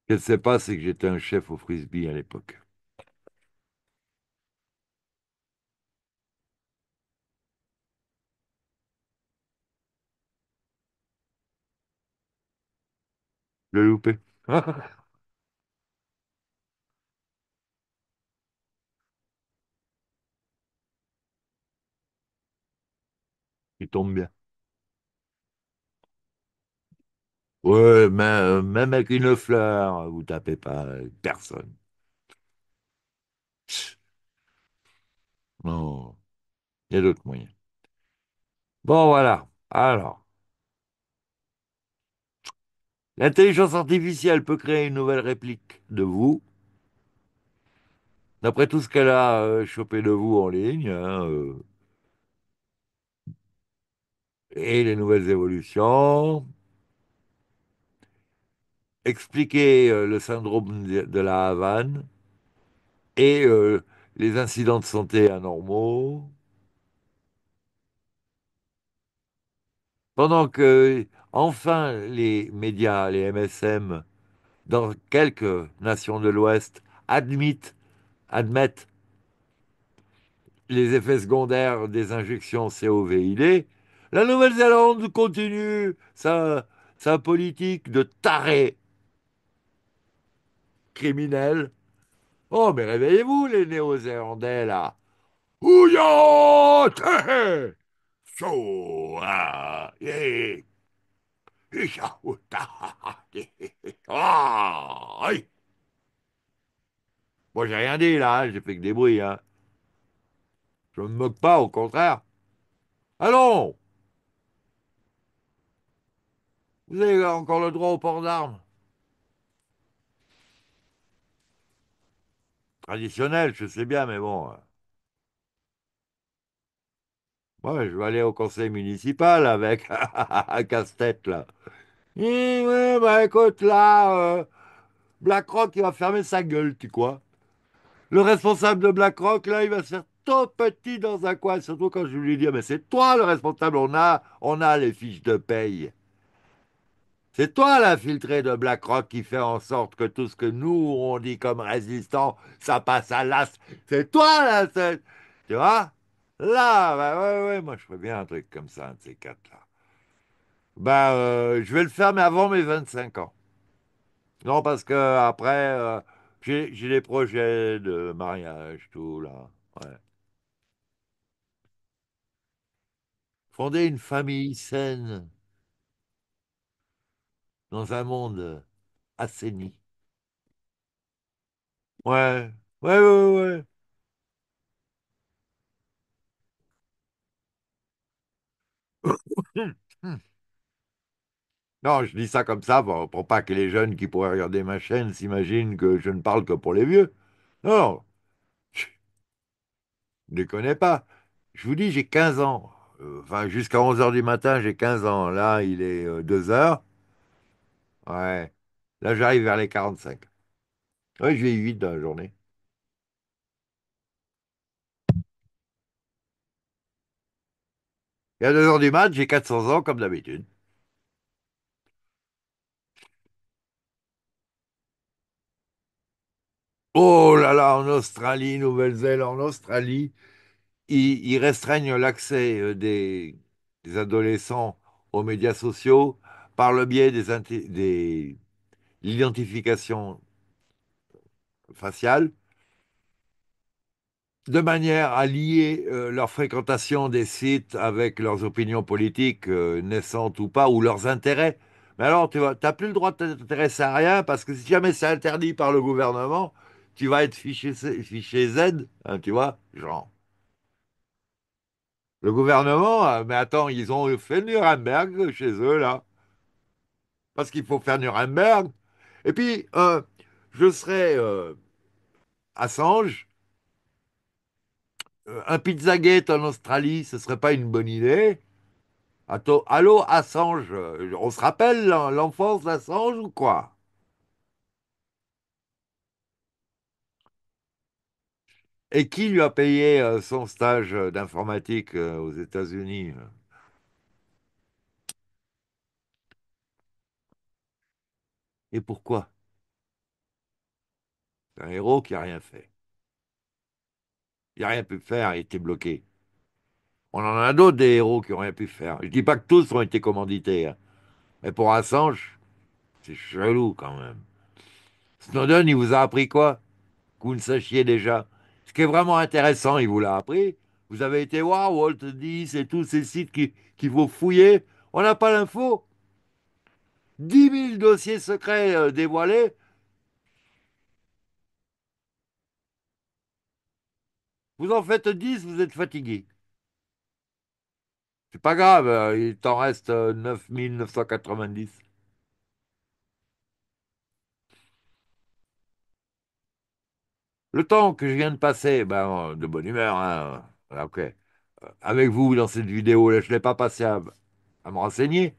Ce qu'elle ne sait pas, c'est que j'étais un chef au frisbee à l'époque. le loupé. Il tombe bien. Ouais, mais, euh, même avec une fleur, vous tapez pas personne. Non, il y a d'autres moyens. Bon, voilà. Alors. L'intelligence artificielle peut créer une nouvelle réplique de vous. D'après tout ce qu'elle a euh, chopé de vous en ligne, hein, euh, et les nouvelles évolutions, expliquer euh, le syndrome de la Havane et les incidents de santé anormaux. Pendant que Enfin, les médias, les MSM, dans quelques nations de l'Ouest, admettent, les effets secondaires des injections COVID. La Nouvelle-Zélande continue sa, politique de taré criminel. Oh, mais réveillez-vous, les Néo-Zélandais, là Ouya Moi, j'ai rien dit, là, j'ai fait que des bruits, hein. Je me moque pas, au contraire. Allons Vous avez encore le droit au port d'armes. Traditionnel, je sais bien, mais bon... Hein. Moi, je vais aller au conseil municipal avec un casse-tête, là. Hum, bah, écoute, là, euh, BlackRock, il va fermer sa gueule, tu crois Le responsable de BlackRock, là, il va se faire tout petit dans un coin, surtout quand je lui dis, mais c'est toi le responsable, on a, on a les fiches de paye. C'est toi l'infiltré de BlackRock qui fait en sorte que tout ce que nous, on dit comme résistant, ça passe à l'as. C'est toi, là, tu vois Là, ben ouais, ouais, moi je ferais bien un truc comme ça, un de ces quatre-là. Ben, euh, je vais le faire, mais avant mes 25 ans. Non, parce que après, euh, j'ai des projets de mariage, tout là. Ouais. Fonder une famille saine dans un monde assaini. Ouais, ouais, ouais, ouais. Hmm. Non, je dis ça comme ça pour, pas que les jeunes qui pourraient regarder ma chaîne s'imaginent que je ne parle que pour les vieux. Non, je ne connais pas. Je vous dis, j'ai 15 ans. Enfin, jusqu'à 11 h du matin, j'ai 15 ans. Là, il est 2 euh, h Ouais. Là, j'arrive vers les 45. Oui, j'ai vais 8 dans la journée. Et à 2 h du match, j'ai 400 ans comme d'habitude. Oh là là, en Australie, Nouvelle-Zélande, en Australie, ils, restreignent l'accès euh, des, adolescents aux médias sociaux par le biais de l'identification faciale de manière à lier euh, leur fréquentation des sites avec leurs opinions politiques, euh, naissantes ou pas, ou leurs intérêts. Mais alors, tu n'as plus le droit de t'intéresser à rien, parce que si jamais c'est interdit par le gouvernement, tu vas être fiché, fiché Z, hein, tu vois, genre. Le gouvernement, euh, mais attends, ils ont fait Nuremberg chez eux, là. Parce qu'il faut faire Nuremberg. Et puis, je serais Assange, euh, un pizzaguette en Australie, ce serait pas une bonne idée allô Assange, euh, on se rappelle l'enfance d'Assange ou quoi Et qui lui a payé euh, son stage d'informatique aux États-Unis Et pourquoi C'est un héros qui a rien fait. Il n'a rien pu faire, il était bloqué. On en a d'autres des héros qui n'ont rien pu faire. Je ne dis pas que tous ont été commandités. Mais pour Assange, c'est chelou quand même. Snowden, il vous a appris quoi Que vous ne sachiez déjà. Ce qui est vraiment intéressant, il vous l'a appris. Vous avez été voir wow, Walt 10 et tous ces sites qui, qui vous fouillaient. On n'a pas l'info. 10 000 dossiers secrets euh, dévoilés, Vous en faites 10, vous êtes fatigué. C'est pas grave, euh, il t'en reste 9990. Euh, Le temps que je viens de passer, ben, euh, de bonne humeur, hein, Avec vous dans cette vidéo, je ne l'ai pas passé à, me renseigner.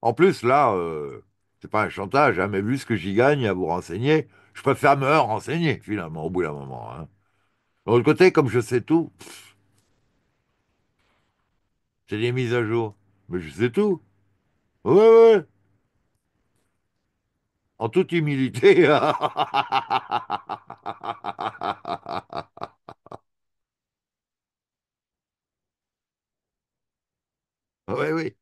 En plus, là, c'est pas un chantage, jamais hein, mais vu ce que j'y gagne à vous renseigner, je préfère me renseigner, finalement, au bout d'un moment. Hein. De l'autre côté, comme je sais tout, c'est des mises à jour. Mais je sais tout. Oui, oui. En toute humilité. oui, oui.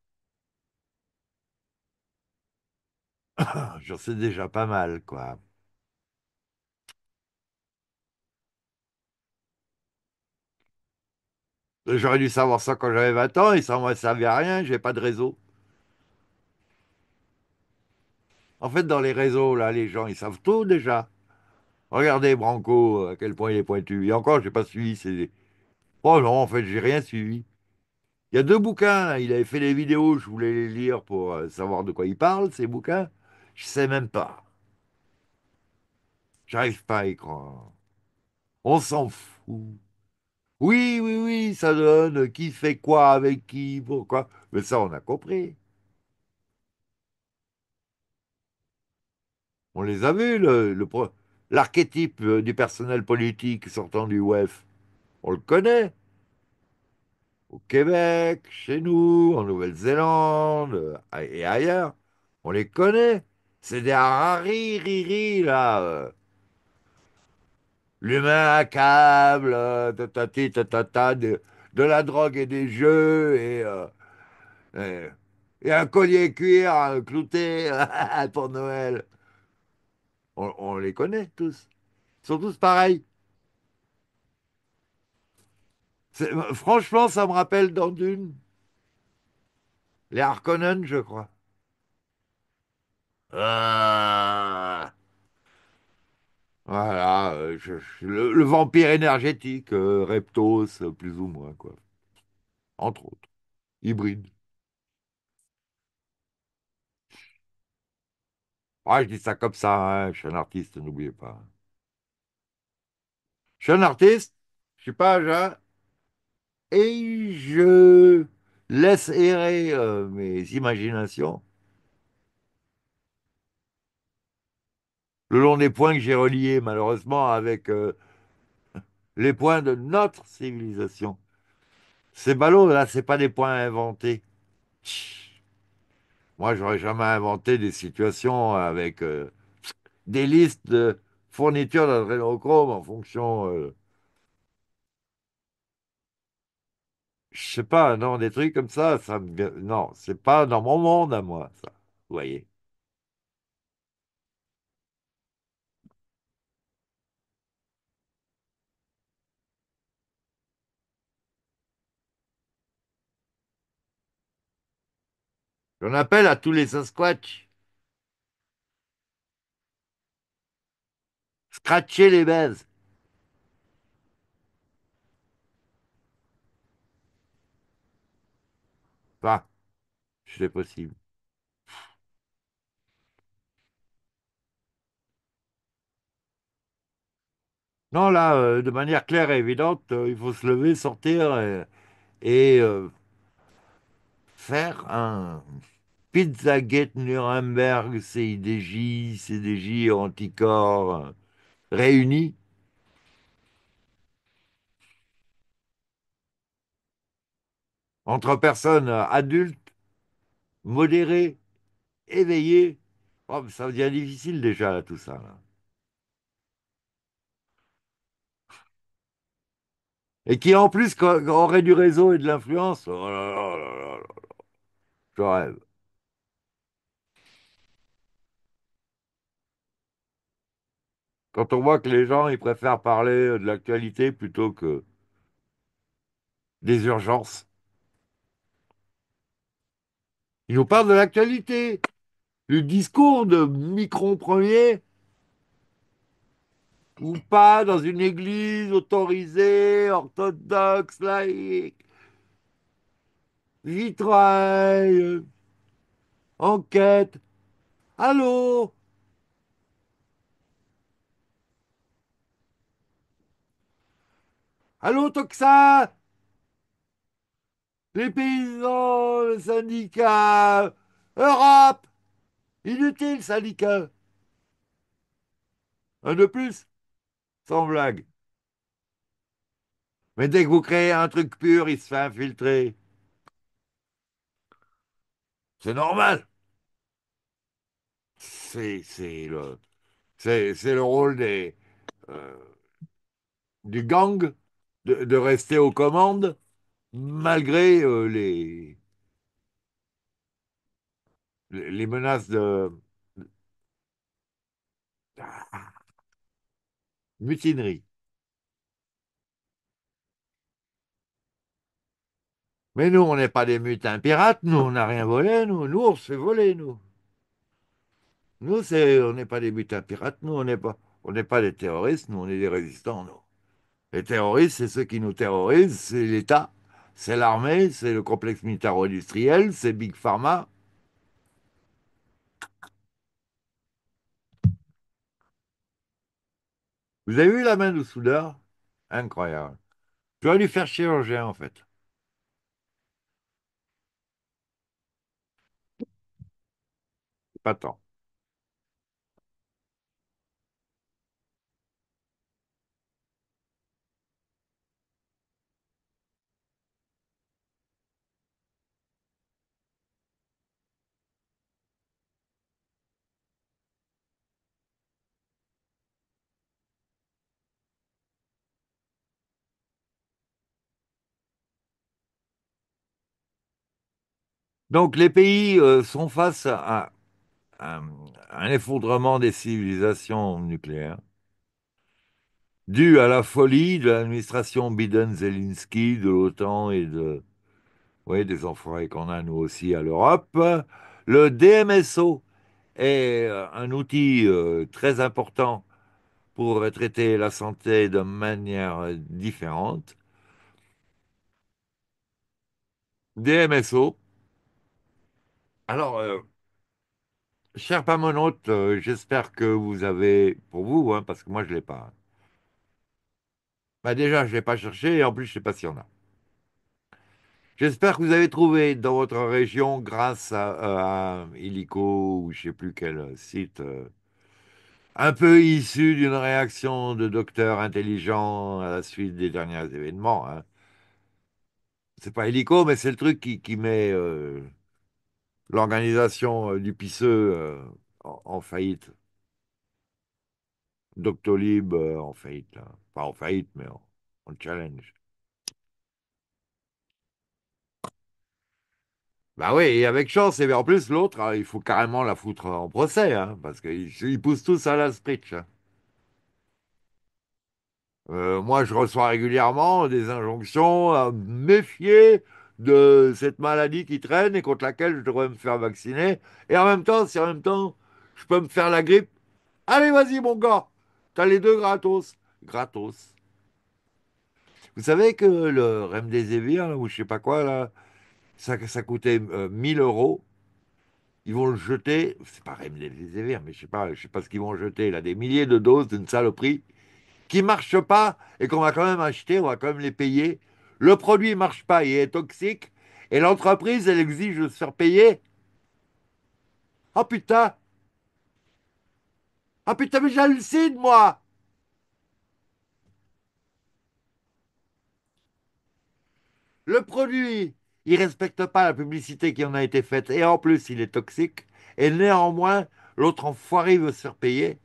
J'en sais déjà pas mal, quoi. J'aurais dû savoir ça quand j'avais 20 ans et ça ne servi à rien, j'ai pas de réseau. En fait, dans les réseaux, là, les gens, ils savent tout déjà. Regardez Branco, à quel point il est pointu. Et encore, j'ai pas suivi ses... Oh non, en fait, j'ai rien suivi. Il y a deux bouquins, il avait fait des vidéos, je voulais les lire pour euh, savoir de quoi il parle, ces bouquins. Je sais même pas. J'arrive pas à y croire. On s'en fout. Oui, oui, oui, ça donne qui fait quoi avec qui, pourquoi. Mais ça, on a compris. On les a vus, l'archétype le, euh, l'archétype du personnel politique sortant du WEF. On le connaît. Au Québec, chez nous, en Nouvelle-Zélande euh, et ailleurs. On les connaît. C'est des riri là. L'humain accable, ta, de, la drogue et des jeux, et, euh, et, un collier cuir clouté pour Noël. On, les connaît tous. Ils sont tous pareils. Franchement, ça me rappelle dans Dune. Les Harkonnen, je crois. Euh. Voilà, euh, le, vampire énergétique, euh, Reptos, plus ou moins, quoi. Entre autres. Hybride. Ah, je dis ça comme ça, hein, Je suis un artiste, n'oubliez pas. Je suis un artiste, je suis pas jeune. et je laisse errer, mes imaginations. le long des points que j'ai reliés malheureusement avec euh, les points de notre civilisation. Ces ballons là, c'est pas des points inventés. Moi, j'aurais jamais inventé des situations avec euh, des listes de fournitures d'adrénochrome en fonction. Euh, je sais pas, non, des trucs comme ça, ça Non, c'est pas dans mon monde à moi, ça. Vous voyez. On appelle à tous les Sasquatch. Scratcher les bases. Pas, c'est possible. Non, là, euh, de manière claire et évidente, euh, il faut se lever, sortir et, euh, faire un, Pizza, Pizzagate Nuremberg, CIDJ, CDJ, Anticorps, euh, réunis. Entre personnes euh, adultes, modérées, éveillées. Oh, ça devient difficile déjà, tout ça. et qui en plus aurait du réseau et de l'influence. Oh là là là je rêve. Quand on voit que les gens, ils préfèrent parler euh, de l'actualité plutôt que des urgences. Ils nous parlent de l'actualité. Le discours de Micron Premier, ou pas dans une église autorisée, orthodoxe, laïque, vitrail, euh, enquête. Allô Allô, Toxa Les paysans, le syndicat Europe Inutile, syndicat Un de plus Sans blague. Mais dès que vous créez un truc pur, il se fait infiltrer. C'est normal. C'est le, c'est le rôle des, euh, du gang de, rester aux commandes malgré euh, les, les menaces de mutinerie. Mais nous, on n'est pas des mutins pirates, nous, on n'a rien volé, nous, nous, on se fait voler, nous. Nous, c'est, on n'est pas des mutins pirates, nous, on n'est pas, on n'est pas des terroristes, nous, on est des résistants, nous. Les terroristes, c'est ceux qui nous terrorisent, c'est l'État, c'est l'armée, c'est le complexe militaro-industriel, c'est Big Pharma. Vous avez vu la main de soudeur Incroyable. Tu dois lui faire chirurgien en fait. Pas tant. Donc les pays euh, sont face à, un effondrement des civilisations nucléaires dû à la folie de l'administration Biden-Zelensky, de l'OTAN et de, des enfoirés qu'on a nous aussi à l'Europe. Le DMSO est euh, un outil euh, très important pour traiter la santé de manière différente. DMSO, alors, cher euh, chers euh, j'espère que vous avez, pour vous, hein, parce que moi je ne l'ai pas. Bah, déjà, je ne l'ai pas cherché et en plus, je ne sais pas s'il y en a. J'espère que vous avez trouvé dans votre région, grâce à, Helico euh, Illico ou je ne sais plus quel site, un peu issu d'une réaction de docteur intelligent à la suite des derniers événements. Ce hein. C'est pas Illico, mais c'est le truc qui, qui met l'organisation euh, du Pisseux e, en, faillite. Doctolib euh, en faillite. Pas en faillite, mais en, challenge. Bah oui, et avec chance. Et en plus, l'autre, hein, il faut carrément la foutre en procès, hein, parce qu'ils poussent tous à la spritch. Hein. Euh, moi, je reçois régulièrement des injonctions à méfier de cette maladie qui traîne et contre laquelle je devrais me faire vacciner. Et en même temps, si en même temps, je peux me faire la grippe, allez, vas-y, mon gars, t'as les deux gratos. Gratos. Vous savez que le Remdesivir, là, ou je sais pas quoi, là, ça, ça coûtait 1000 euh, euros. Ils vont le jeter, c'est pas Remdesivir, mais je sais pas, je sais pas ce qu'ils vont jeter, là, des milliers de doses d'une saloperie qui marche pas et qu'on va quand même acheter, on va quand même les payer le produit ne marche pas il est toxique, et l'entreprise, elle exige de se faire payer. oh, putain Ah oh, putain, mais j'hallucine, moi Le produit, il respecte pas la publicité qui en a été faite, et en plus, il est toxique, et néanmoins, l'autre enfoiré veut se faire payer.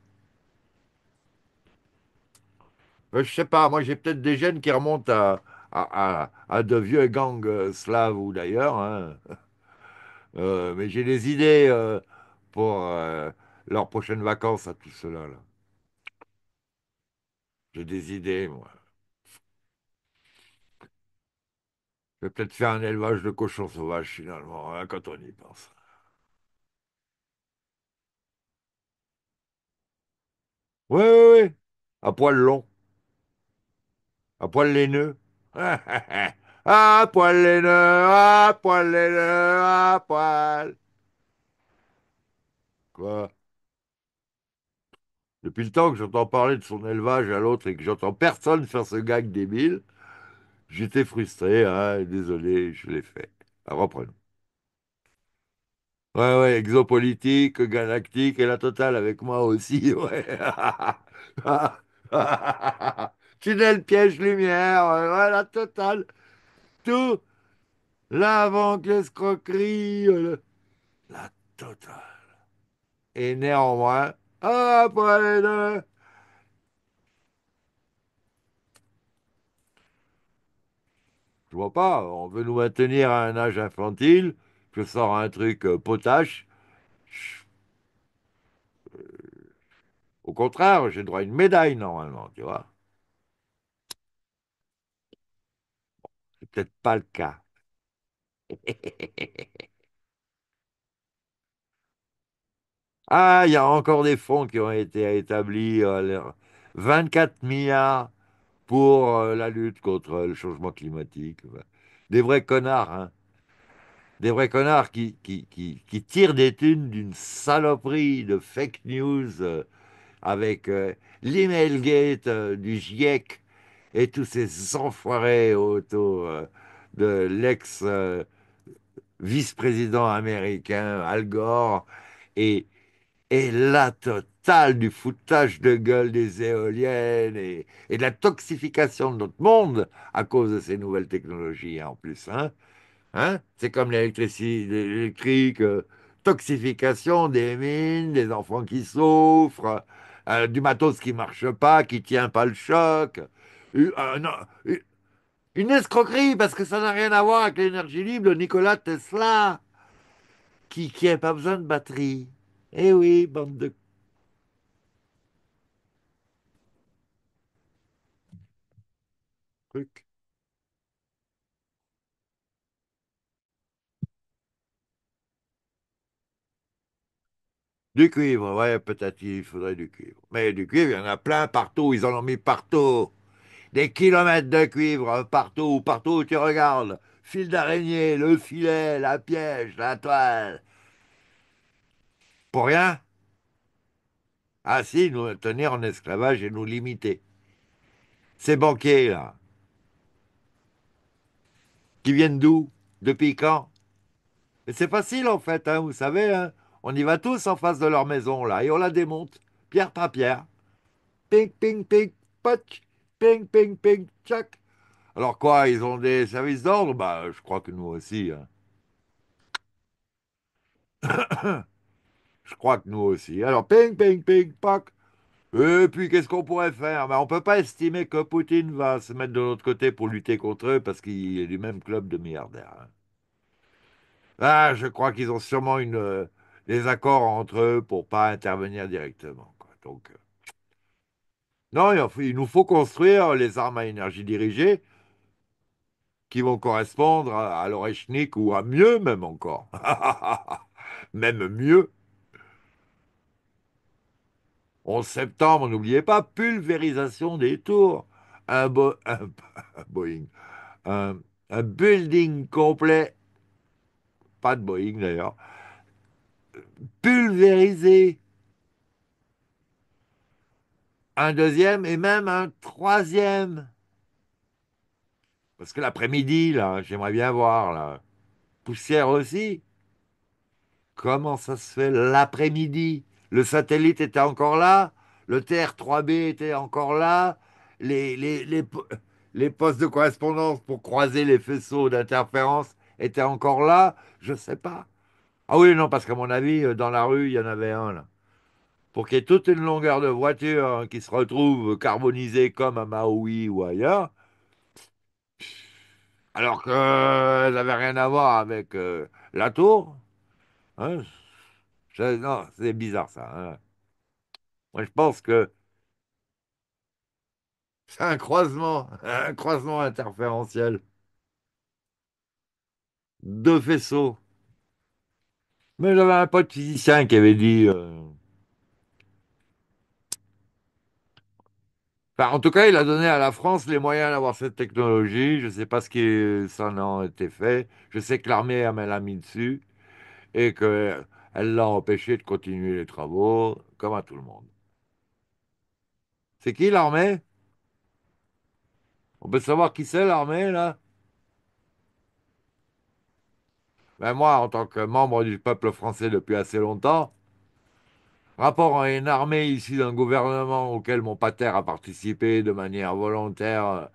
Euh, je sais pas, moi j'ai peut-être des gènes qui remontent à, à, de vieux gangs euh, slaves ou d'ailleurs. Hein. Euh, mais j'ai des idées euh, pour leurs prochaines vacances à tout cela. Là. J'ai des idées, moi. Je vais peut-être faire un élevage de cochons sauvages, finalement, hein, quand on y pense. Oui, oui, oui. À poil long. À poil laineux. Ah poil les nœuds, ah poil les poil. Quoi Depuis le temps que j'entends parler de son élevage à l'autre et que j'entends personne faire ce gag débile, j'étais frustré, hein, désolé, je l'ai fait. Alors, ah, reprenons. Ouais, ouais, exopolitique, galactique et la totale avec moi aussi, ouais. tunnel piège-lumière, euh, voilà, total. Tout. lavant que l'escroquerie, euh, la totale. Et néanmoins, après les Je vois pas, on veut nous maintenir à un âge infantile, je sors un truc euh, potache. Au contraire, j'ai droit à une médaille normalement, tu vois. peut-être pas le cas. ah, il y a encore des fonds qui ont été établis. 24 euh, milliards pour euh, la lutte contre le changement climatique. Des vrais connards, hein. Des vrais connards qui, qui, tirent des thunes d'une saloperie de fake news euh, avec l'emailgate du GIEC et tous ces enfoirés autour euh, de l'ex euh, vice-président américain Al Gore et, et la totale du foutage de gueule des éoliennes et, de la toxification de notre monde à cause de ces nouvelles technologies hein, en plus. Hein hein C'est comme l'électricité électrique, euh, toxification des mines, des enfants qui souffrent, du matos qui marche pas, qui tient pas le choc. Euh, euh, euh, une escroquerie, parce que ça n'a rien à voir avec l'énergie libre, de Nicolas Tesla, qui n'a pas besoin de batterie. Eh oui, bande de... Du cuivre, ouais, peut-être il faudrait du cuivre. Mais du cuivre, il y en a plein partout, ils en ont mis partout des kilomètres de cuivre partout, partout où tu regardes. Fil d'araignée, le filet, la piège, la toile. Pour rien Ah si, nous tenir en esclavage et nous limiter. Ces banquiers, là, qui viennent d'où Depuis quand C'est facile, en fait, hein, vous savez, hein. on y va tous en face de leur maison, là, et on la démonte, pierre par pierre. Ping, ping, ping, poc ping, ping, ping, tchac. Alors quoi, ils ont des services d'ordre Bah, je crois que nous aussi. Hein. je crois que nous aussi. Alors, ping, ping, ping, pac. Et puis, qu'est-ce qu'on pourrait faire ben, On ne peut pas estimer que Poutine va se mettre de l'autre côté pour lutter contre eux parce qu'il est du même club de milliardaires. Hein. Ah, je crois qu'ils ont sûrement une, euh, des accords entre eux pour pas intervenir directement. Quoi. Donc, euh, non, il nous faut construire les armes à énergie dirigée qui vont correspondre à, l'orechnik ou à mieux même encore. même mieux. 11 septembre, n'oubliez pas, pulvérisation des tours. Un, Boeing. un, building complet. Pas de Boeing d'ailleurs. Pulvérisé un deuxième et même un troisième. Parce que l'après-midi, là, j'aimerais bien voir, la poussière aussi. Comment ça se fait l'après-midi Le satellite était encore là, le TR-3B était encore là, les, les, les, les postes de correspondance pour croiser les faisceaux d'interférence étaient encore là, je ne sais pas. Ah oui, non, parce qu'à mon avis, euh, dans la rue, il y en avait un, là pour qu'il y ait toute une longueur de voiture hein, qui se retrouve carbonisée comme à Maui ou ailleurs, alors que ça euh, n'avait rien à voir avec euh, la tour. Hein. non, c'est bizarre ça. Hein. Moi, je pense que c'est un croisement, un croisement interférentiel. Deux faisceaux. Mais j'avais un pote physicien qui avait dit. Euh, Bah, en tout cas, il a donné à la France les moyens d'avoir cette technologie. Je ne sais pas ce qui s'en a été fait. Je sais que l'armée l'a mis dessus et qu'elle l'a empêché de continuer les travaux, comme à tout le monde. C'est qui l'armée On peut savoir qui c'est l'armée, là ben, Moi, en tant que membre du peuple français depuis assez longtemps, rapport à une armée ici d'un gouvernement auquel mon pater a participé de manière volontaire euh,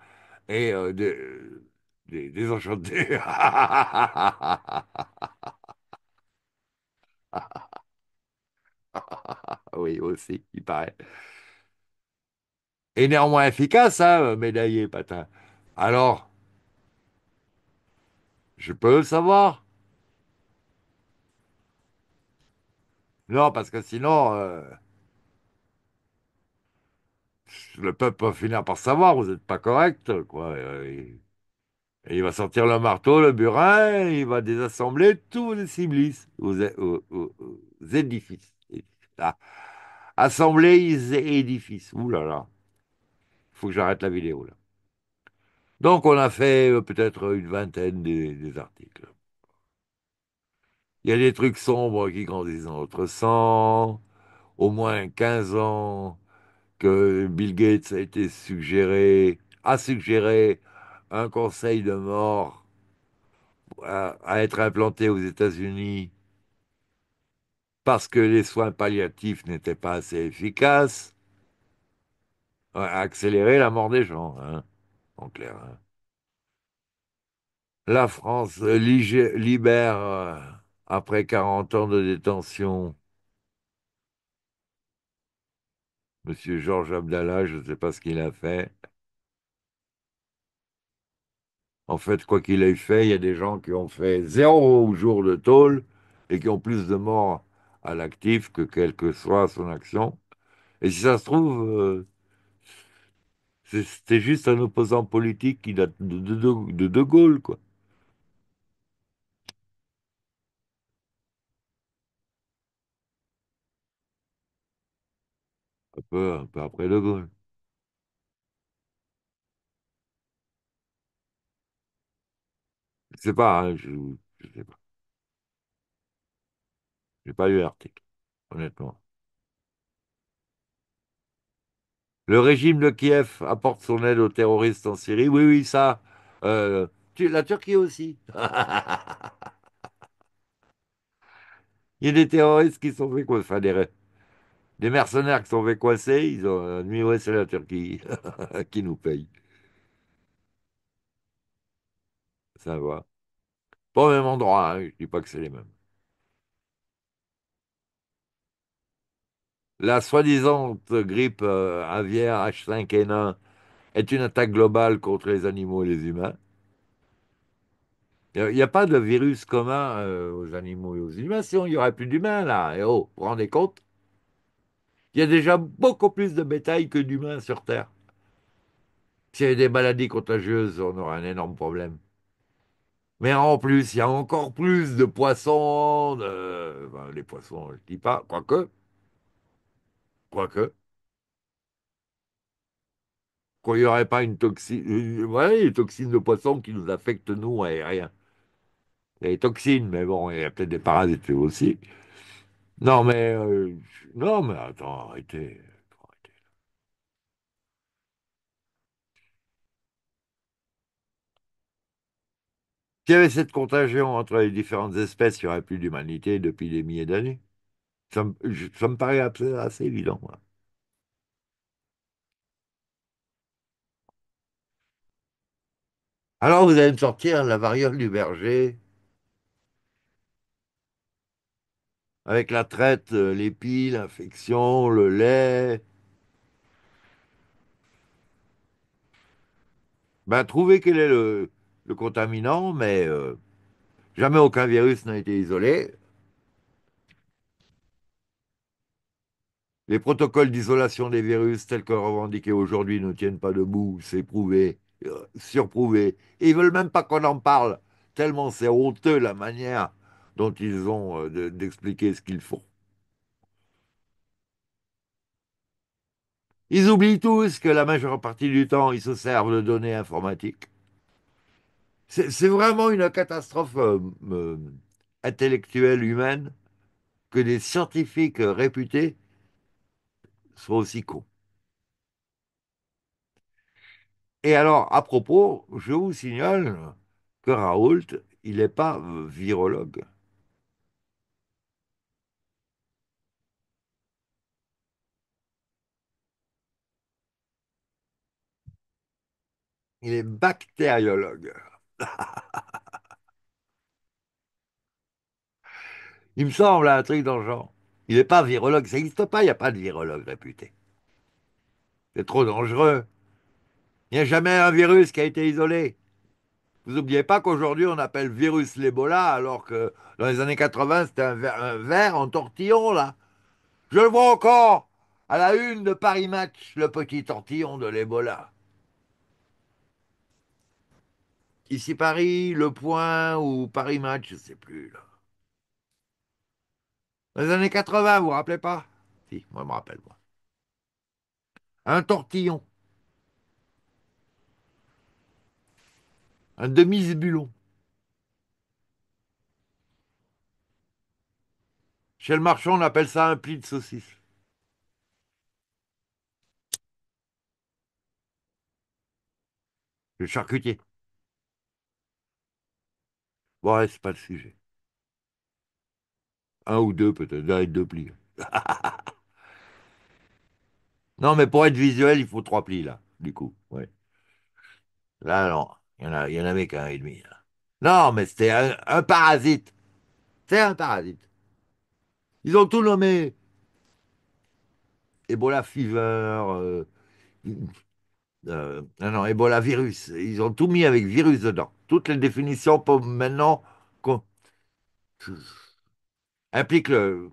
et euh, de, oui, aussi, il paraît. Et néanmoins efficace, hein, euh, médaillé, patin. Alors, je peux le savoir Non, parce que sinon, euh, le peuple va finir par savoir, vous n'êtes pas correct, quoi. Euh, il va sortir le marteau, le burin, il va désassembler tous les ciblis, aux, édifices. Assemblées, Assembler les édifices. Ouh là là. Il faut que j'arrête la vidéo, là. Donc, on a fait euh, peut-être une vingtaine des articles. Il y a des trucs sombres qui grandissent dans notre sang. Au moins 15 ans que Bill Gates a été suggéré, a suggéré un conseil de mort à, être implanté aux États-Unis parce que les soins palliatifs n'étaient pas assez efficaces, accélérer la mort des gens, hein, en clair. Hein. La France euh, libère euh, après 40 ans de détention. Monsieur Georges Abdallah, je ne sais pas ce qu'il a fait. En fait, quoi qu'il ait fait, il y a des gens qui ont fait zéro jour de tôle et qui ont plus de morts à l'actif que quelle que soit son action. Et si ça se trouve, euh, c'était juste un opposant politique qui date de, de Gaulle, quoi. un peu, après le Gaulle. Je ne sais pas, hein, je, n'ai sais pas. J'ai pas lu l'article, honnêtement. Le régime de Kiev apporte son aide aux terroristes en Syrie. Oui, oui, ça. Euh, la Turquie aussi. Il y a des terroristes qui sont faits quoi, enfin, des, des mercenaires qui sont vécoincés, ils ont nuit ouais, c'est la Turquie qui nous paye. Ça va. Pas au même endroit, hein, je ne dis pas que c'est les mêmes. La soi-disant grippe euh, aviaire H5N1 est une attaque globale contre les animaux et les humains. Il n'y a pas de virus commun euh, aux animaux et aux humains, sinon il n'y aurait plus d'humains là. Et eh oh, vous vous rendez compte il y a déjà beaucoup plus de bétail que d'humains sur Terre. S'il y a des maladies contagieuses, on aurait un énorme problème. Mais en plus, il y a encore plus de poissons. Ben, les poissons, je ne dis pas, quoique. Quoique. Qu'il n'y aurait pas une toxine. oui, les toxines de poissons qui nous affectent, nous, aériens. Les toxines, mais bon, il y a peut-être des parasites aussi. Non, mais, euh, non, mais attends, arrêtez. S'il y avait cette contagion entre les différentes espèces, il n'y aurait plus d'humanité depuis des milliers d'années. Ça, me paraît assez, évident. Alors, vous allez me sortir la variole du berger. avec la traite, euh, l'épi, l'infection, le lait. Ben, trouver quel est le, contaminant, mais euh, jamais aucun virus n'a été isolé. Les protocoles d'isolation des virus tels que revendiqués aujourd'hui ne tiennent pas debout, c'est prouvé, euh, surprouvé. Et ils veulent même pas qu'on en parle, tellement c'est honteux la manière dont ils ont euh, d'expliquer ce qu'ils font. Ils oublient tous que la majeure partie du temps, ils se servent de données informatiques. C'est vraiment une catastrophe euh, euh, intellectuelle humaine que des scientifiques réputés soient aussi cons. Et alors, à propos, je vous signale que Raoult, il n'est pas virologue. Il est bactériologue. il me semble un truc dans le genre. Il n'est pas virologue. Ça n'existe pas. Il n'y a pas de virologue réputé. C'est trop dangereux. Il n'y a jamais un virus qui a été isolé. Vous n'oubliez pas qu'aujourd'hui, on appelle virus l'Ebola, alors que dans les années 80, c'était un, ver verre en tortillon, là. Je le vois encore à la une de Paris Match, le petit tortillon de l'Ebola. Ici Paris, Le Point ou Paris Match, je sais plus. Là. les années 80, vous vous rappelez pas Si, moi je me rappelle moi. Un tortillon. Un demi-zébulon. Chez le marchand, on appelle ça un pli de saucisse. Le charcutier. Ouais, c'est pas le sujet. Un ou deux peut-être, avec deux plis. non, mais pour être visuel, il faut trois plis là, du coup. Ouais. Là, non. Il y en, a, il y en avait qu'un et demi. Non, mais c'était un, parasite. C'est un parasite. Ils ont tout nommé Ebola fever. Euh, euh, non, non, Ebola virus. Ils ont tout mis avec virus dedans. Toutes les définitions pour maintenant impliquent le,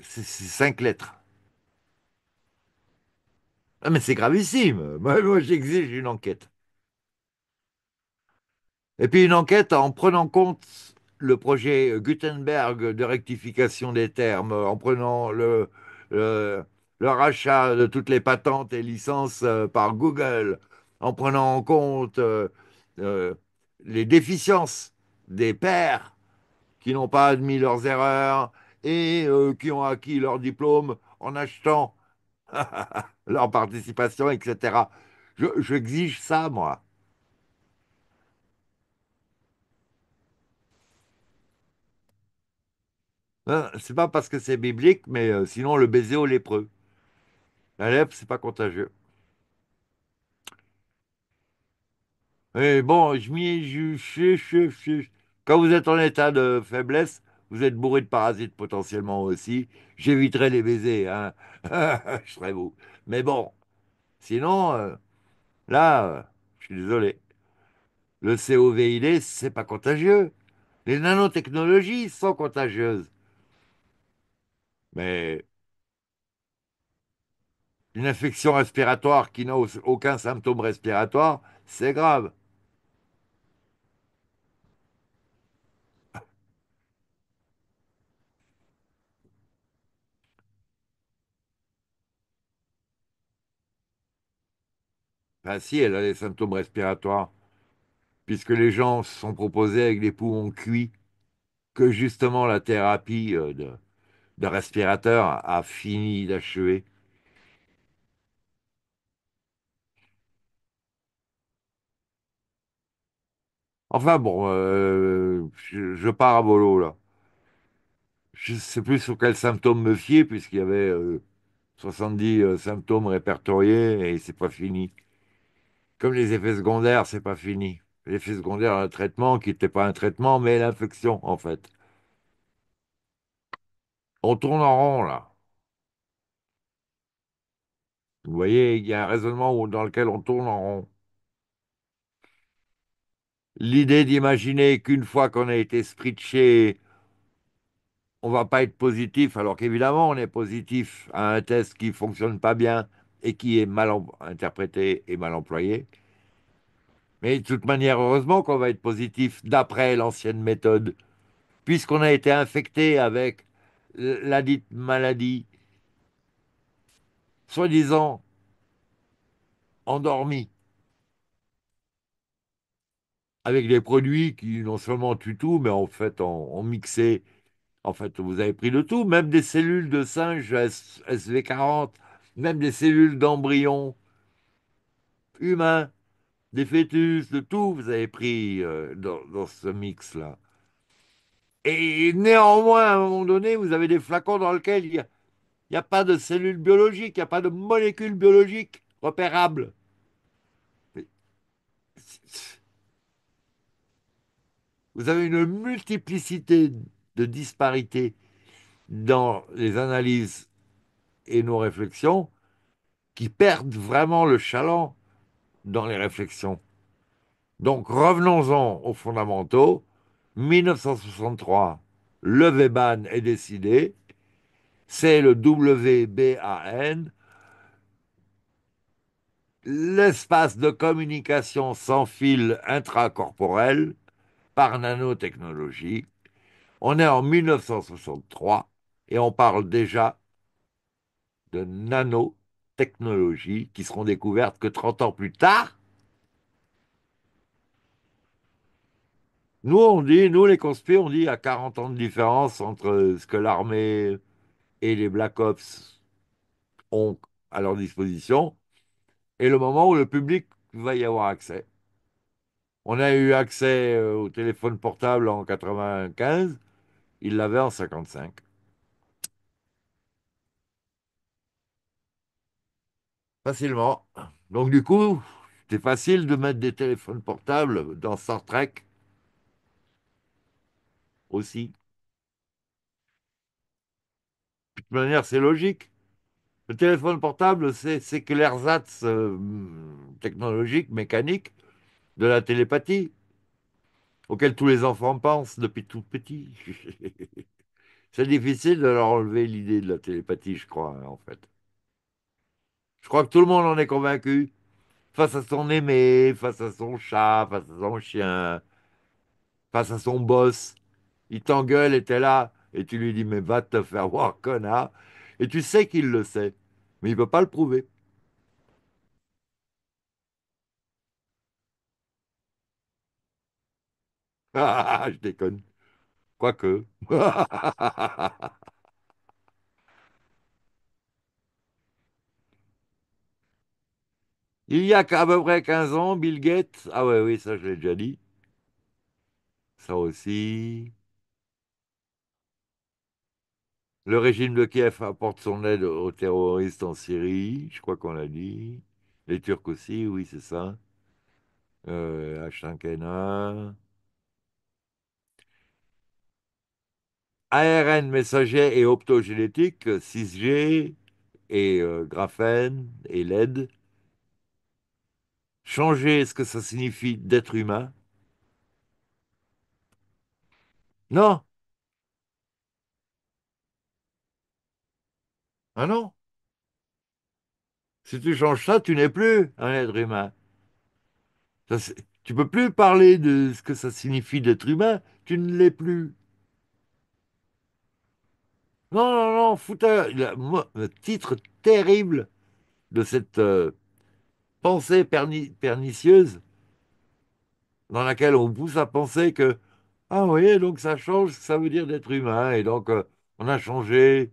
ces cinq lettres. Ah, mais c'est gravissime. Moi, j'exige une enquête. Et puis une enquête en prenant compte le projet Gutenberg de rectification des termes, en prenant le le rachat de toutes les patentes et licences euh, par Google, en prenant en compte euh, euh, les déficiences des pères qui n'ont pas admis leurs erreurs et qui ont acquis leur diplôme en achetant leur participation, etc. J'exige ça, moi. Hein, c'est pas parce que c'est biblique, mais sinon le baiser au lépreux. La lèpre, c'est pas contagieux. Et eh bon, je m'y je, je, je, Quand vous êtes en état de faiblesse, vous êtes bourré de parasites potentiellement aussi. J'éviterai les baisers, hein. je serai vous. Mais bon, sinon, euh, là, euh, je suis désolé. Le COVID, c'est pas contagieux. Les nanotechnologies sont contagieuses. Mais une infection respiratoire qui n'a aucun symptôme respiratoire, c'est grave. Ben si, elle a des symptômes respiratoires, puisque les gens se sont proposés avec des poumons cuits que justement la thérapie euh, de, de respirateur a fini d'achever. Enfin bon, euh, je, pars à bolo là. Je sais plus sur quels symptômes me fier, puisqu'il y avait 70 euh, euh, symptômes répertoriés et c'est pas fini. Comme les effets secondaires, c'est pas fini. L'effet secondaire un traitement qui n'était pas un traitement, mais l'infection, en fait. On tourne en rond, là. Vous voyez, il y a un raisonnement dans lequel on tourne en rond l'idée d'imaginer qu'une fois qu'on a été spritché, on va pas être positif, alors qu'évidemment on est positif à un test qui fonctionne pas bien et qui est mal interprété et mal employé. Mais de toute manière, heureusement qu'on va être positif d'après l'ancienne méthode, puisqu'on a été infecté avec la dite maladie, soi-disant endormie avec des produits qui non seulement tuent tout, mais en fait on mixé. En fait, vous avez pris le tout, même des cellules de singe SV40, même des cellules d'embryons humains, des fœtus, de tout, vous avez pris euh, dans, ce mix-là. Et néanmoins, à un moment donné, vous avez des flacons dans lesquels il n'y a, a pas de cellules biologiques, il n'y a pas de molécules biologiques repérables. Vous avez une multiplicité de disparités dans les analyses et nos réflexions qui perdent vraiment le chaland dans les réflexions. Donc revenons-en aux fondamentaux. 1963, le VBAN est décidé. C'est le WBAN, l'espace de communication sans fil intracorporel par nanotechnologie. On est en 1963 et on parle déjà de nanotechnologies qui seront découvertes que 30 ans plus tard. Nous, on dit, nous les conspires, on dit à 40 ans de différence entre ce que l'armée et les Black Ops ont à leur disposition et le moment où le public va y avoir accès. On a eu accès euh, au téléphone portable en 95, il l'avait en 55. Facilement. Donc du coup, c'était facile de mettre des téléphones portables dans Star Trek aussi. De toute manière, c'est logique. Le téléphone portable, c'est que l'ersatz euh, technologique, mécanique, de la télépathie, auquel tous les enfants pensent depuis tout petit. C'est difficile de leur enlever l'idée de la télépathie, je crois, en fait. Je crois que tout le monde en est convaincu, face à son aimé, face à son chat, face à son chien, face à son boss. Il t'engueule et t'es là, et tu lui dis, mais va te faire voir, connard. Et tu sais qu'il le sait, mais il ne peut pas le prouver. Ah, je déconne. Quoique. Il y a à peu près 15 ans, Bill Gates. Ah ouais, oui, ça je l'ai déjà dit. Ça aussi. Le régime de Kiev apporte son aide aux terroristes en Syrie, je crois qu'on l'a dit. Les Turcs aussi, oui, c'est ça. H5N1. Euh, ARN messager et optogénétique, 6G et euh, graphène et LED. Changer ce que ça signifie d'être humain. Non. Ah non. Si tu changes ça, tu n'es plus un être humain. tu peux plus parler de ce que ça signifie d'être humain, tu ne l'es plus. Non, non, non, fouteur. le titre terrible de cette euh, pensée perni pernicieuse dans laquelle on pousse à penser que ah oui, donc ça change, ça veut dire d'être humain, et donc euh, on a changé.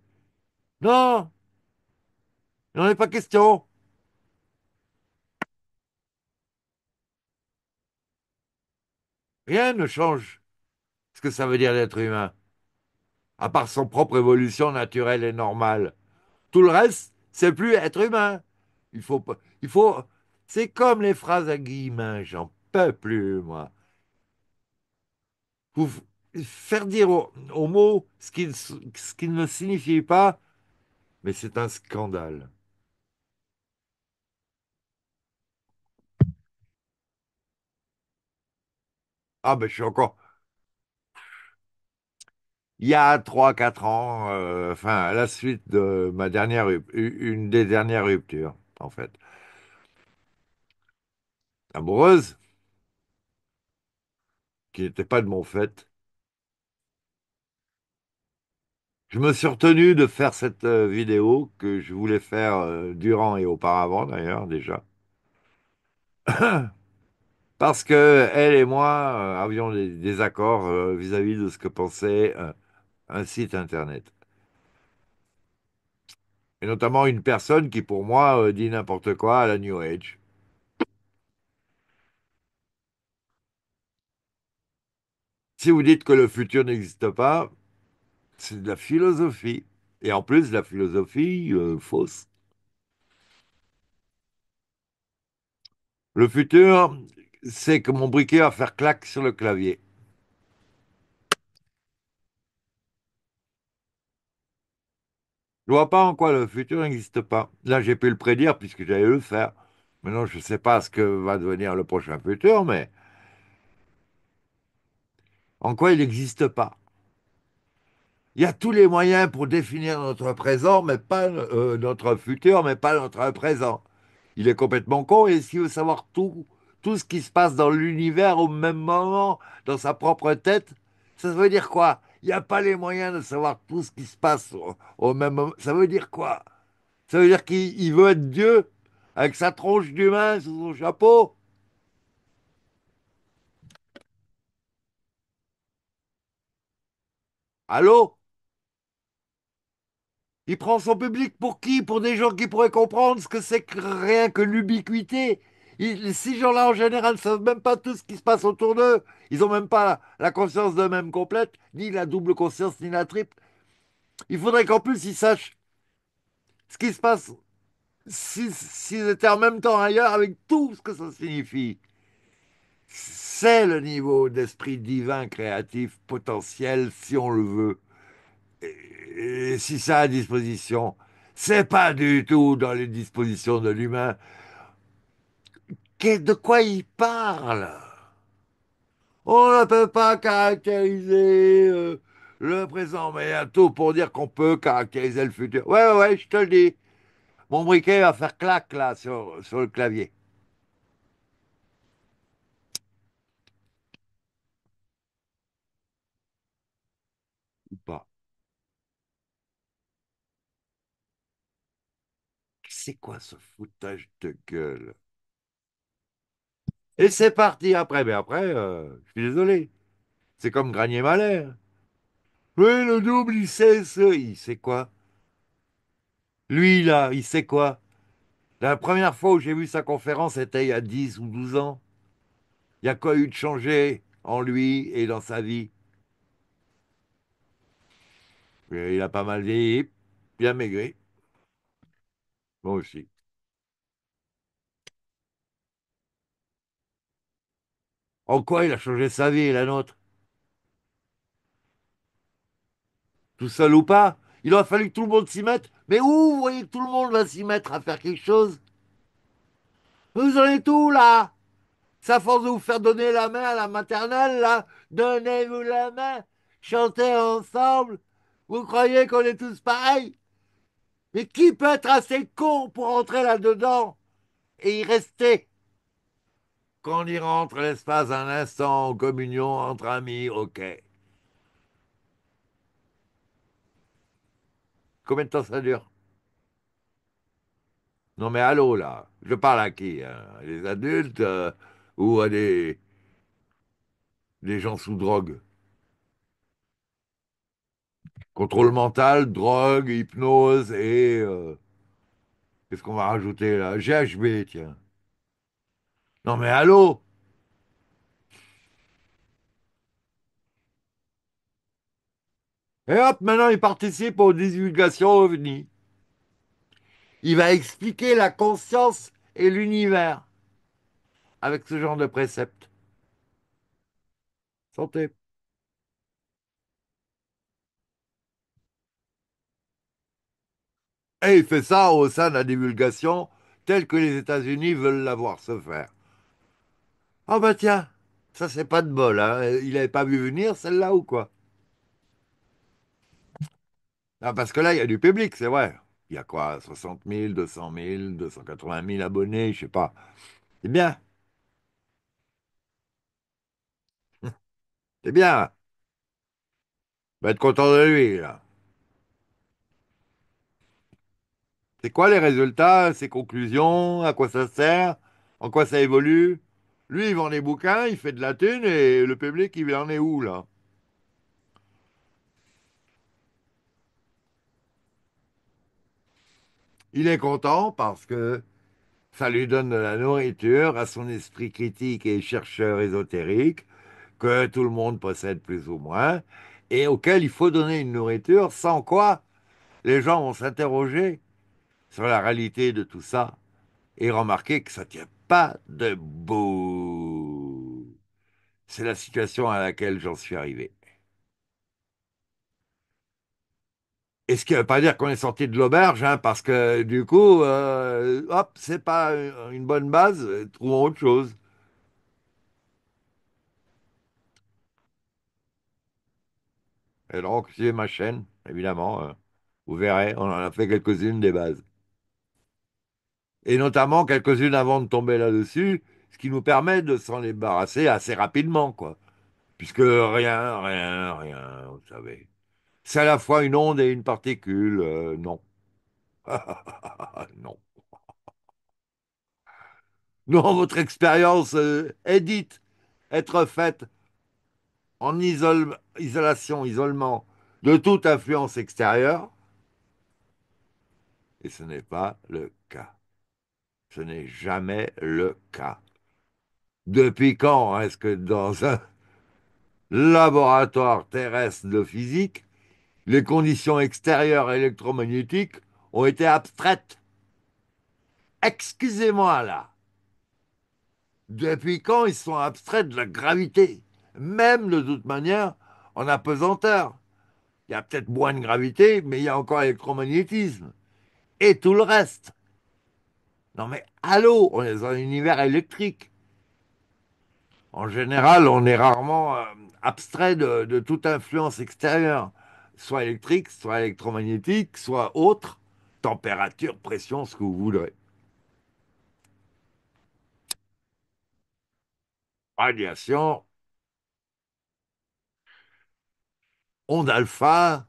Non, il n'en est pas question. Rien ne change ce que ça veut dire d'être humain à part son propre évolution naturelle et normale. Tout le reste, c'est plus être humain. Il faut, il faut, c'est comme les phrases à guillemets. j'en peux plus, moi. faire dire aux, mots ce qu'ils ne signifie pas, mais c'est un scandale. Ah, ben je suis encore, il y a 3-4 ans, euh, enfin, à la suite de ma dernière, une des dernières ruptures, en fait. Amoureuse, qui n'était pas de mon fait. Je me suis retenu de faire cette euh, vidéo que je voulais faire euh, durant et auparavant, d'ailleurs, déjà. Parce que elle et moi avions des, désaccords vis à -vis de ce que pensait un site internet. Et notamment une personne qui, pour moi, euh, dit n'importe quoi à la New Age. Si vous dites que le futur n'existe pas, c'est de la philosophie. Et en plus, la philosophie euh, fausse. Le futur, c'est que mon briquet va faire claque sur le clavier. Je ne vois pas en quoi le futur n'existe pas. Là, j'ai pu le prédire puisque j'allais le faire. Maintenant, je ne sais pas ce que va devenir le prochain futur, mais en quoi il n'existe pas. Il y a tous les moyens pour définir notre présent, mais pas euh, notre futur, mais pas notre présent. Il est complètement con et s'il veut savoir tout, tout ce qui se passe dans l'univers au même moment, dans sa propre tête, ça veut dire quoi il n'y a pas les moyens de savoir tout ce qui se passe au, même moment. Ça veut dire quoi Ça veut dire qu'il veut être Dieu avec sa tronche d'humain sous son chapeau Allô Il prend son public pour qui Pour des gens qui pourraient comprendre ce que c'est que rien que l'ubiquité ils, ces gens-là, en général, ne savent même pas tout ce qui se passe autour d'eux. Ils n'ont même pas la, conscience d'eux-mêmes complète, ni la double conscience, ni la triple. Il faudrait qu'en plus, ils sachent ce qui se passe s'ils étaient en même temps ailleurs avec tout ce que ça signifie. C'est le niveau d'esprit divin, créatif, potentiel, si on le veut. Et, si ça à disposition, c'est pas du tout dans les dispositions de l'humain de quoi il parle On ne peut pas caractériser euh, le présent, mais a tout pour dire qu'on peut caractériser le futur. Ouais, ouais, je te le dis. Mon briquet va faire clac, là sur le clavier. Ou pas. C'est quoi ce foutage de gueule et c'est parti après. Mais après, euh, je suis désolé. C'est comme Granier Malher. mais le double, il sait ce. Il sait quoi Lui, là, il sait quoi La première fois où j'ai vu sa conférence, c'était il y a 10 ou 12 ans. Il y a quoi eu de changé en lui et dans sa vie Il a pas mal dit bien maigri. Moi aussi. En quoi il a changé sa vie et la nôtre Tout seul ou pas Il aurait fallu que tout le monde s'y mette. Mais où Vous voyez que tout le monde va s'y mettre à faire quelque chose Vous en êtes où là Ça force de vous faire donner la main à la maternelle là Donnez-vous la main Chantez ensemble Vous croyez qu'on est tous pareils Mais qui peut être assez con pour entrer là-dedans et y rester on y rentre l'espace un instant en communion entre amis, ok. Combien de temps ça dure Non mais allô là, je parle à qui Les hein adultes euh, ou à des, gens sous drogue Contrôle mental, drogue, hypnose et... Euh, qu'est-ce qu'on va rajouter là GHB, tiens. Non mais allô Et hop, maintenant il participe aux divulgations OVNI. Il va expliquer la conscience et l'univers avec ce genre de préceptes. Santé. Et il fait ça au sein de la divulgation telle que les États-Unis veulent la voir se faire. Ah oh tiens, ça c'est pas de bol, hein. il n'avait pas vu venir celle-là ou quoi ah, Parce que là, il y a du public, c'est vrai. Il y a quoi 60 000, 200 000, 280 000 abonnés, je sais pas. C'est bien. C'est bien. va être content de lui, là. C'est quoi les résultats, ses conclusions, à quoi ça sert, en quoi ça évolue lui, il vend des bouquins, il fait de la thune, et le public, il en est où, là Il est content parce que ça lui donne de la nourriture à son esprit critique et chercheur ésotérique que tout le monde possède plus ou moins et auquel il faut donner une nourriture sans quoi les gens vont s'interroger sur la réalité de tout ça et remarquer que ça tient pas beau C'est la situation à laquelle j'en suis arrivé. Et ce qui ne veut pas dire qu'on est sorti de l'auberge, hein, parce que du coup, euh, hop, c'est pas une bonne base, trouvons autre chose. Et donc, c'est ma chaîne, évidemment. Euh, vous verrez, on en a fait quelques-unes des bases. Et notamment, quelques-unes avant de tomber là-dessus, ce qui nous permet de s'en débarrasser assez rapidement, quoi. Puisque rien, rien, rien, vous savez. C'est à la fois une onde et une particule, euh, non. non. Non, votre expérience euh, est dite être faite en isolation, isolement de toute influence extérieure. Et ce n'est pas le cas. Ce n'est jamais le cas. Depuis quand est-ce que dans un laboratoire terrestre de physique, les conditions extérieures électromagnétiques ont été abstraites Excusez-moi là. Depuis quand ils sont abstraits de la gravité Même de toute manière en apesanteur. Il y a peut-être moins de gravité, mais il y a encore électromagnétisme. Et tout le reste. Non mais allô, on est dans un univers électrique. En général, on est rarement euh, abstrait de, toute influence extérieure, soit électrique, soit électromagnétique, soit autre, température, pression, ce que vous voudrez. Radiation, onde alpha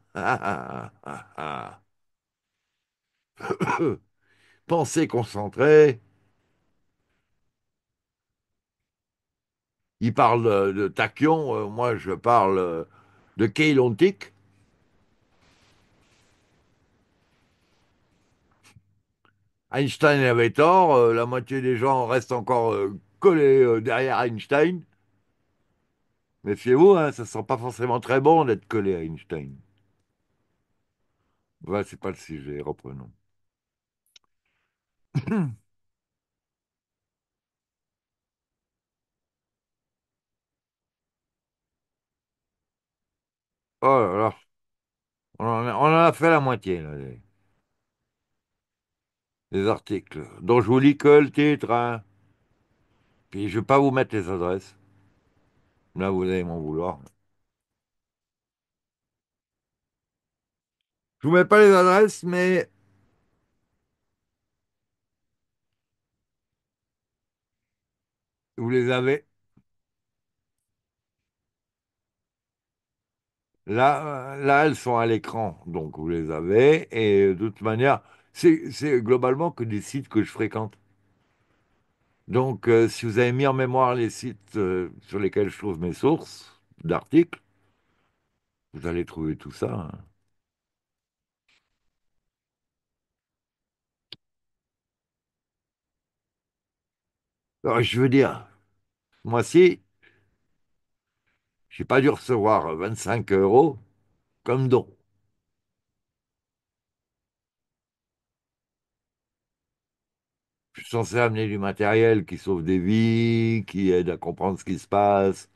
pensée concentrée. Il parle euh, de Tachyon, euh, moi je parle euh, de Keilontic. Einstein avait tort, la moitié des gens restent encore collés derrière Einstein. Méfiez-vous, hein, ça ne sent pas forcément très bon d'être collé à Einstein. Voilà, c'est pas le sujet, reprenons. Oh là là, on en a, fait la moitié, là, des, articles. Donc, je vous lis que le titre, hein. Puis, je ne vais pas vous mettre les adresses. Là, vous allez m'en vouloir. Je vous mets pas les adresses, mais Vous les avez Là, là, elles sont à l'écran, donc vous les avez. Et de toute manière, c'est globalement que des sites que je fréquente. Donc, euh, si vous avez mis en mémoire les sites euh, sur lesquels je trouve mes sources d'articles, vous allez trouver tout ça. Hein. je veux dire, mois-ci, j'ai pas dû recevoir 25 euros comme don. Je suis censé amener du matériel qui sauve des vies, qui aide à comprendre ce qui se passe,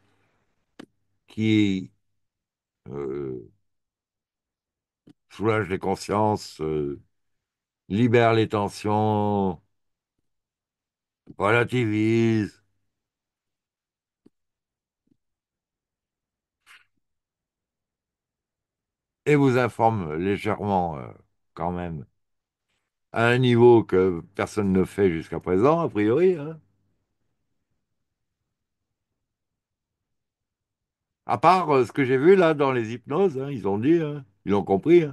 qui euh, soulage les consciences, euh, libère les tensions, relativise. et vous informe légèrement euh, quand même à un niveau que personne ne fait jusqu'à présent, a priori. Hein. À part euh, ce que j'ai vu là dans les hypnoses, hein, ils ont dit, hein, ils l'ont compris.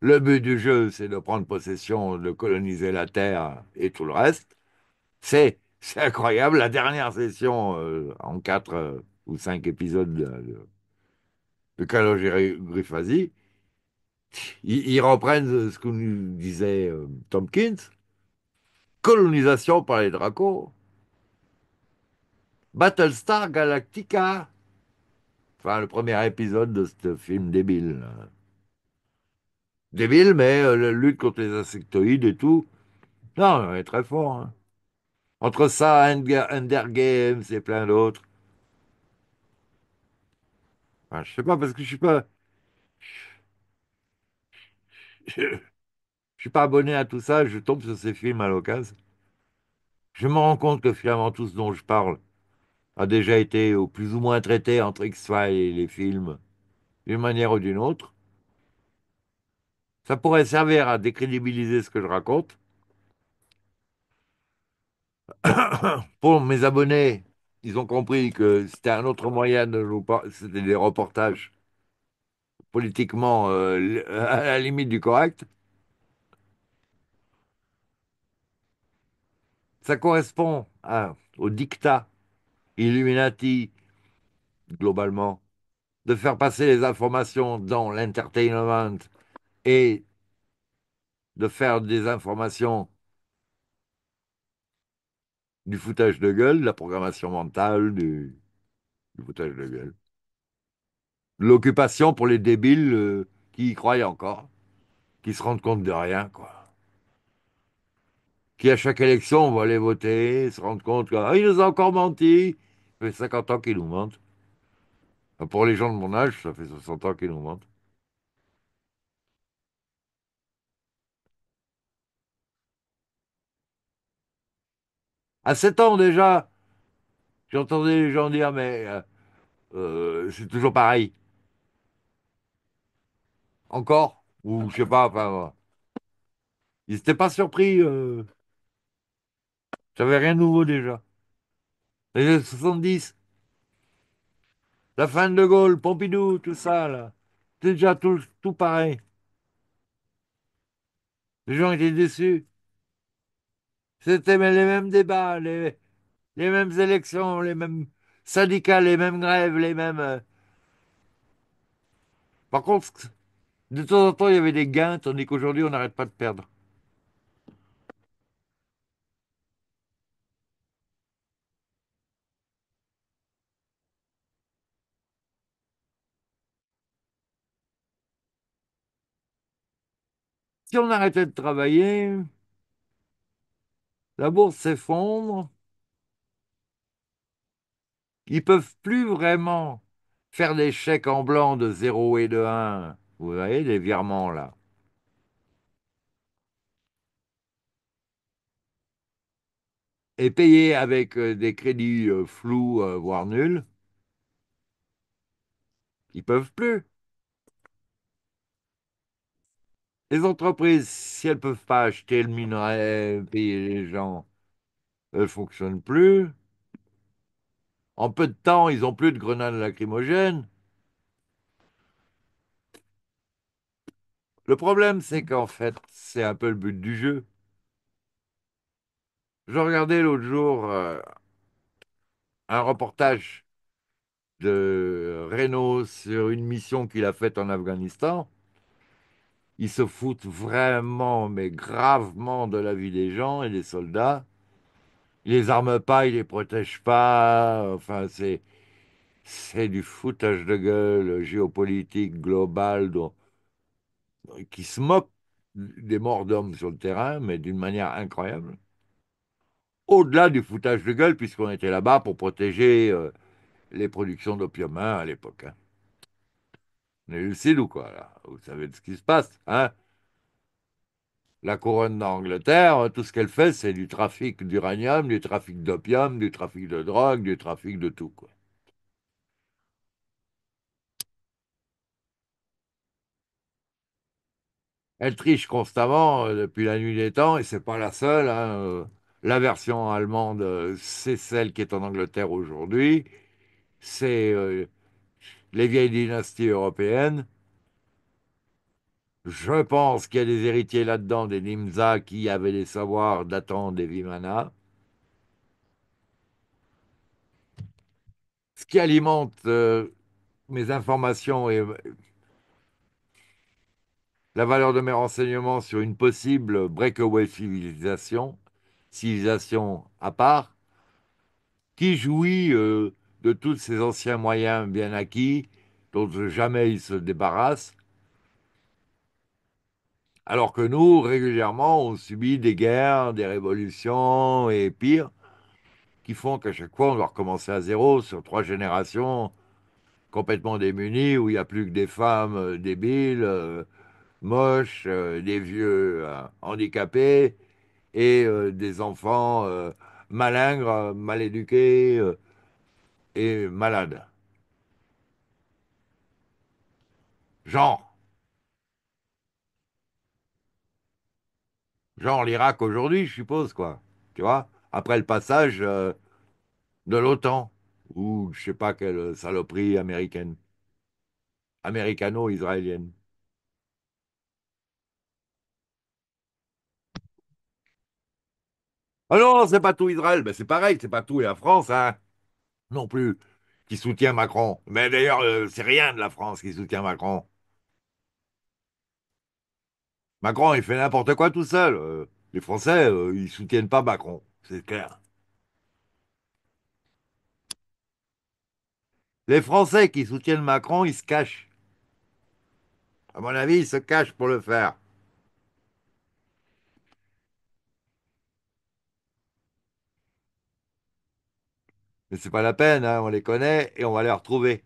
Le but du jeu, c'est de prendre possession, de coloniser la Terre et tout le reste. C'est incroyable. La dernière session euh, en quatre ou cinq épisodes le Griffasi, ils, reprennent ce que nous disait euh, Tompkins, colonisation par les dracos, Battlestar Galactica, enfin le premier épisode de ce film débile. Débile, mais euh, la lutte contre les insectoïdes et tout, non, il est très fort. Hein. Entre ça, Ender Games et plein d'autres, ah, je sais pas, parce que je suis pas. Je, suis pas abonné à tout ça, je tombe sur ces films à l'occasion. Je me rends compte que finalement tout ce dont je parle a déjà été au plus ou moins traité entre X-Files et les films, d'une manière ou d'une autre. Ça pourrait servir à décrédibiliser ce que je raconte. Pour mes abonnés ils ont compris que c'était un autre moyen de nous parler, c'était des reportages politiquement euh, à la limite du correct. Ça correspond au dictat Illuminati, globalement, de faire passer les informations dans l'entertainment et de faire des informations du foutage de gueule, de la programmation mentale, du, foutage de gueule. L'occupation pour les débiles euh, qui y croient encore, qui se rendent compte de rien, quoi. Qui à chaque élection vont aller voter, se rendre compte qu'il ah, nous a encore menti. Ça fait 50 ans qu'ils nous mentent. Pour les gens de mon âge, ça fait 60 ans qu'ils nous mentent. À 7 ans déjà, j'entendais les gens dire, mais euh, euh, c'est toujours pareil. Encore Ou je sais pas, enfin. Ils n'étaient pas surpris. Euh... J'avais rien de nouveau déjà. Les 70. La fin de Gaulle, Pompidou, tout ça, là. Déjà tout, tout pareil. Les gens étaient déçus. C'était les mêmes débats, les, mêmes élections, les mêmes syndicats, les mêmes grèves, les mêmes. Euh. Par contre, de temps en temps, il y avait des gains, tandis qu'aujourd'hui, on n'arrête pas de perdre. Si on arrêtait de travailler, la bourse s'effondre, ils peuvent plus vraiment faire des chèques en blanc de 0 et de 1. Vous voyez, les virements là. Et payer avec euh, des crédits euh, flous, euh, voire nuls, ils peuvent plus. Les entreprises, si elles ne peuvent pas acheter le minerai, payer les gens, elles ne fonctionnent plus. En peu de temps, ils n'ont plus de grenades lacrymogènes. Le problème, c'est qu'en fait, c'est un peu le but du jeu. Je regardais l'autre jour euh, un reportage de Renault sur une mission qu'il a faite en Afghanistan ils se foutent vraiment, mais gravement de la vie des gens et des soldats. Ils les arment pas, ils les protègent pas. Enfin, c'est c'est du foutage de gueule géopolitique global qui se moque des morts d'hommes sur le terrain, mais d'une manière incroyable. Au-delà du foutage de gueule, puisqu'on était là-bas pour protéger euh, les productions d'opium hein, à l'époque. Hein. On lucide ou quoi Vous savez ce qui se passe, hein La couronne d'Angleterre, euh, tout ce qu'elle fait, c'est du trafic d'uranium, du trafic d'opium, du trafic de drogue, du trafic de tout, quoi. Elle triche constamment euh, depuis la nuit des temps, et c'est pas la seule. Hein, euh. La version allemande, c'est celle qui est en Angleterre aujourd'hui. C'est les vieilles dynasties européennes. Je pense qu'il y a des héritiers là-dedans, des Nimza qui avaient les savoirs datant des Vimana. Ce qui alimente euh, mes informations et la valeur de mes renseignements sur une possible breakaway civilisation, civilisation à part, qui jouit euh, de tous ces anciens moyens bien acquis, dont jamais ils se débarrassent, alors que nous, régulièrement, on subit des guerres, des révolutions et pire, qui font qu'à chaque fois, on doit recommencer à zéro sur trois générations complètement démunies, où il n'y a plus que des femmes euh, débiles, euh, moches, euh, des vieux handicapés et des enfants malingres, mal éduqués est malade. Genre. Genre l'Irak aujourd'hui, je suppose, quoi. Tu vois Après le passage euh, de l'OTAN, ou je sais pas quelle saloperie américaine. Américano-israélienne. alors ah c'est pas tout Israël. Ben c'est pareil, c'est pas tout et la France, hein non plus qui soutient Macron. Mais d'ailleurs, euh, c'est rien de la France qui soutient Macron. Macron, il fait n'importe quoi tout seul. Euh. les Français, euh, ils soutiennent pas Macron, c'est clair. Les Français qui soutiennent Macron, ils se cachent. À mon avis, ils se cachent pour le faire. Mais c'est pas la peine, hein, on les connaît et on va les retrouver.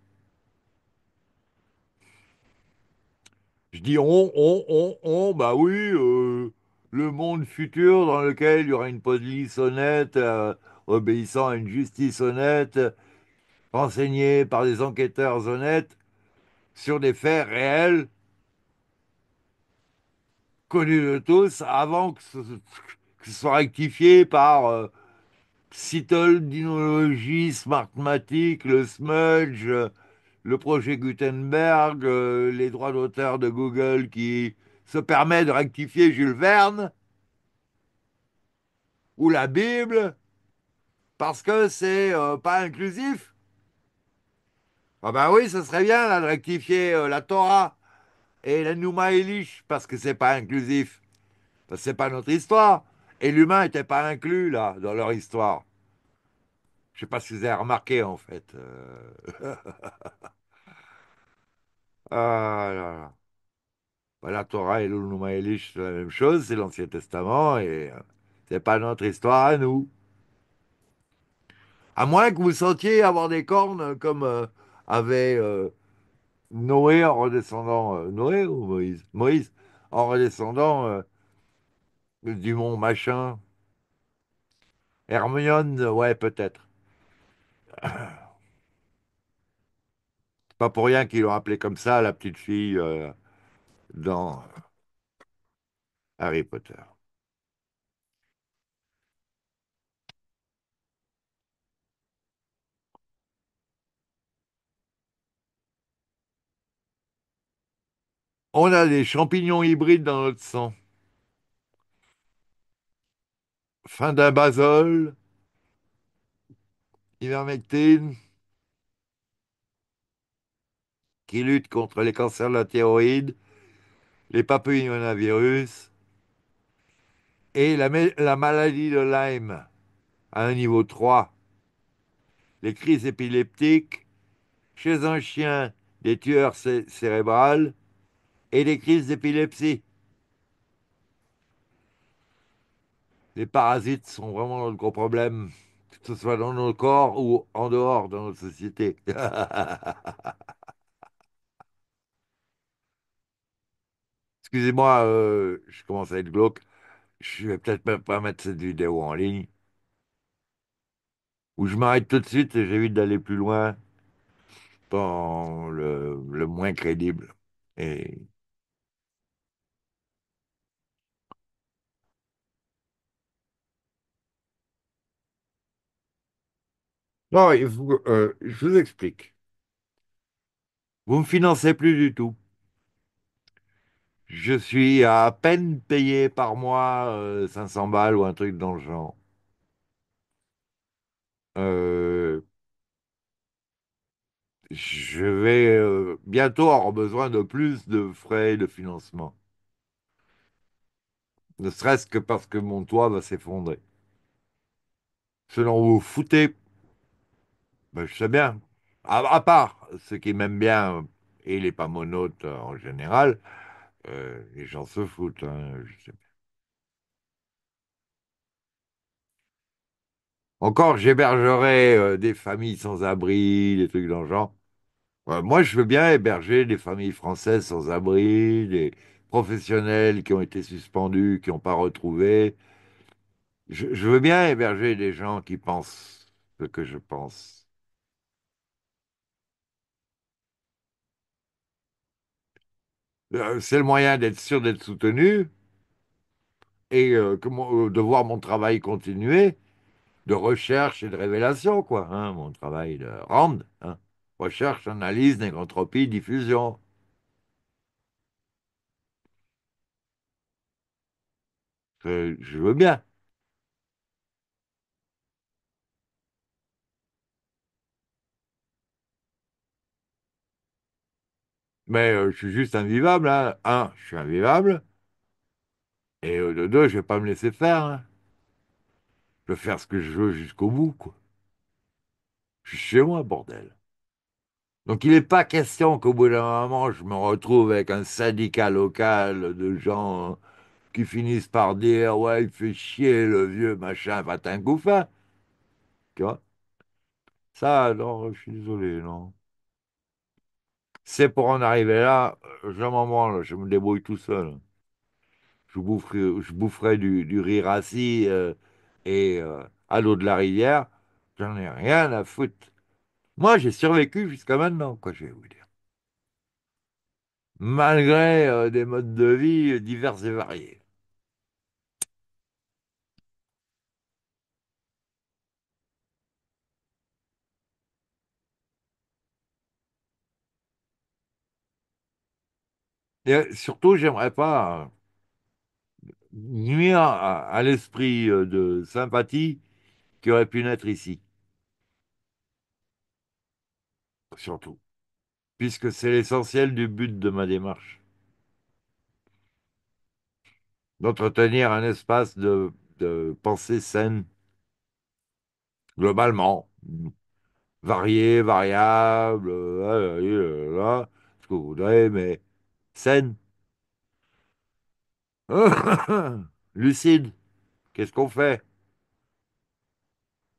Je dis on, on, on, on, bah oui, euh, le monde futur dans lequel il y aura une police honnête, euh, obéissant à une justice honnête, renseignée par des enquêteurs honnêtes sur des faits réels, connus de tous, avant que ce, soit rectifié par... Euh, Cytodinologie, Dinologie, Smartmatic, le Smudge, le projet Gutenberg, euh, les droits d'auteur de Google qui se permet de rectifier Jules Verne ou la Bible parce que c'est euh, pas inclusif. Ah ben oui, ce serait bien de rectifier euh, la Torah et la Nouma Elish parce que c'est pas inclusif. Parce que c'est pas notre histoire. Et l'humain n'était pas inclus, là, dans leur histoire. Je ne sais pas si vous avez remarqué, en fait. Euh. ah là là. Bah, la Torah et l'Ulnuma Elish, c'est la même chose, c'est l'Ancien Testament, et euh, c'est pas notre histoire à nous. À moins que vous sentiez avoir des cornes comme euh, avait Noé en redescendant, Noé ou Moïse Moïse, en redescendant Dumont, machin. Hermione, ouais, peut-être. pas pour rien qu'ils l'ont appelée comme ça, la petite fille, euh, dans Harry Potter. On a des champignons hybrides dans notre sang. Fin d'un basole, ivermectine, qui lutte contre les cancers de la thyroïde, les papillomavirus et la, la maladie de Lyme à un niveau 3. Les crises épileptiques chez un chien, des tueurs cérébrales et des crises d'épilepsie. les parasites sont vraiment le gros problème, que ce soit dans nos corps ou en dehors de notre société. Excusez-moi, euh, je commence à être glauque. Je vais peut-être pas mettre cette vidéo en ligne. Ou je m'arrête tout de suite et j'évite d'aller plus loin dans le, moins crédible. Non, euh, je vous explique. Vous me financez plus du tout. Je suis à peine payé par mois 500 euh, balles ou un truc dans le genre. Euh, je vais bientôt avoir besoin de plus de frais de financement. Ne serait-ce que parce que mon toit va s'effondrer. Selon vous foutez ben, je sais bien. À, part ceux qui m'aiment bien euh, et les monotes euh, en général, euh, les gens se foutent, hein, Encore, j'hébergerai des familles sans abri, des trucs dans le genre. moi, je veux bien héberger des familles françaises sans abri, des professionnels qui ont été suspendus, qui n'ont pas retrouvé. je veux bien héberger des gens qui pensent ce que je pense. Euh, c'est le moyen d'être sûr d'être soutenu et euh, euh, de voir mon travail continuer de recherche et de révélation, quoi. Hein, mon travail de RAND. Hein. Recherche, analyse, négantropie, diffusion. je veux bien. mais euh, je suis juste invivable. Hein. Un, je suis invivable. Et euh, de deux, je vais pas me laisser faire. Hein. Je vais faire ce que je veux jusqu'au bout, quoi. Je suis chez moi, bordel. Donc il n'est pas question qu'au bout d'un moment, je me retrouve avec un syndicat local de gens qui finissent par dire Ouais, il fait chier le vieux machin va gouffin. Tu vois Ça, non, je suis désolé, non. C'est pour en arriver là, euh, je m'en je me débrouille tout seul. Je boufferai, je du, riz rassis euh, et euh, à l'eau de la rivière, j'en ai rien à foutre. Moi, j'ai survécu jusqu'à maintenant, quoi, je vais vous dire. Malgré des modes de vie divers et variés. Euh, surtout, j'aimerais pas euh, nuire à, l'esprit euh, de sympathie qui aurait pu naître ici. Surtout. Puisque c'est l'essentiel du but de ma démarche. D'entretenir un espace de, pensée saine, globalement, varié, variable, ce que vous voudrez, mais saine, lucide. Qu'est-ce qu'on fait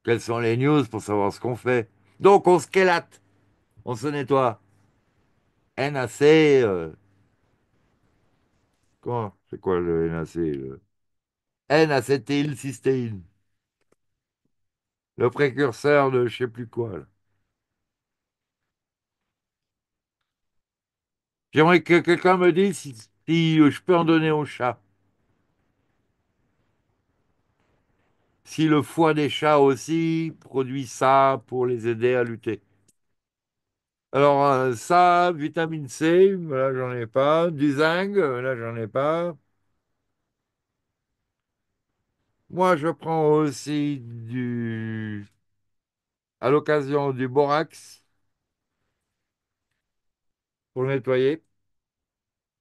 Quelles sont les news pour savoir ce qu'on fait Donc on se quélate, on se nettoie. NAC, euh. quoi C'est quoi le NAC le... n i cystéine Le précurseur de je sais plus quoi. J'aimerais que quelqu'un me dise si, euh, je peux en donner aux chats. Si le foie des chats aussi produit ça pour les aider à lutter. Alors euh, ça, vitamine C, là j'en ai pas. Du zinc, euh, là j'en ai pas. Moi, je prends aussi du, à l'occasion du borax, pour nettoyer.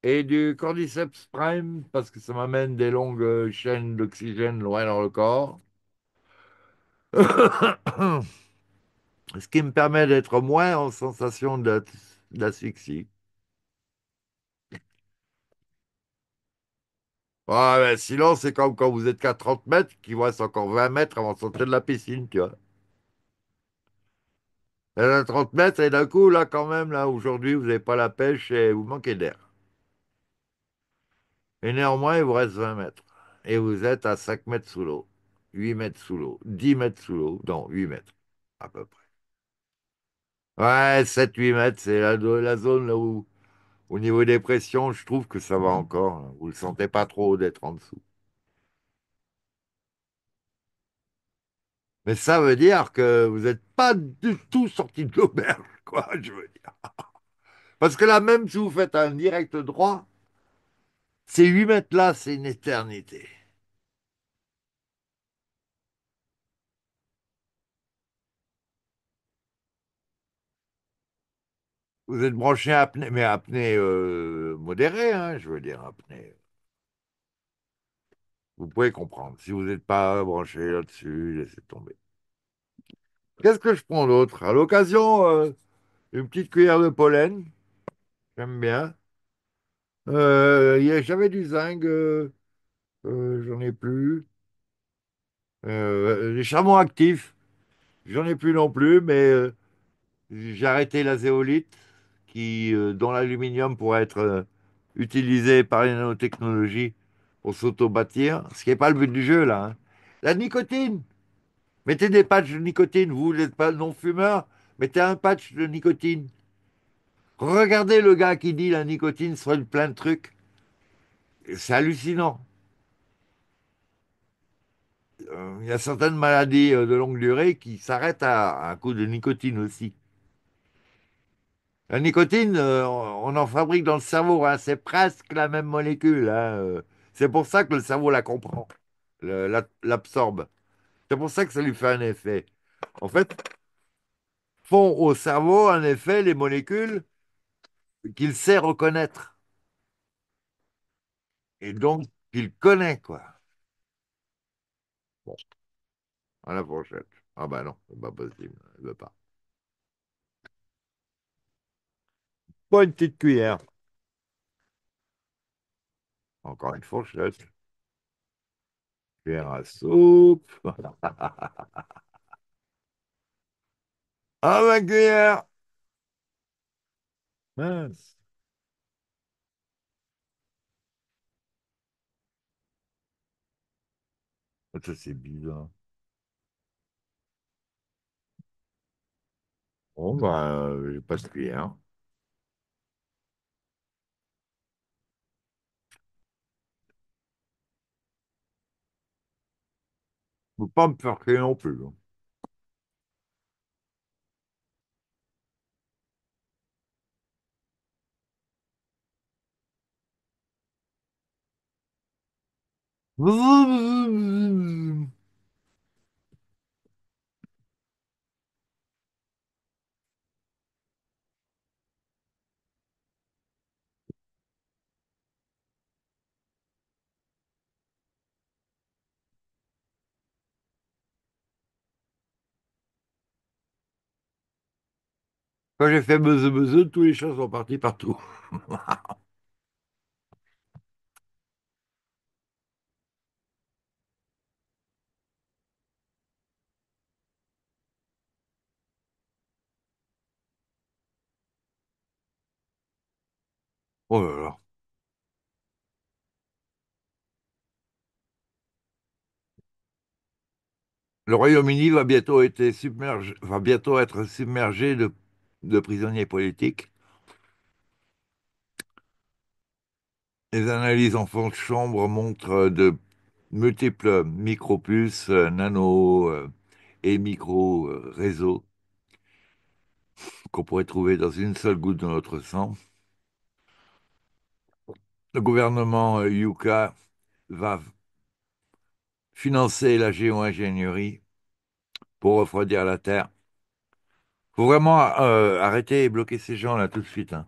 Et du cordyceps prime, parce que ça m'amène des longues euh, chaînes d'oxygène loin dans le corps. Ce qui me permet d'être moins en sensation d'asphyxie. Ouais, ah, sinon, c'est comme quand vous êtes qu'à 30 mètres, qui voit reste encore 20 mètres avant de sortir de la piscine, tu vois. Ben, à 30 mètres, et d'un coup, là, quand même, là, aujourd'hui, vous n'avez pas la pêche et vous manquez d'air. Et néanmoins, il vous reste 20 mètres. Et vous êtes à 5 mètres sous l'eau, 8 mètres sous l'eau, 10 mètres sous l'eau, non, 8 mètres, à peu près. Ouais, 7-8 mètres, c'est la, zone là où, au niveau des pressions, je trouve que ça va encore. Hein. Vous ne le sentez pas trop d'être en dessous. Mais ça veut dire que vous n'êtes pas du tout sorti de l'auberge, quoi, je veux dire. Parce que là, même si vous faites un direct droit, ces 8 mètres-là, c'est une éternité. Vous êtes branché à apnée, mais apnée euh, modérée, hein, je veux dire, apnée. Euh vous pouvez comprendre. Si vous n'êtes pas branché là-dessus, laissez tomber. Qu'est-ce que je prends d'autre À l'occasion, euh, une petite cuillère de pollen. J'aime bien. Euh, J'avais du zinc, euh, euh, j'en ai plus. les charbons actifs, j'en ai plus non plus, mais j'ai arrêté la zéolite, qui, dont l'aluminium pourrait être utilisé par les nanotechnologies on s'auto-bâtir, ce qui n'est pas le but du jeu là. Hein. La nicotine Mettez des patchs de nicotine, vous n'êtes pas non-fumeur, mettez un patch de nicotine. Regardez le gars qui dit la nicotine serait plein de trucs. C'est hallucinant. Euh, il y a certaines maladies euh, de longue durée qui s'arrêtent à un coup de nicotine aussi. La nicotine, euh, on en fabrique dans le cerveau, hein. c'est presque la même molécule. Hein, c'est pour ça que le cerveau la comprend, l'absorbe. C'est pour ça que ça lui fait un effet. En fait, font au cerveau un effet les molécules qu'il sait reconnaître. Et donc, qu'il connaît, quoi. Bon. À la fourchette. Ah ben non, c'est pas possible. ne veut pas. Pas une petite cuillère. Encore une fourchette. Cuillère à soupe. Ah, ma cuillère. Mince. Ah, ça, c'est bizarre. Bon, ben, j'ai pas de cuillère. ne peux pas me faire créer non plus. Quand j'ai fait buzz buzz, tous les chats sont partis partout. oh là là. Le Royaume-Uni va bientôt être submergé, va bientôt être submergé de de prisonniers politiques. Les analyses en fond de chambre montrent de multiples micro-puces, euh, nano euh, et micro-réseaux qu'on pourrait trouver dans une seule goutte de notre sang. Le gouvernement euh, Yuka va financer la géo-ingénierie pour refroidir la Terre faut vraiment euh, arrêter et bloquer ces gens là tout de suite. Hein.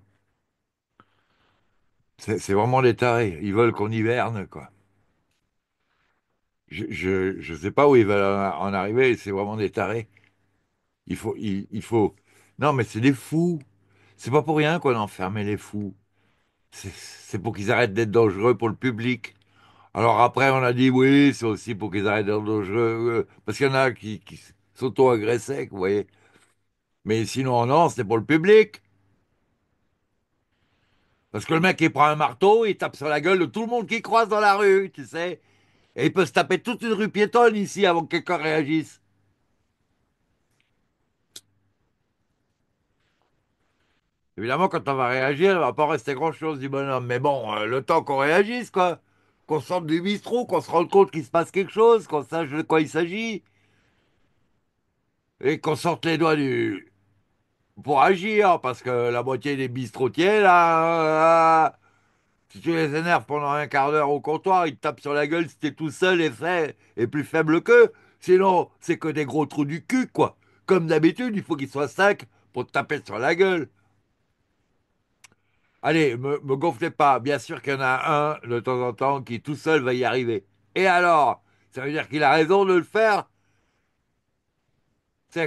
C'est vraiment des tarés. Ils veulent qu'on hiverne, quoi. Je, je, sais pas où ils veulent en arriver. C'est vraiment des tarés. Il faut, il, faut. Non, mais c'est des fous. C'est pas pour rien qu'on a les fous. C'est pour qu'ils arrêtent d'être dangereux pour le public. Alors après, on a dit oui, c'est aussi pour qu'ils arrêtent d'être dangereux. Euh, parce qu'il y en a qui, qui s'auto-agressaient, vous voyez. Mais sinon, non, c'est pour le public. Parce que le mec, il prend un marteau, il tape sur la gueule de tout le monde qui croise dans la rue, tu sais. Et il peut se taper toute une rue piétonne ici avant que quelqu'un réagisse. Évidemment, quand on va réagir, il va pas rester grand-chose du bonhomme. Mais bon, euh, le temps qu'on réagisse, quoi. Qu'on sorte du bistrot, qu'on se rende compte qu'il se passe quelque chose, qu'on sache de quoi il s'agit. Et qu'on sorte les doigts du, pour agir, parce que la moitié des bistrotiers, là, euh, si tu les énerves pendant un quart d'heure au comptoir, ils te tapent sur la gueule si t'es tout seul et, fait, et plus faible qu'eux. Sinon, c'est que des gros trous du cul, quoi. Comme d'habitude, il faut qu'ils soient cinq pour te taper sur la gueule. Allez, me, me gonflez pas. Bien sûr qu'il y en a un de temps en temps qui tout seul va y arriver. Et alors Ça veut dire qu'il a raison de le faire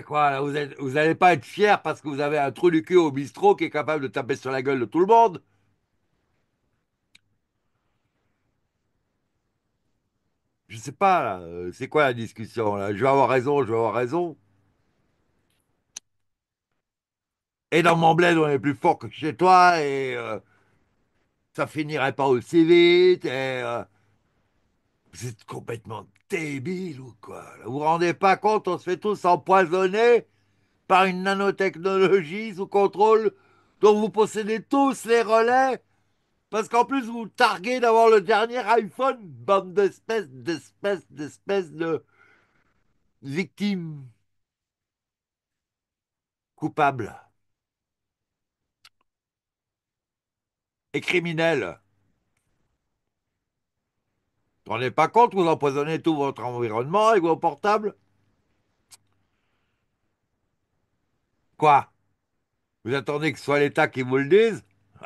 quoi, vous n'allez vous pas être fier parce que vous avez un trou du cul au bistrot qui est capable de taper sur la gueule de tout le monde. Je sais pas, euh, c'est quoi la discussion là Je vais avoir raison, je vais avoir raison. Et dans mon bled, on est plus fort que chez toi et euh, ça finirait pas aussi vite. Et, euh, c'est complètement débile ou quoi Vous vous rendez pas compte, on se fait tous empoisonner par une nanotechnologie sous contrôle dont vous possédez tous les relais parce qu'en plus vous targuez d'avoir le dernier iPhone, bande d'espèces, d'espèces, d'espèces de victimes coupables et criminels. Vous pas compte, vous empoisonnez tout votre environnement avec vos portables Quoi Vous attendez que ce soit l'État qui vous le dise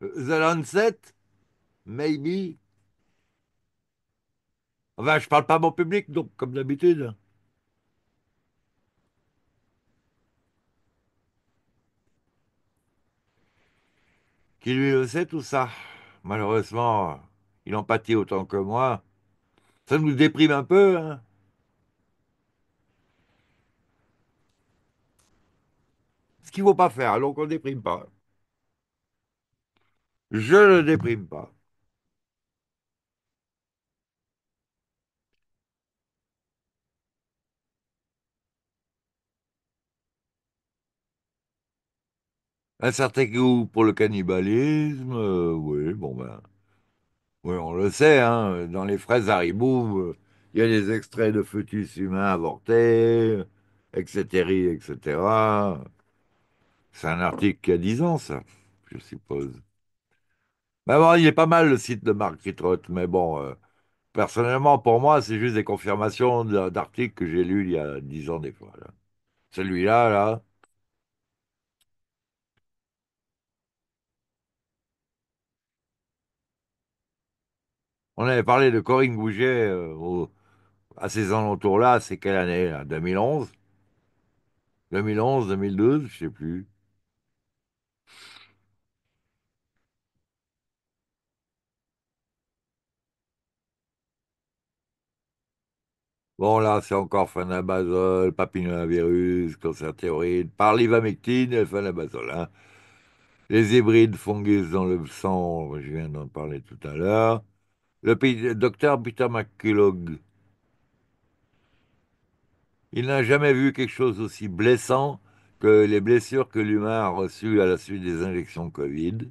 The Lancet Maybe Enfin, je parle pas à mon public, donc, comme d'habitude. Qui lui le sait tout ça Malheureusement, il autant que moi. Ça nous déprime un peu, hein Ce qu'il ne faut pas faire, alors qu'on ne déprime pas. Je ne déprime pas. Un certain goût pour le cannibalisme, euh, oui, bon ben. Oui, on le sait, hein, dans les fraises Haribou, euh, il y a des extraits de foetus humains avortés, etc., etc. C'est un article qui a 10 ans, ça, je suppose. Mais bon, il est pas mal le site de Marc Ritrot, mais bon, euh, personnellement, pour moi, c'est juste des confirmations d'articles que j'ai lus il y a 10 ans des fois. Celui-là, là, On avait parlé de Corinne Bouget euh, à ces alentours-là, c'est quelle année là 2011 2011, 2012, je ne sais plus. Bon, là, c'est encore fanabazole, papillomavirus, cancer Théoride, par l'ivamectine, fanabazole. Hein. Les hybrides fungus dans le sang, je viens d'en parler tout à l'heure. Le docteur Peter Il n'a jamais vu quelque chose aussi blessant que les blessures que l'humain a reçues à la suite des injections Covid.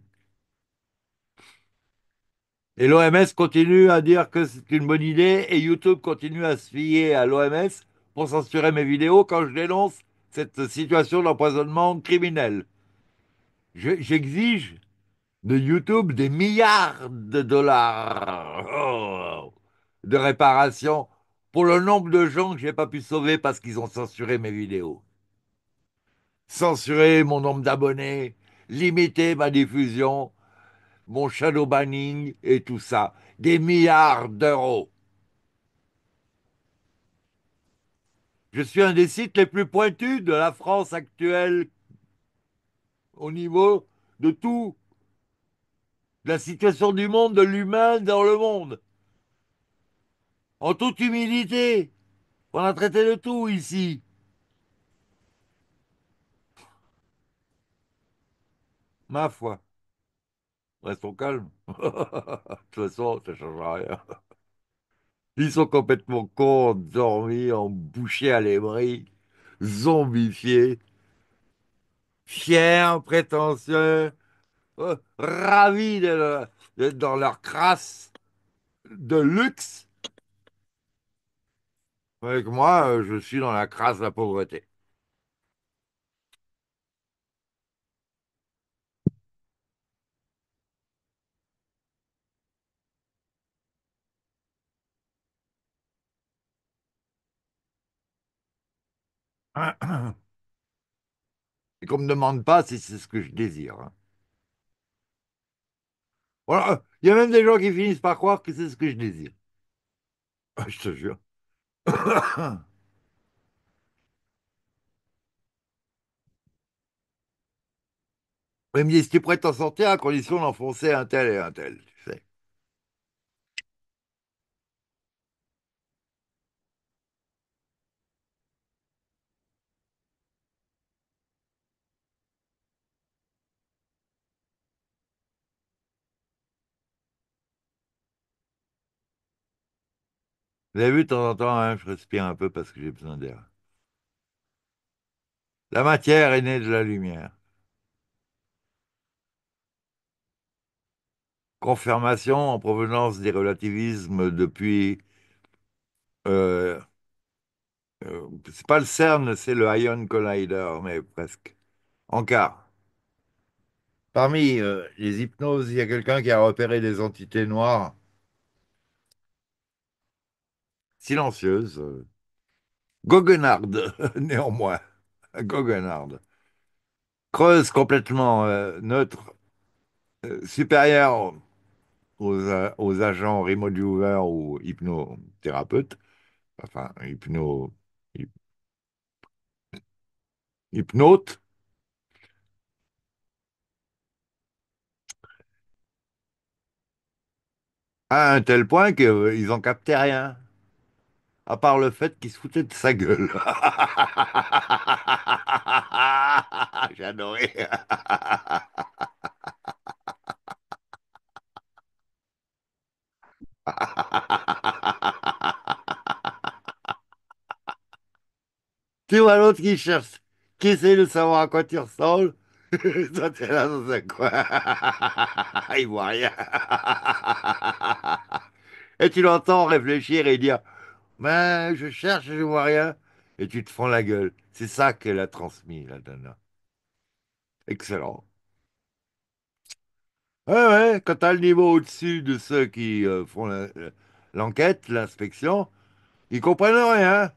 Et l'OMS continue à dire que c'est une bonne idée et YouTube continue à se fier à l'OMS pour censurer mes vidéos quand je dénonce cette situation d'empoisonnement criminel. J'exige de YouTube des milliards de dollars oh, de réparation pour le nombre de gens que j'ai pas pu sauver parce qu'ils ont censuré mes vidéos. Censuré mon nombre d'abonnés, limité ma diffusion, mon shadow banning et tout ça. Des milliards d'euros. Je suis un des sites les plus pointus de la France actuelle au niveau de tout la situation du monde, de l'humain dans le monde. En toute humilité, on a traité de tout ici. Ma foi. Restons calmes. de toute façon, ça ne changera rien. Ils sont complètement cons, endormis, embouchés à l'ébris, zombifiés, fiers, prétentieux, ravi euh, ravis dans leur crasse de luxe. Avec moi, euh, je suis dans la crasse de la pauvreté. Et qu'on ne me demande pas si c'est ce que je désire. Hein. Il y a même des gens qui finissent par croire que c'est ce que je désire. Je te jure. Il me dit, que tu prêt t'en sortir à condition d'enfoncer un tel et un tel. Vous avez vu, de temps en temps, hein, je respire un peu parce que j'ai besoin d'air. La matière est née de la lumière. Confirmation en provenance des relativismes depuis... Euh, euh c'est pas le CERN, c'est le Ion Collider, mais presque. En cas. Parmi euh, les hypnoses, il y a quelqu'un qui a repéré des entités noires silencieuse, goguenarde néanmoins, goguenarde, creuse complètement euh, neutre, euh, euh, aux, agents agents Jouver ou hypnothérapeute. enfin hypno, à un tel point qu'ils n'en captaient rien à part le fait qu'il se foutait de sa gueule. J'adorais. tu vois l'autre qui cherche, qui essaie de savoir à quoi tu ressembles. Toi, t'es là dans un coin. Il voit rien. Et tu l'entends réfléchir et dire ben, je cherche, je vois rien. Et tu te fends la gueule. C'est ça qu'elle a transmis, la nana. Excellent. Ouais, ouais, quand as le niveau au-dessus de ceux qui euh, font euh, l'enquête, l'inspection, ils comprennent rien.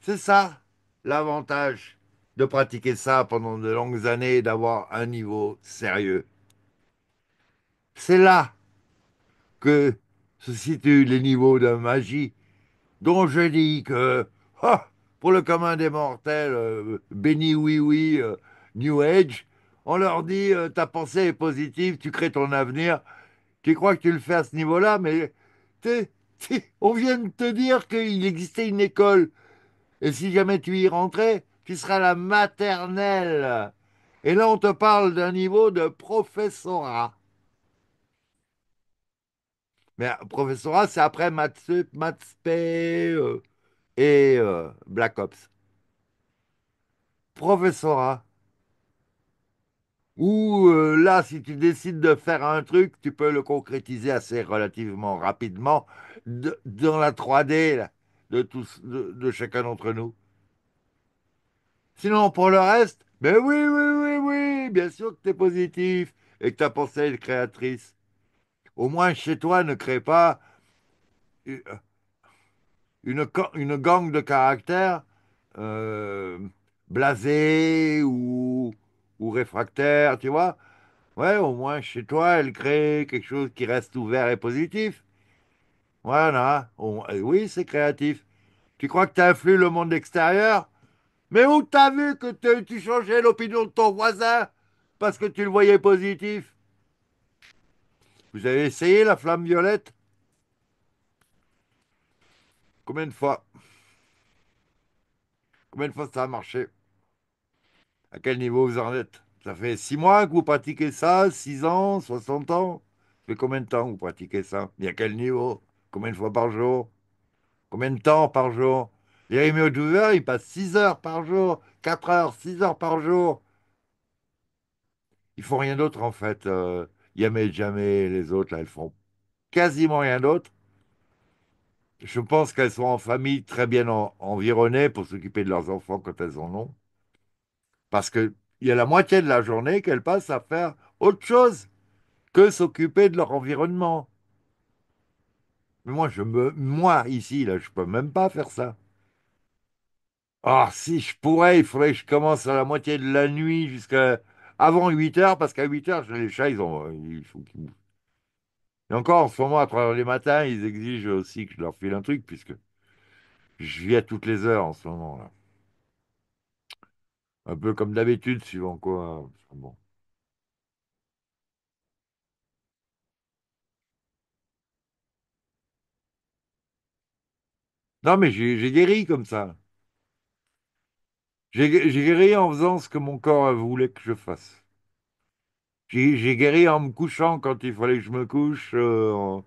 C'est ça l'avantage de pratiquer ça pendant de longues années et d'avoir un niveau sérieux. C'est là que se situent les niveaux de magie dont je dis que, pour le commun des mortels, euh, béni oui oui, euh, New Age, on leur dit euh, ta pensée est positive, tu crées ton avenir, tu crois que tu le fais à ce niveau-là, mais on vient de te dire qu'il existait une école, et si jamais tu y rentrais, tu seras la maternelle. Et là, on te parle d'un niveau de professorat. Mais euh, Professora, c'est après Matsup, euh, et euh, Black Ops. Professora. Ou là, si tu décides de faire un truc, tu peux le concrétiser assez relativement rapidement dans la 3D de, de, chacun d'entre nous. Sinon, pour le reste, ben oui, oui, oui, oui, bien sûr que tu es positif et que ta pensée est créatrice au moins chez toi, ne crée pas euh, une, gang de caractères euh, blasés ou, ou réfractaires, tu vois. Ouais, au moins chez toi, elle crée quelque chose qui reste ouvert et positif. Voilà. oui, c'est créatif. Tu crois que tu influes le monde extérieur Mais où t'as vu que tu changeais l'opinion de ton voisin parce que tu le voyais positif vous avez essayé la flamme violette Combien de fois Combien de fois ça a marché À quel niveau vous en êtes Ça fait six mois que vous pratiquez ça 6 ans 60 ans Ça fait combien de temps que vous pratiquez ça Et à quel niveau Combien de fois par jour Combien de temps par jour Jérémy O'Douver, il passe 6 heures par jour, 4 heures, 6 heures par jour. Ils font rien d'autre en fait. Euh, Yamé Jamais, les autres, là, elles font quasiment rien d'autre. Je pense qu'elles sont en famille très bien environnées pour s'occuper de leurs enfants quand elles en ont. Parce qu'il y a la moitié de la journée qu'elles passent à faire autre chose que s'occuper de leur environnement. Mais moi, je me, moi ici, là, je peux même pas faire ça. Ah, si je pourrais, il faudrait que je commence à la moitié de la nuit jusqu'à avant 8 heures, parce qu'à 8 heures, les chats, ils ont. Il faut qu'ils bougent. Et encore, en ce moment, à heures les matins, ils exigent aussi que je leur file un truc, puisque je vis à toutes les heures en ce moment. là Un peu comme d'habitude, suivant quoi. Non, mais j'ai guéri comme ça. J'ai guéri en faisant ce que mon corps voulait que je fasse. J'ai guéri en me couchant quand il fallait que je me couche. Euh,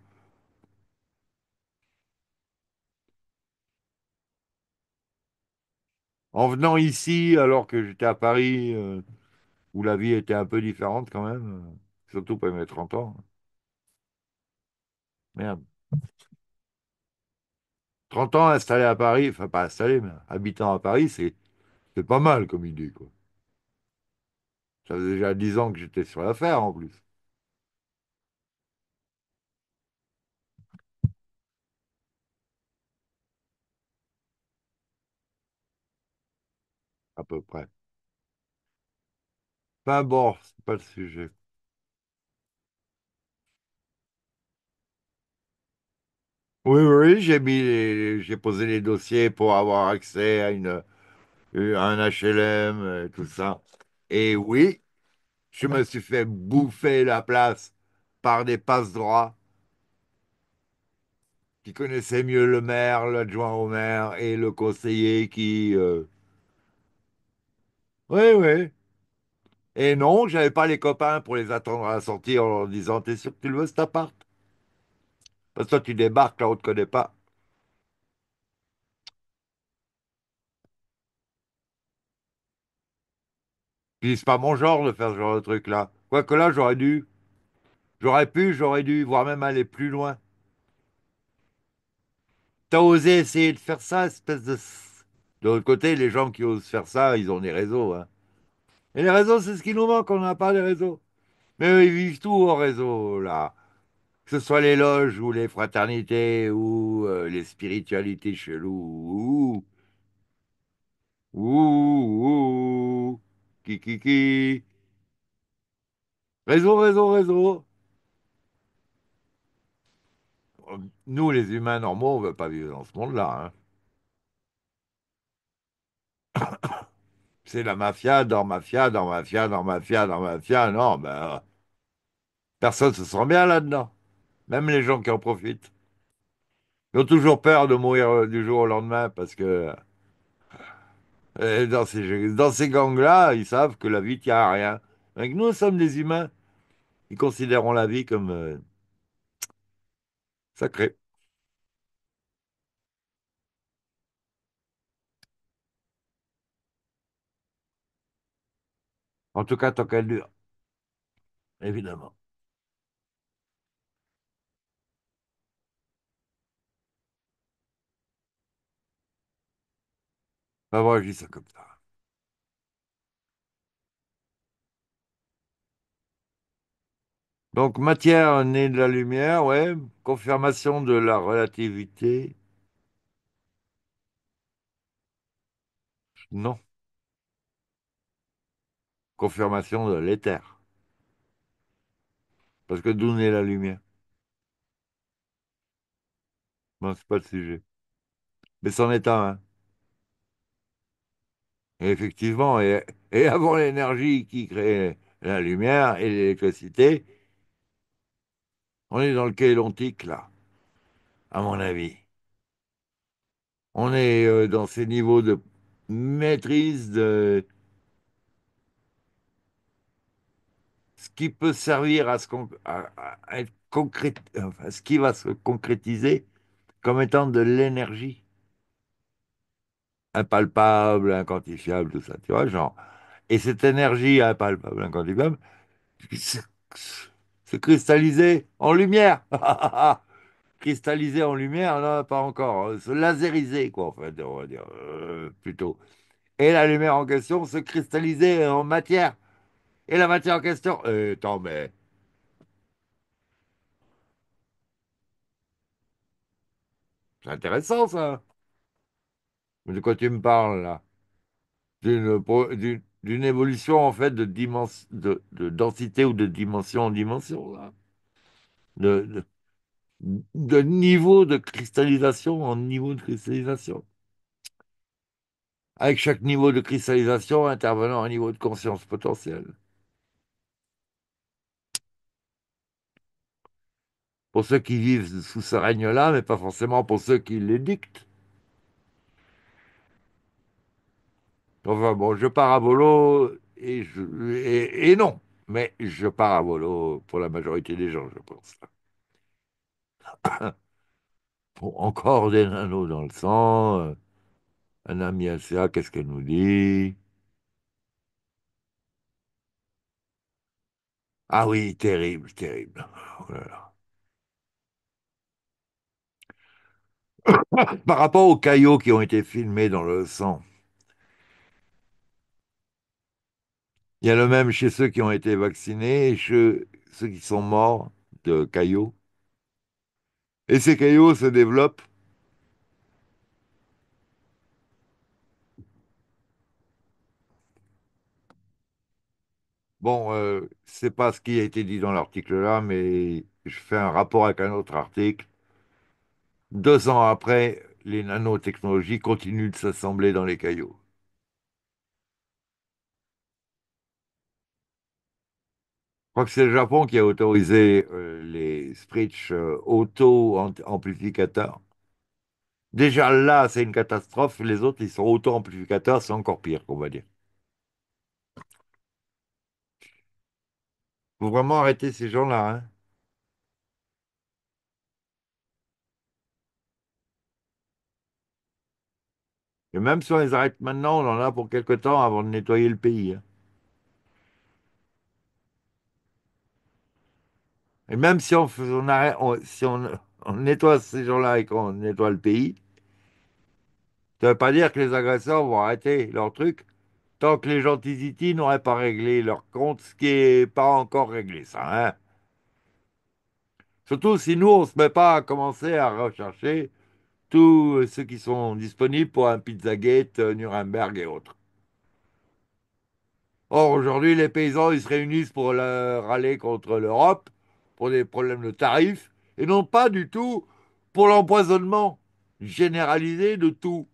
en venant ici, alors que j'étais à Paris, euh, où la vie était un peu différente quand même, euh, surtout pas mes 30 ans. Merde. 30 ans installé à Paris, enfin pas installé, mais habitant à Paris, c'est c'est pas mal comme idée, quoi. Ça faisait déjà dix ans que j'étais sur l'affaire en plus. À peu près. Enfin bon, c'est pas le sujet. Oui, oui, j'ai mis j'ai posé les dossiers pour avoir accès à une un HLM, euh, tout ça. Et oui, je me suis fait bouffer la place par des passe-droits qui connaissaient mieux le maire, l'adjoint au maire et le conseiller qui... Euh, oui, oui. Et non, j'avais pas les copains pour les attendre à la sortie en leur disant, t'es sûr que tu le veux cet appart? Parce que toi, tu débarques, là, on te connaît pas. c'est pas mon genre de faire ce genre de truc-là. Quoique là, j'aurais dû. J'aurais pu, j'aurais dû, voire même aller plus loin. T'as osé essayer de faire ça, espèce de. De l'autre côté, les gens qui osent faire ça, ils ont des réseaux. Hein. Et les réseaux, c'est ce qui nous manque, on n'a pas les réseaux. Mais ils vivent tout au réseau, là. Que ce soit les loges ou les fraternités ou euh, les spiritualités cheloues. Ouh. Ouh. Ouh. Qui, qui, Réseau, réseau, réseau. Nous, les humains normaux, on ne veut pas vivre dans ce monde-là. Hein. C'est la mafia, dans mafia, dans mafia, dans mafia, dans mafia. Non, ben, euh, personne se sent bien là-dedans. Même les gens qui en profitent. Ils ont toujours peur de mourir euh, du jour au lendemain parce que eh, dans ces, gangs-là, ils savent que la vie tient à rien. nous sommes des humains. Ils considérons la vie comme euh, sacrée. En tout cas, tant qu'elle dure. Évidemment. Bah, va je ça comme ça. Donc, matière née de la lumière, ouais. Confirmation de la relativité, non. Confirmation de l'éther. Parce que d'où naît la lumière? Bon, c'est pas le sujet. Mais c'en est un, hein. Effectivement, et, avant l'énergie qui crée la lumière et l'électricité, on est dans le Kéontique, là, à mon avis. On est euh, dans ces niveaux de maîtrise de ce qui peut servir à, ce être concrète ce qui va se concrétiser comme étant de l'énergie impalpable, inquantifiable, tout ça, tu vois, genre. Et cette énergie impalpable, inquantifiable, se, cristalliser en lumière. cristalliser en lumière, non, pas encore. Hein. Se laseriser, quoi, en fait, on va dire, euh, plutôt. Et la lumière en question se cristalliser en matière. Et la matière en question, Eh attends, mais. C'est intéressant, ça. Mais de quoi tu me parles là D'une évolution en fait de, de, densité ou de dimension en dimension là. De, niveau de cristallisation en niveau de cristallisation. Avec chaque niveau de cristallisation intervenant un niveau de conscience potentielle. pour ceux qui vivent sous ce règne-là, mais pas forcément pour ceux qui l'édictent. Enfin bon, je pars à volo et, non, mais je pars à volo pour la majorité des gens, je pense. encore des nanos dans le sang. Euh, un ami qu'est-ce qu'elle nous dit Ah oui, terrible, terrible. Oh Par rapport aux caillots qui ont été filmés dans le sang, Il y a le même chez ceux qui ont été vaccinés et chez ceux qui sont morts de caillots. Et ces caillots se développent Bon, euh, ce n'est pas ce qui a été dit dans l'article là, mais je fais un rapport avec un autre article. Deux ans après, les nanotechnologies continuent de s'assembler dans les caillots. Je crois que c'est le Japon qui a autorisé euh, les Spritz euh, auto-amplificateurs. Déjà là, c'est une catastrophe. Les autres, ils sont auto-amplificateurs, c'est encore pire, on va dire. Il Faut vraiment arrêter ces gens-là. Hein. Et même si on les arrête maintenant, on en a pour quelque temps avant de nettoyer le pays. Hein. Et même si on, arrête, si on, nettoie ces gens-là et qu'on nettoie le pays, ça ne veut pas dire que les agresseurs vont arrêter leur truc tant que les gentils n'auraient pas réglé leur compte, ce qui n'est pas encore réglé, ça. Hein. Surtout si nous, on ne se met pas à commencer à rechercher tous ceux qui sont disponibles pour un Pizzagate, euh, Nuremberg et autres. Or, aujourd'hui, les paysans, ils se réunissent pour leur râler contre l'Europe pour des problèmes de tarifs et non pas du tout pour l'empoisonnement généralisé de tout,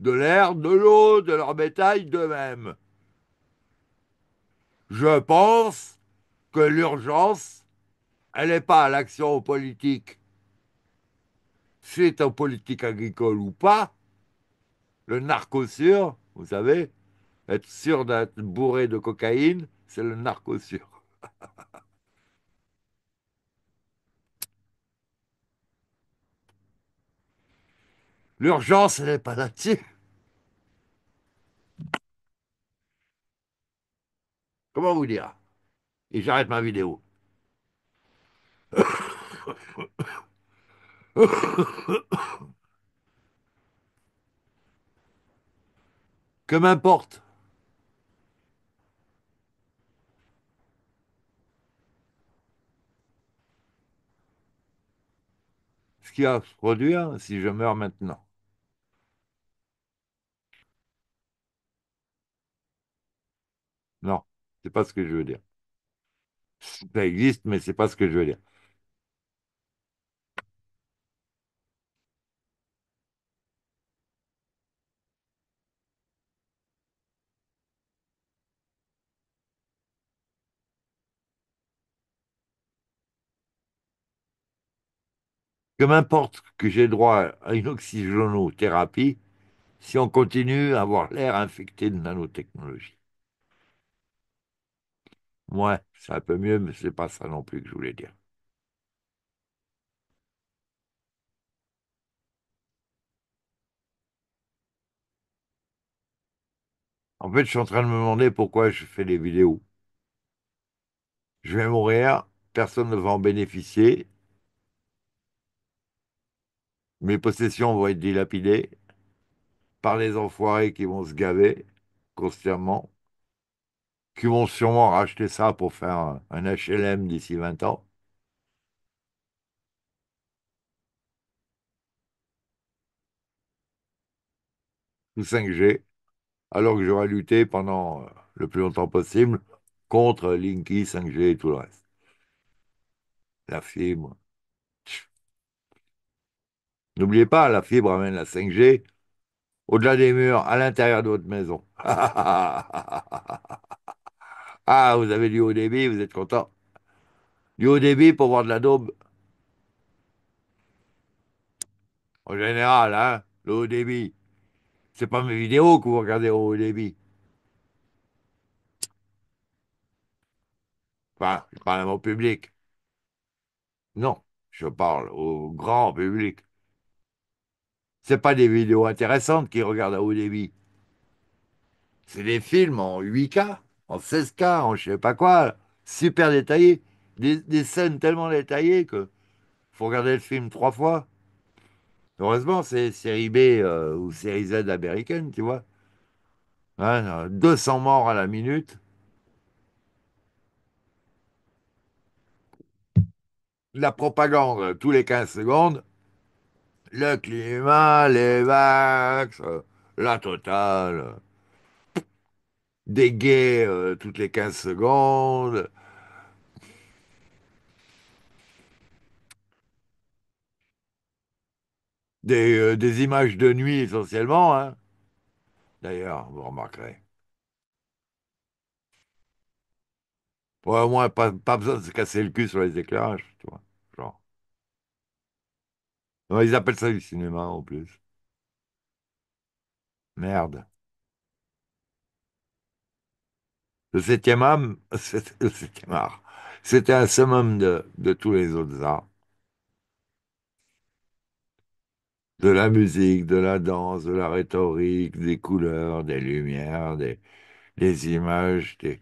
de l'air, de l'eau, de leur bétail, d'eux-mêmes. Je pense que l'urgence, elle n'est pas à l'action politique. C'est en politique agricole ou pas, le narco-sûr, vous savez, être sûr d'être bourré de cocaïne, c'est le narco-sûr. L'urgence, n'est pas là-dessus. Comment vous dire Et j'arrête ma vidéo. Que m'importe ce qui va se produire si je meurs maintenant Non, c'est pas ce que je veux dire. Ça existe, mais c'est pas ce que je veux dire. Que m'importe que j'ai droit à une oxygénothérapie si on continue à avoir l'air infecté de nanotechnologie. Ouais, c'est un peu mieux, mais c'est pas ça non plus que je voulais dire. En fait, je suis en train de me demander pourquoi je fais des vidéos. Je vais mourir, personne ne va en bénéficier, mes possessions vont être dilapidées par les enfoirés qui vont se gaver constamment qui vont sûrement racheter ça pour faire un HLM d'ici 20 ans. Ou 5G, alors que j'aurais lutté pendant euh, le plus longtemps possible contre Linky, 5G et tout le reste. La fibre. N'oubliez pas, la fibre amène la 5G au-delà des murs, à l'intérieur de votre maison. Ah, vous avez du haut débit, vous êtes content. Du haut débit pour voir de la daube. En général, hein, le haut débit. C'est pas mes vidéos que vous regardez au haut débit. Enfin, je parle à mon public. Non, je parle au grand public. C'est pas des vidéos intéressantes qui regardent à haut débit. C'est des films en 8K en 16 k en je sais pas quoi, super détaillé. Des, scènes tellement détaillées que faut regarder le film trois fois. Heureusement, c'est série B euh, ou série Z américaine, tu vois. 200 hein, euh, morts à la minute. La propagande euh, tous les 15 secondes. Le climat, les vax, la totale des gays euh, toutes les 15 secondes. Des, euh, des, images de nuit essentiellement, hein. d'ailleurs, vous remarquerez. Pour au moins, pas, besoin de se casser le cul sur les éclairages, tu vois. Genre. ils appellent ça du cinéma en plus. Merde. Le septième âme, art, c'était un summum de, tous les autres arts. de la musique, de la danse, de la rhétorique, des couleurs, des lumières, des, images, des,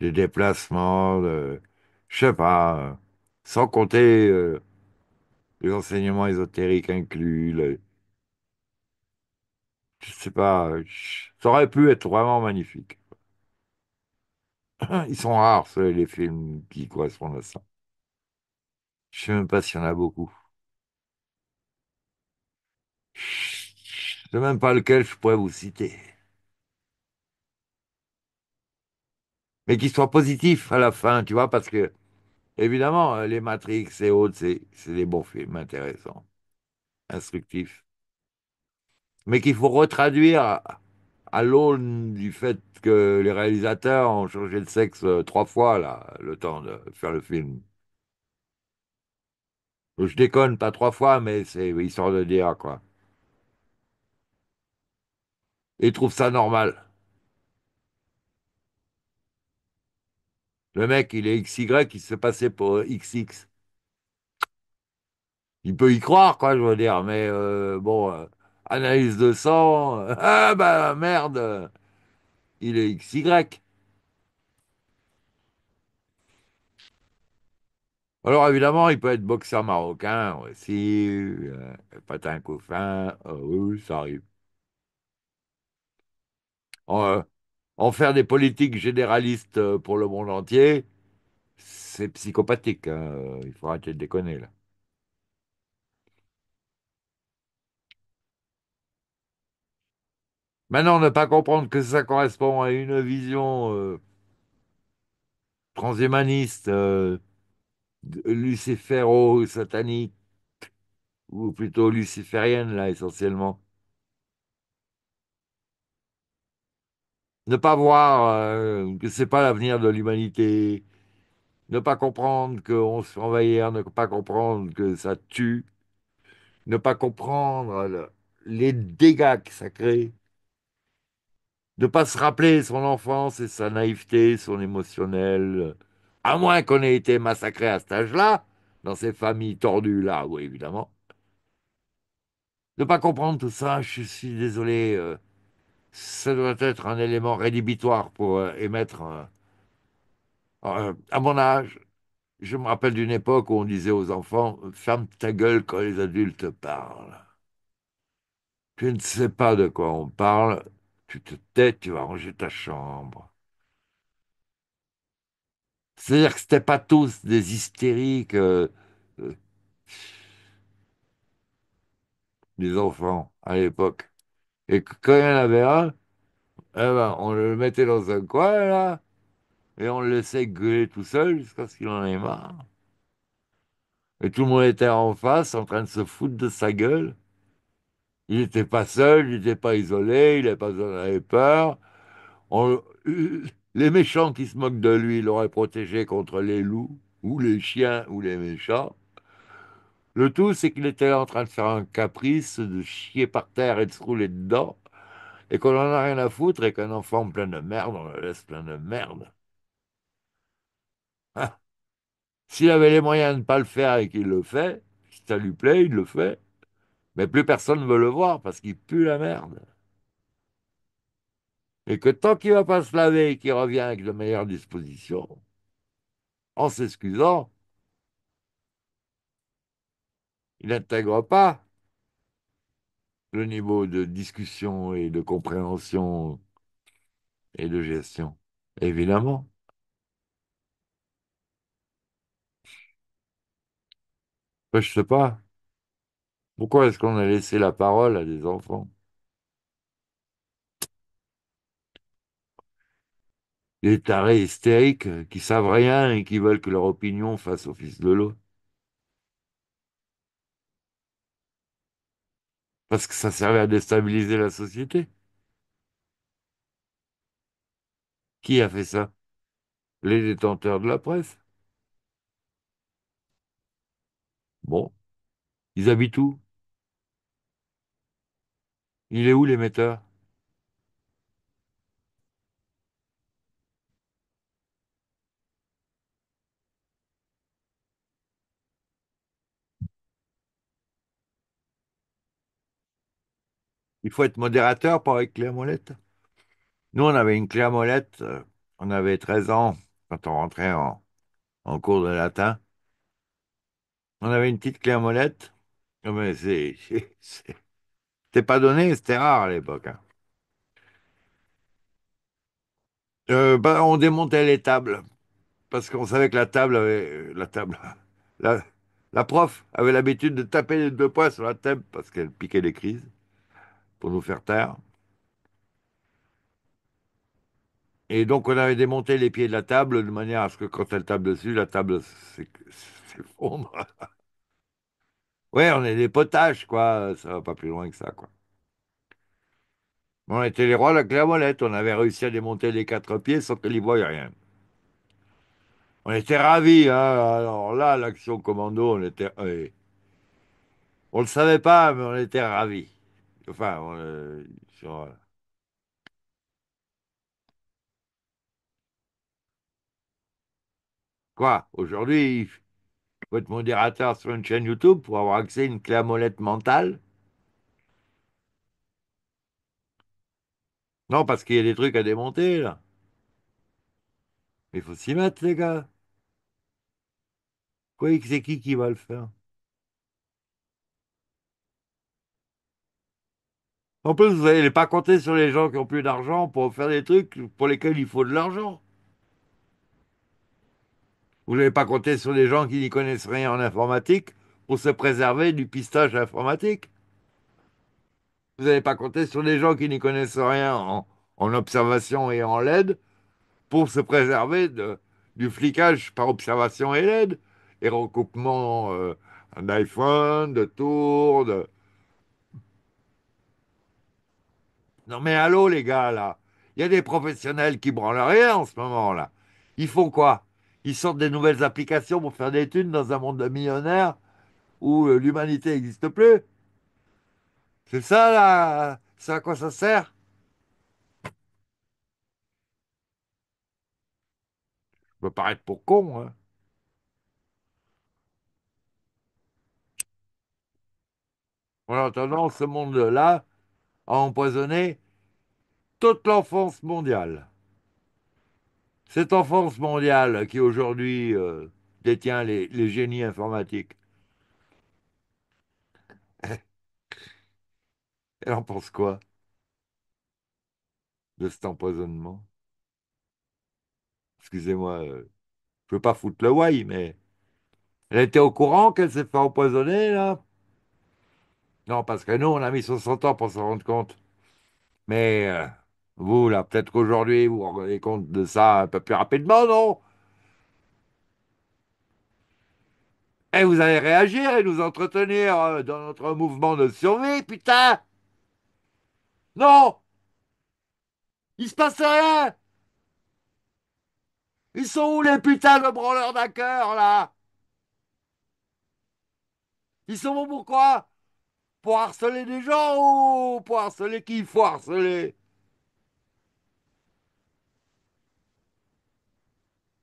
déplacements, je sais pas, euh, sans compter euh, les enseignements ésotériques inclus, le, je sais pas, euh, ça aurait pu être vraiment magnifique. Ils sont rares, les films qui correspondent à ça. Je sais même pas s'il y en a beaucoup. Je ne sais même pas lequel je pourrais vous citer. Mais qu'ils soit positif à la fin, tu vois, parce que, évidemment, euh, les Matrix et autres, c'est des bons films intéressants, instructifs mais qu'il faut retraduire à l'aune du fait que les réalisateurs ont changé de sexe euh, trois fois, là, le temps de faire le film. Je déconne, pas trois fois, mais c'est histoire de dire, quoi. Ils trouvent ça normal. Le mec, il est XY, il se passait pour XX. Il peut y croire, quoi, je veux dire, mais euh, bon, euh, analyse de sang, ah bah merde, il est XY. Alors évidemment, il peut être boxeur marocain aussi, euh, patin coffin, euh, ça arrive. Euh, en, faire des politiques généralistes pour le monde entier, c'est psychopathique, hein, il faut arrêter de déconner là. Maintenant, ne pas comprendre que ça correspond à une vision euh, transhumaniste, euh, luciféro-satanique, ou plutôt luciférienne, là, essentiellement. Ne pas voir que euh, que c'est pas l'avenir de l'humanité. Ne pas comprendre qu'on se fait envahir, ne pas comprendre que ça tue. Ne pas comprendre les dégâts que ça crée de pas se rappeler son enfance et sa naïveté, son émotionnel, à moins qu'on ait été massacré à cet âge-là, dans ces familles tordues-là, oui, évidemment. De pas comprendre tout ça, je suis désolé, euh, ça doit être un élément rédhibitoire pour euh, émettre... Euh, à mon âge, je me rappelle d'une époque où on disait aux enfants Ferme ta gueule quand les adultes parlent. Tu ne sais pas de quoi on parle, tu te tais, tu vas ranger ta chambre. C'est-à-dire que c'était pas tous des hystériques, euh, euh, des enfants à l'époque. Et quand il y en avait un, eh ben, on le mettait dans un coin, là, et on le laissait gueuler tout seul jusqu'à ce qu'il en ait marre. Et tout le monde était en face, en train de se foutre de sa gueule. Il n'était pas seul, il n'était pas isolé, il n'avait pas avait peur. Euh, les méchants qui se moquent de lui l'auraient protégé contre les loups, ou les chiens, ou les méchants. Le tout, c'est qu'il était en train de faire un caprice, de chier par terre et de se rouler dedans, et qu'on n'en a rien à foutre, et qu'un enfant plein de merde, on le laisse plein de merde. Ah. S'il avait les moyens de ne pas le faire et qu'il le fait, si ça lui plaît, il le fait mais plus personne ne veut le voir parce qu'il pue la merde. Et que tant qu'il ne va pas se laver et qu'il revient avec de meilleures dispositions, en s'excusant, il n'intègre pas le niveau de discussion et de compréhension et de gestion, évidemment. Je sais pas. Pourquoi est-ce qu'on a laissé la parole à des enfants Des tarés hystériques qui savent rien et qui veulent que leur opinion fasse office de l'eau. Parce que ça servait à déstabiliser la société. Qui a fait ça Les détenteurs de la presse. Bon, ils habitent où il est où l'émetteur? Il faut être modérateur pour avec Claire Molette. Nous, on avait une Claire Molette, euh, on avait 13 ans quand on rentrait en, cours de latin. On avait une petite Claire Molette. Ah, c'est- pas donné, c'était rare à l'époque. Hein. Euh, bah, on démontait les tables parce qu'on savait que la table avait euh, la table la, prof avait l'habitude de taper les deux poings sur la table parce qu'elle piquait les crises pour nous faire taire. Et donc on avait démonté les pieds de la table de manière à ce que quand elle tape dessus, la table s'effondre. Ouais, on est des potaches, quoi. Ça va pas plus loin que ça, quoi. On était les rois de la molette, On avait réussi à démonter les quatre pieds sans qu'ils n'y ait rien. On était ravis. Hein Alors là, l'action commando, on était. On le savait pas, mais on était ravis. Enfin, on... Euh, euh, quoi Aujourd'hui, il faut être modérateur sur une chaîne YouTube pour avoir accès à une clé à molette mentale. Non, parce qu'il y a des trucs à démonter, là. Mais il faut s'y mettre, les gars. Quoi, c'est qui qui va le faire En plus, vous n'allez pas compter sur les gens qui ont plus d'argent pour faire des trucs pour lesquels il faut de l'argent. Vous n'allez pas compter sur des gens qui n'y connaissent rien en informatique pour se préserver du pistage informatique. Vous n'allez pas compter sur des gens qui n'y connaissent rien en, observation et en LED pour se préserver du flicage par observation et LED et recoupement euh, d'iPhone, de tour, de... Non mais allô les gars là, il y a des professionnels qui branlent rien en ce moment là. Ils font quoi ils sortent des nouvelles applications pour faire des thunes dans un monde de millionnaires où euh, l'humanité n'existe plus. C'est ça, là, c'est à quoi ça sert Je peux paraître pour con, hein. En attendant, ce monde-là a empoisonné toute l'enfance mondiale. Cette enfance mondiale qui aujourd'hui euh, détient les, génies informatiques, elle en pense quoi de cet empoisonnement Excusez-moi, euh, je ne veux pas foutre le why, mais elle était au courant qu'elle s'est fait empoisonner, là Non, parce que nous, on a mis 60 ans pour s'en rendre compte. Mais... Euh, vous, là, peut-être qu'aujourd'hui, vous vous rendez compte de ça un peu plus rapidement, non Et eh, vous allez réagir et nous entretenir euh, dans notre mouvement de survie, putain Non Il se passe rien Ils sont où les putains de branleurs d'un cœur, là Ils sont pour pourquoi Pour harceler des gens ou pour harceler qui il faut harceler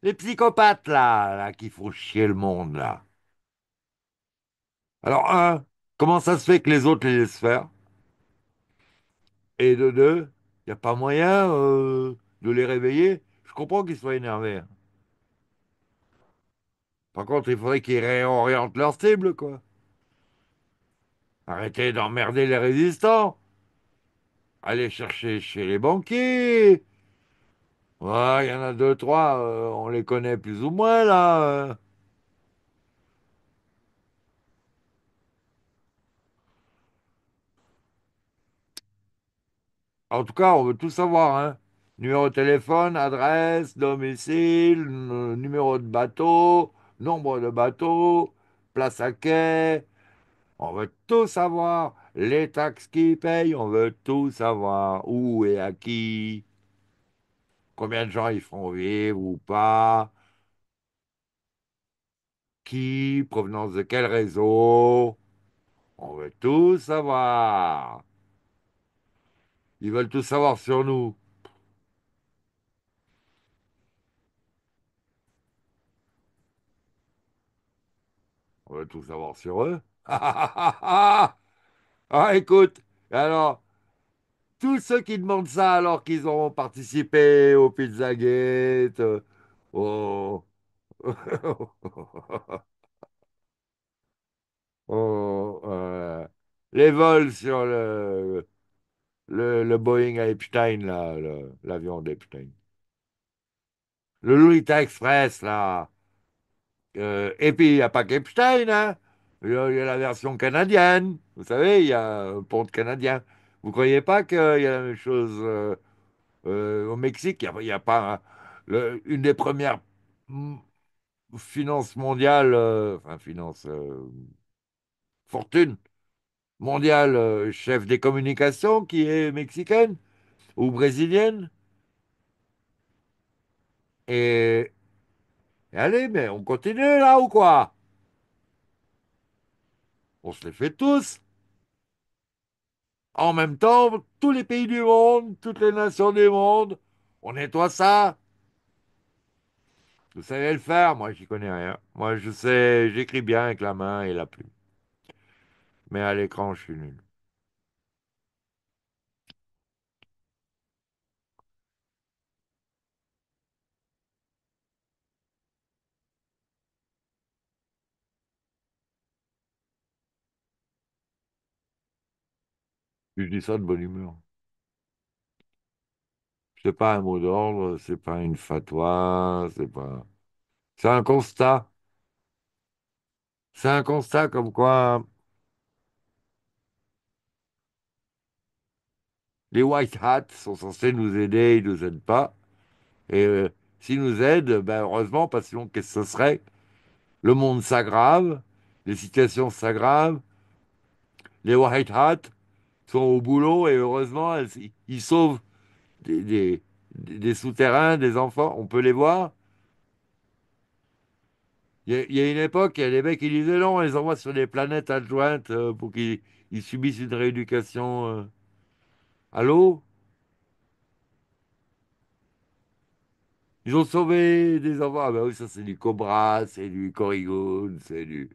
les psychopathes, là, là, qui font chier le monde, là. Alors, un, comment ça se fait que les autres les laissent faire Et de deux, il n'y a pas moyen euh, de les réveiller. Je comprends qu'ils soient énervés. Hein. Par contre, il faudrait qu'ils réorientent leur cible, quoi. Arrêtez d'emmerder les résistants. Allez chercher chez les banquiers, Ouais, il y en a deux, trois, euh, on les connaît plus ou moins là. Euh. En tout cas, on veut tout savoir, hein. Numéro de téléphone, adresse, domicile, numéro de bateau, nombre de bateaux, place à quai. On veut tout savoir. Les taxes qu'ils payent, on veut tout savoir. Où et à qui combien de gens ils feront vivre ou pas, qui, provenance de quel réseau. On veut tout savoir. Ils veulent tout savoir sur nous. On veut tout savoir sur eux. ah, écoute, alors, tous ceux qui demandent ça alors qu'ils ont participé au Pizza euh, oh. oh les vols sur le, Boeing à Epstein, l'avion d'Epstein. Le Louis Express, là. Euh, et puis, il n'y a pas qu'Epstein, hein. Il y, a la version canadienne. Vous savez, il y a un pont canadien. Vous ne croyez pas qu'il y a la même chose euh, euh, au Mexique Il n'y a, pas une des premières mm, finances mondiales, euh, enfin finance fortune mondiale, chef des communications qui est mexicaine ou brésilienne. et allez, mais on continue là ou quoi On se les fait tous. En même temps, tous les pays du monde, toutes les nations du monde, on nettoie ça. Vous savez le faire, moi j'y connais rien. Moi je sais, j'écris bien avec la main et la plume. Mais à l'écran, je suis nul. Je dis ça de bonne humeur. C'est pas un mot d'ordre, c'est pas une fatwa, c'est pas. C'est un constat. C'est un constat comme quoi les White Hats sont censés nous aider, ils nous aident pas. Et euh, s'ils nous aident, ben heureusement, parce que sinon, qu'est-ce que ce serait Le monde s'aggrave, les situations s'aggravent, les White Hats au boulot et heureusement, ils sauvent des, des, souterrains, des enfants. On peut les voir. Il y, a une époque, il y a des mecs qui disaient non, les envoie sur des planètes adjointes euh, pour qu'ils subissent une rééducation. Euh, Allô Ils ont sauvé des enfants. Ah ben oui, ça c'est du Cobra, c'est du Corrigan, c'est du...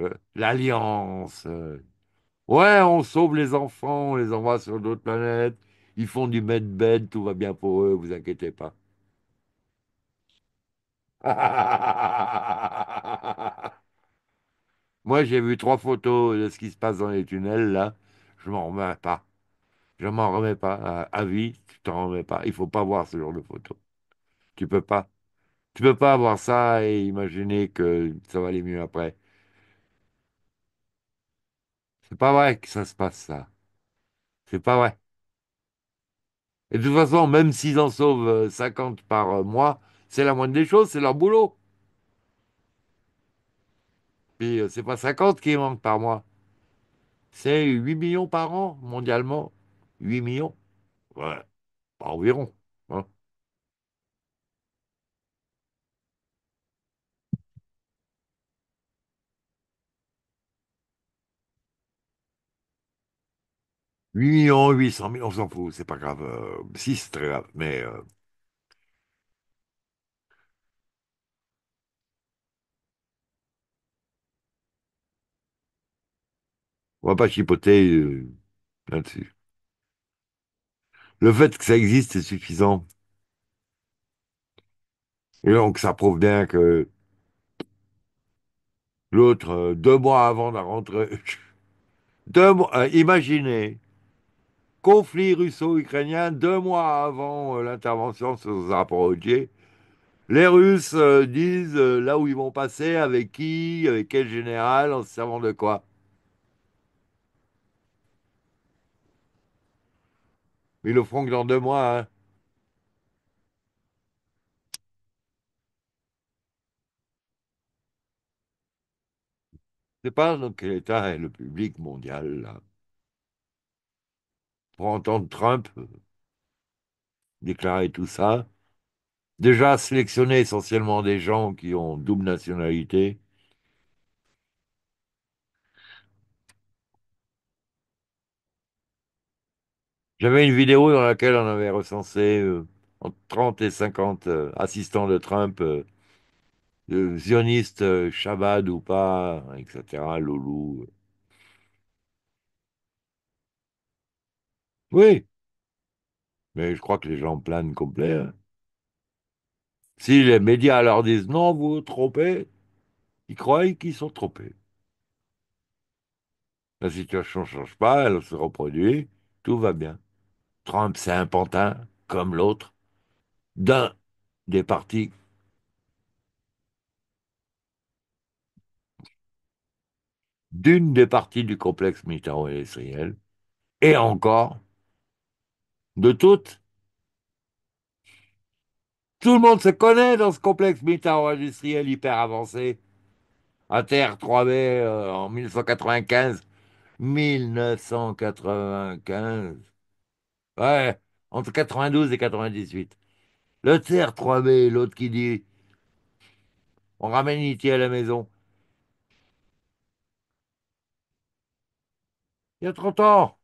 Euh, L'Alliance. Ouais, on sauve les enfants, on les envoie sur d'autres planètes, ils font du med-bed, tout va bien pour eux, vous inquiétez pas. Moi, j'ai vu trois photos de ce qui se passe dans les tunnels, là. Je m'en remets pas. Je m'en remets pas. À, vie, tu t'en remets pas. Il faut pas voir ce genre de photos. Tu peux pas. Tu peux pas avoir ça et imaginer que ça va aller mieux après. C'est pas vrai que ça se passe, ça. C'est pas vrai. Et de toute façon, même s'ils en sauvent 50 euh, par euh, mois, c'est la moindre des choses, c'est leur boulot. Puis euh, c'est pas 50 qui manquent par mois. C'est 8 millions par an mondialement. 8 millions. Ouais, environ. 8 millions, 800 millions, on s'en fout, c'est pas grave. Euh, si, c'est très grave, mais euh, on va pas chipoter euh, là-dessus. Le fait que ça existe est suffisant. Et donc, ça prouve bien que l'autre, deux mois avant la rentrée, deux mois, imaginez conflit russo-ukrainien deux mois avant euh, l'intervention sur Odier. Les Russes euh, disent euh, là où ils vont passer, avec qui, avec quel général, en se servant de quoi. Ils le feront que dans deux mois. Je ne sais pas dans quel état est le public mondial là pour entendre Trump euh, déclarer tout ça. Déjà sélectionner essentiellement des gens qui ont double nationalité. J'avais une vidéo dans laquelle on avait recensé euh, entre 30 et 50 euh, assistants de Trump, zionistes, Shabbat ou pas, etc., loulou. Oui. Mais je crois que les gens planent complet. Hein. Si les médias leur disent non, vous vous trompez, ils croient qu'ils sont trompés. La situation ne change pas, elle se reproduit, tout va bien. Trump, c'est un pantin, comme l'autre, d'un des partis. d'une des parties du complexe militaro-industriel, et encore de toutes. Tout le monde se connaît dans ce complexe militaro-industriel hyper avancé. tr 3B euh, en 1995. 1995. Ouais, entre 92 et 98. Le TR 3B, l'autre qui dit On ramène Iti e à la maison. Il y a 30 ans.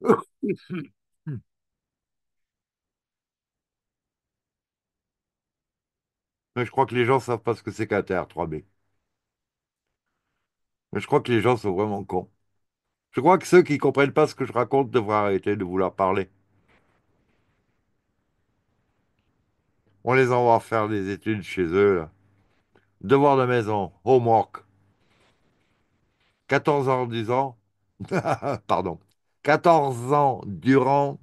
Mais je crois que les gens savent pas ce que c'est qu'un TR-3B. Mais je crois que les gens sont vraiment cons. Je crois que ceux qui comprennent pas ce que je raconte devraient arrêter de vouloir parler. On les envoie faire des études chez eux. Là. Devoir de maison, homework. 14 ans, 10 ans. Pardon. 14 ans durant,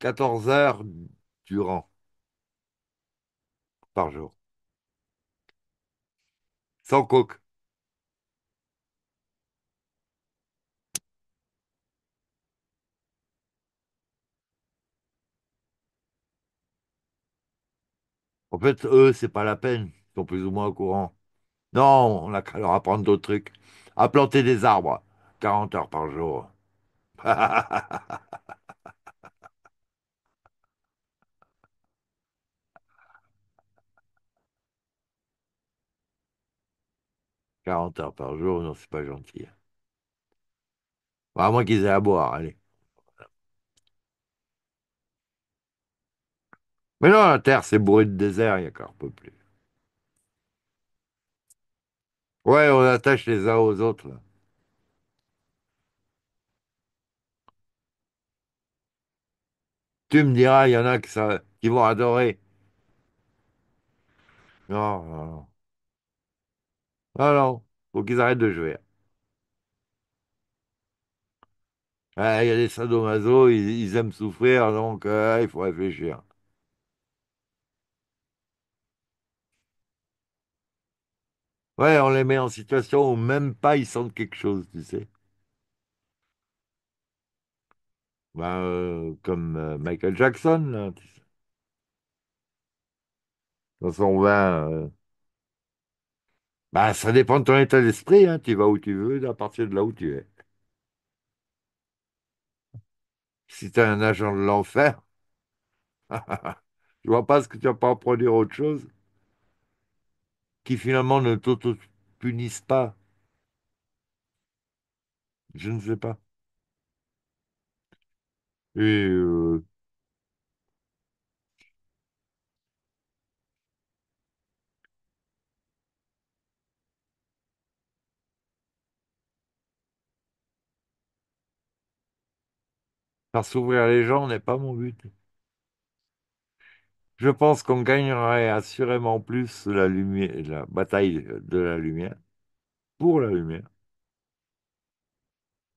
14 heures durant par jour. Sans coke. En fait, eux, c'est pas la peine. Ils sont plus ou moins au courant. Non, on a qu'à leur apprendre d'autres trucs. À planter des arbres, 40 heures par jour. 40 heures par jour, non, c'est pas gentil. Hein. Bah, à moins qu'ils aient à boire, allez. Mais non, la Terre, c'est bourré de désert, il n'y a qu'un peu plus. Ouais, on attache les uns aux autres, là. Tu me diras, il y en a qui, vont adorer. Non, non, non. faut qu'ils arrêtent de jouer. Ah, il y a des sadomasos, ils, aiment souffrir, donc euh, il faut réfléchir. Ouais, on les met en situation où même pas ils sentent quelque chose, tu sais. Ben, euh, comme euh, Michael Jackson, là, dans son vin. Euh. Ben, ça dépend de ton état d'esprit, hein. tu vas où tu veux, à partir de là où tu es. Si tu es un agent de l'enfer, je vois pas ce que tu vas pas en produire autre chose qui finalement ne tauto pas. Je ne sais pas. Euh, faire s'ouvrir les gens n'est pas mon but. Je pense qu'on gagnerait assurément plus la lumière, la bataille de la lumière, pour la lumière,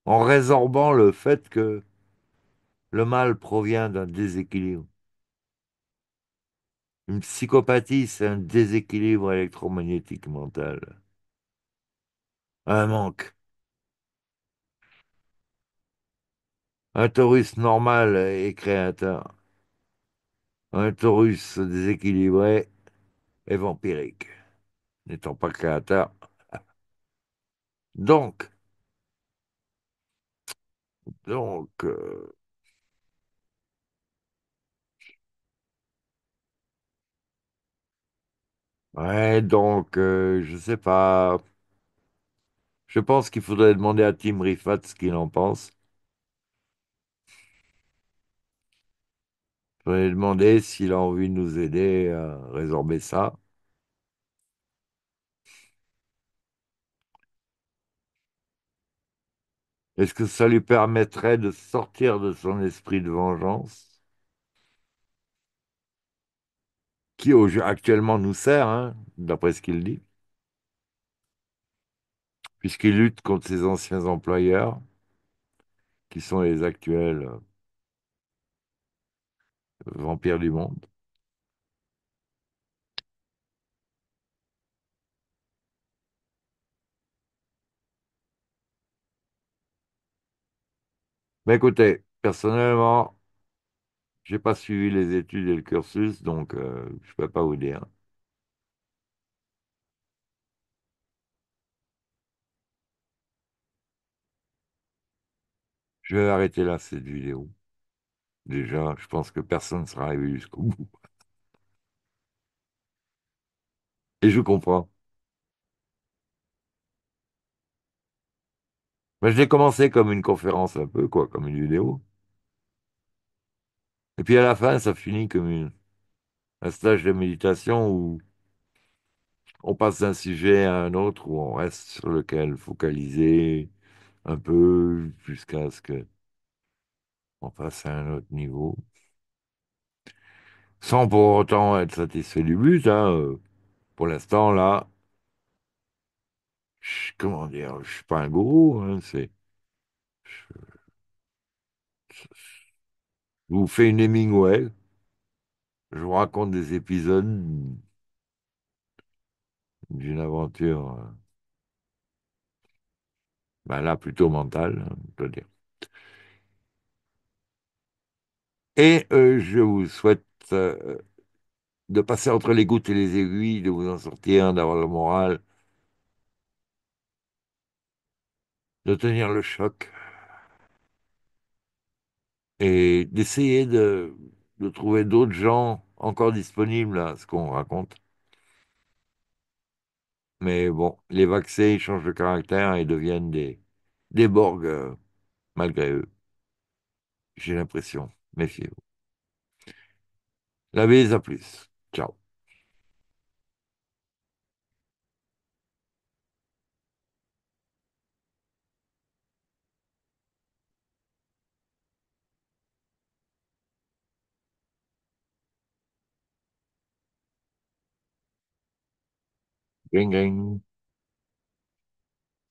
en résorbant le fait que le mal provient d'un déséquilibre. Une psychopathie, c'est un déséquilibre électromagnétique mental. Un manque. Un taurus normal est créateur. Un taurus déséquilibré est vampirique, n'étant pas créateur. Donc, donc, euh, Ouais, donc, euh, je sais pas. Je pense qu'il faudrait demander à Tim Rifat ce qu'il en pense. Il faudrait demander s'il a envie de nous aider à résorber ça. Est-ce que ça lui permettrait de sortir de son esprit de vengeance? qui actuellement nous sert, hein, d'après ce qu'il dit, puisqu'il lutte contre ses anciens employeurs, qui sont les actuels euh, vampires du monde. Mais écoutez, personnellement, j'ai pas suivi les études et le cursus, donc euh, je peux pas vous dire. Je vais arrêter là cette vidéo. Déjà, je pense que personne ne sera arrivé jusqu'au bout. Et je comprends. Mais je l'ai commencé comme une conférence un peu, quoi, comme une vidéo. Et puis à la fin, ça finit comme un stage de méditation où on passe d'un sujet à un autre, où on reste sur lequel focaliser un peu jusqu'à ce que on passe à un autre niveau. Sans pour autant être satisfait du but, hein, euh, Pour l'instant, là, je, comment dire, je suis pas un gourou, hein, c'est, je vous fais une Hemingway. Je vous raconte des épisodes d'une aventure, euh, ben là plutôt mentale, hein, on peut dire. Et euh, je vous souhaite euh, de passer entre les gouttes et les aiguilles, de vous en sortir, d'avoir le moral, de tenir le choc et d'essayer de, trouver d'autres gens encore disponibles à ce qu'on raconte. Mais bon, les vaccins changent de caractère et deviennent des, des euh, malgré eux. J'ai l'impression. Méfiez-vous. La bise, à plus. Ciao. Ring, ring.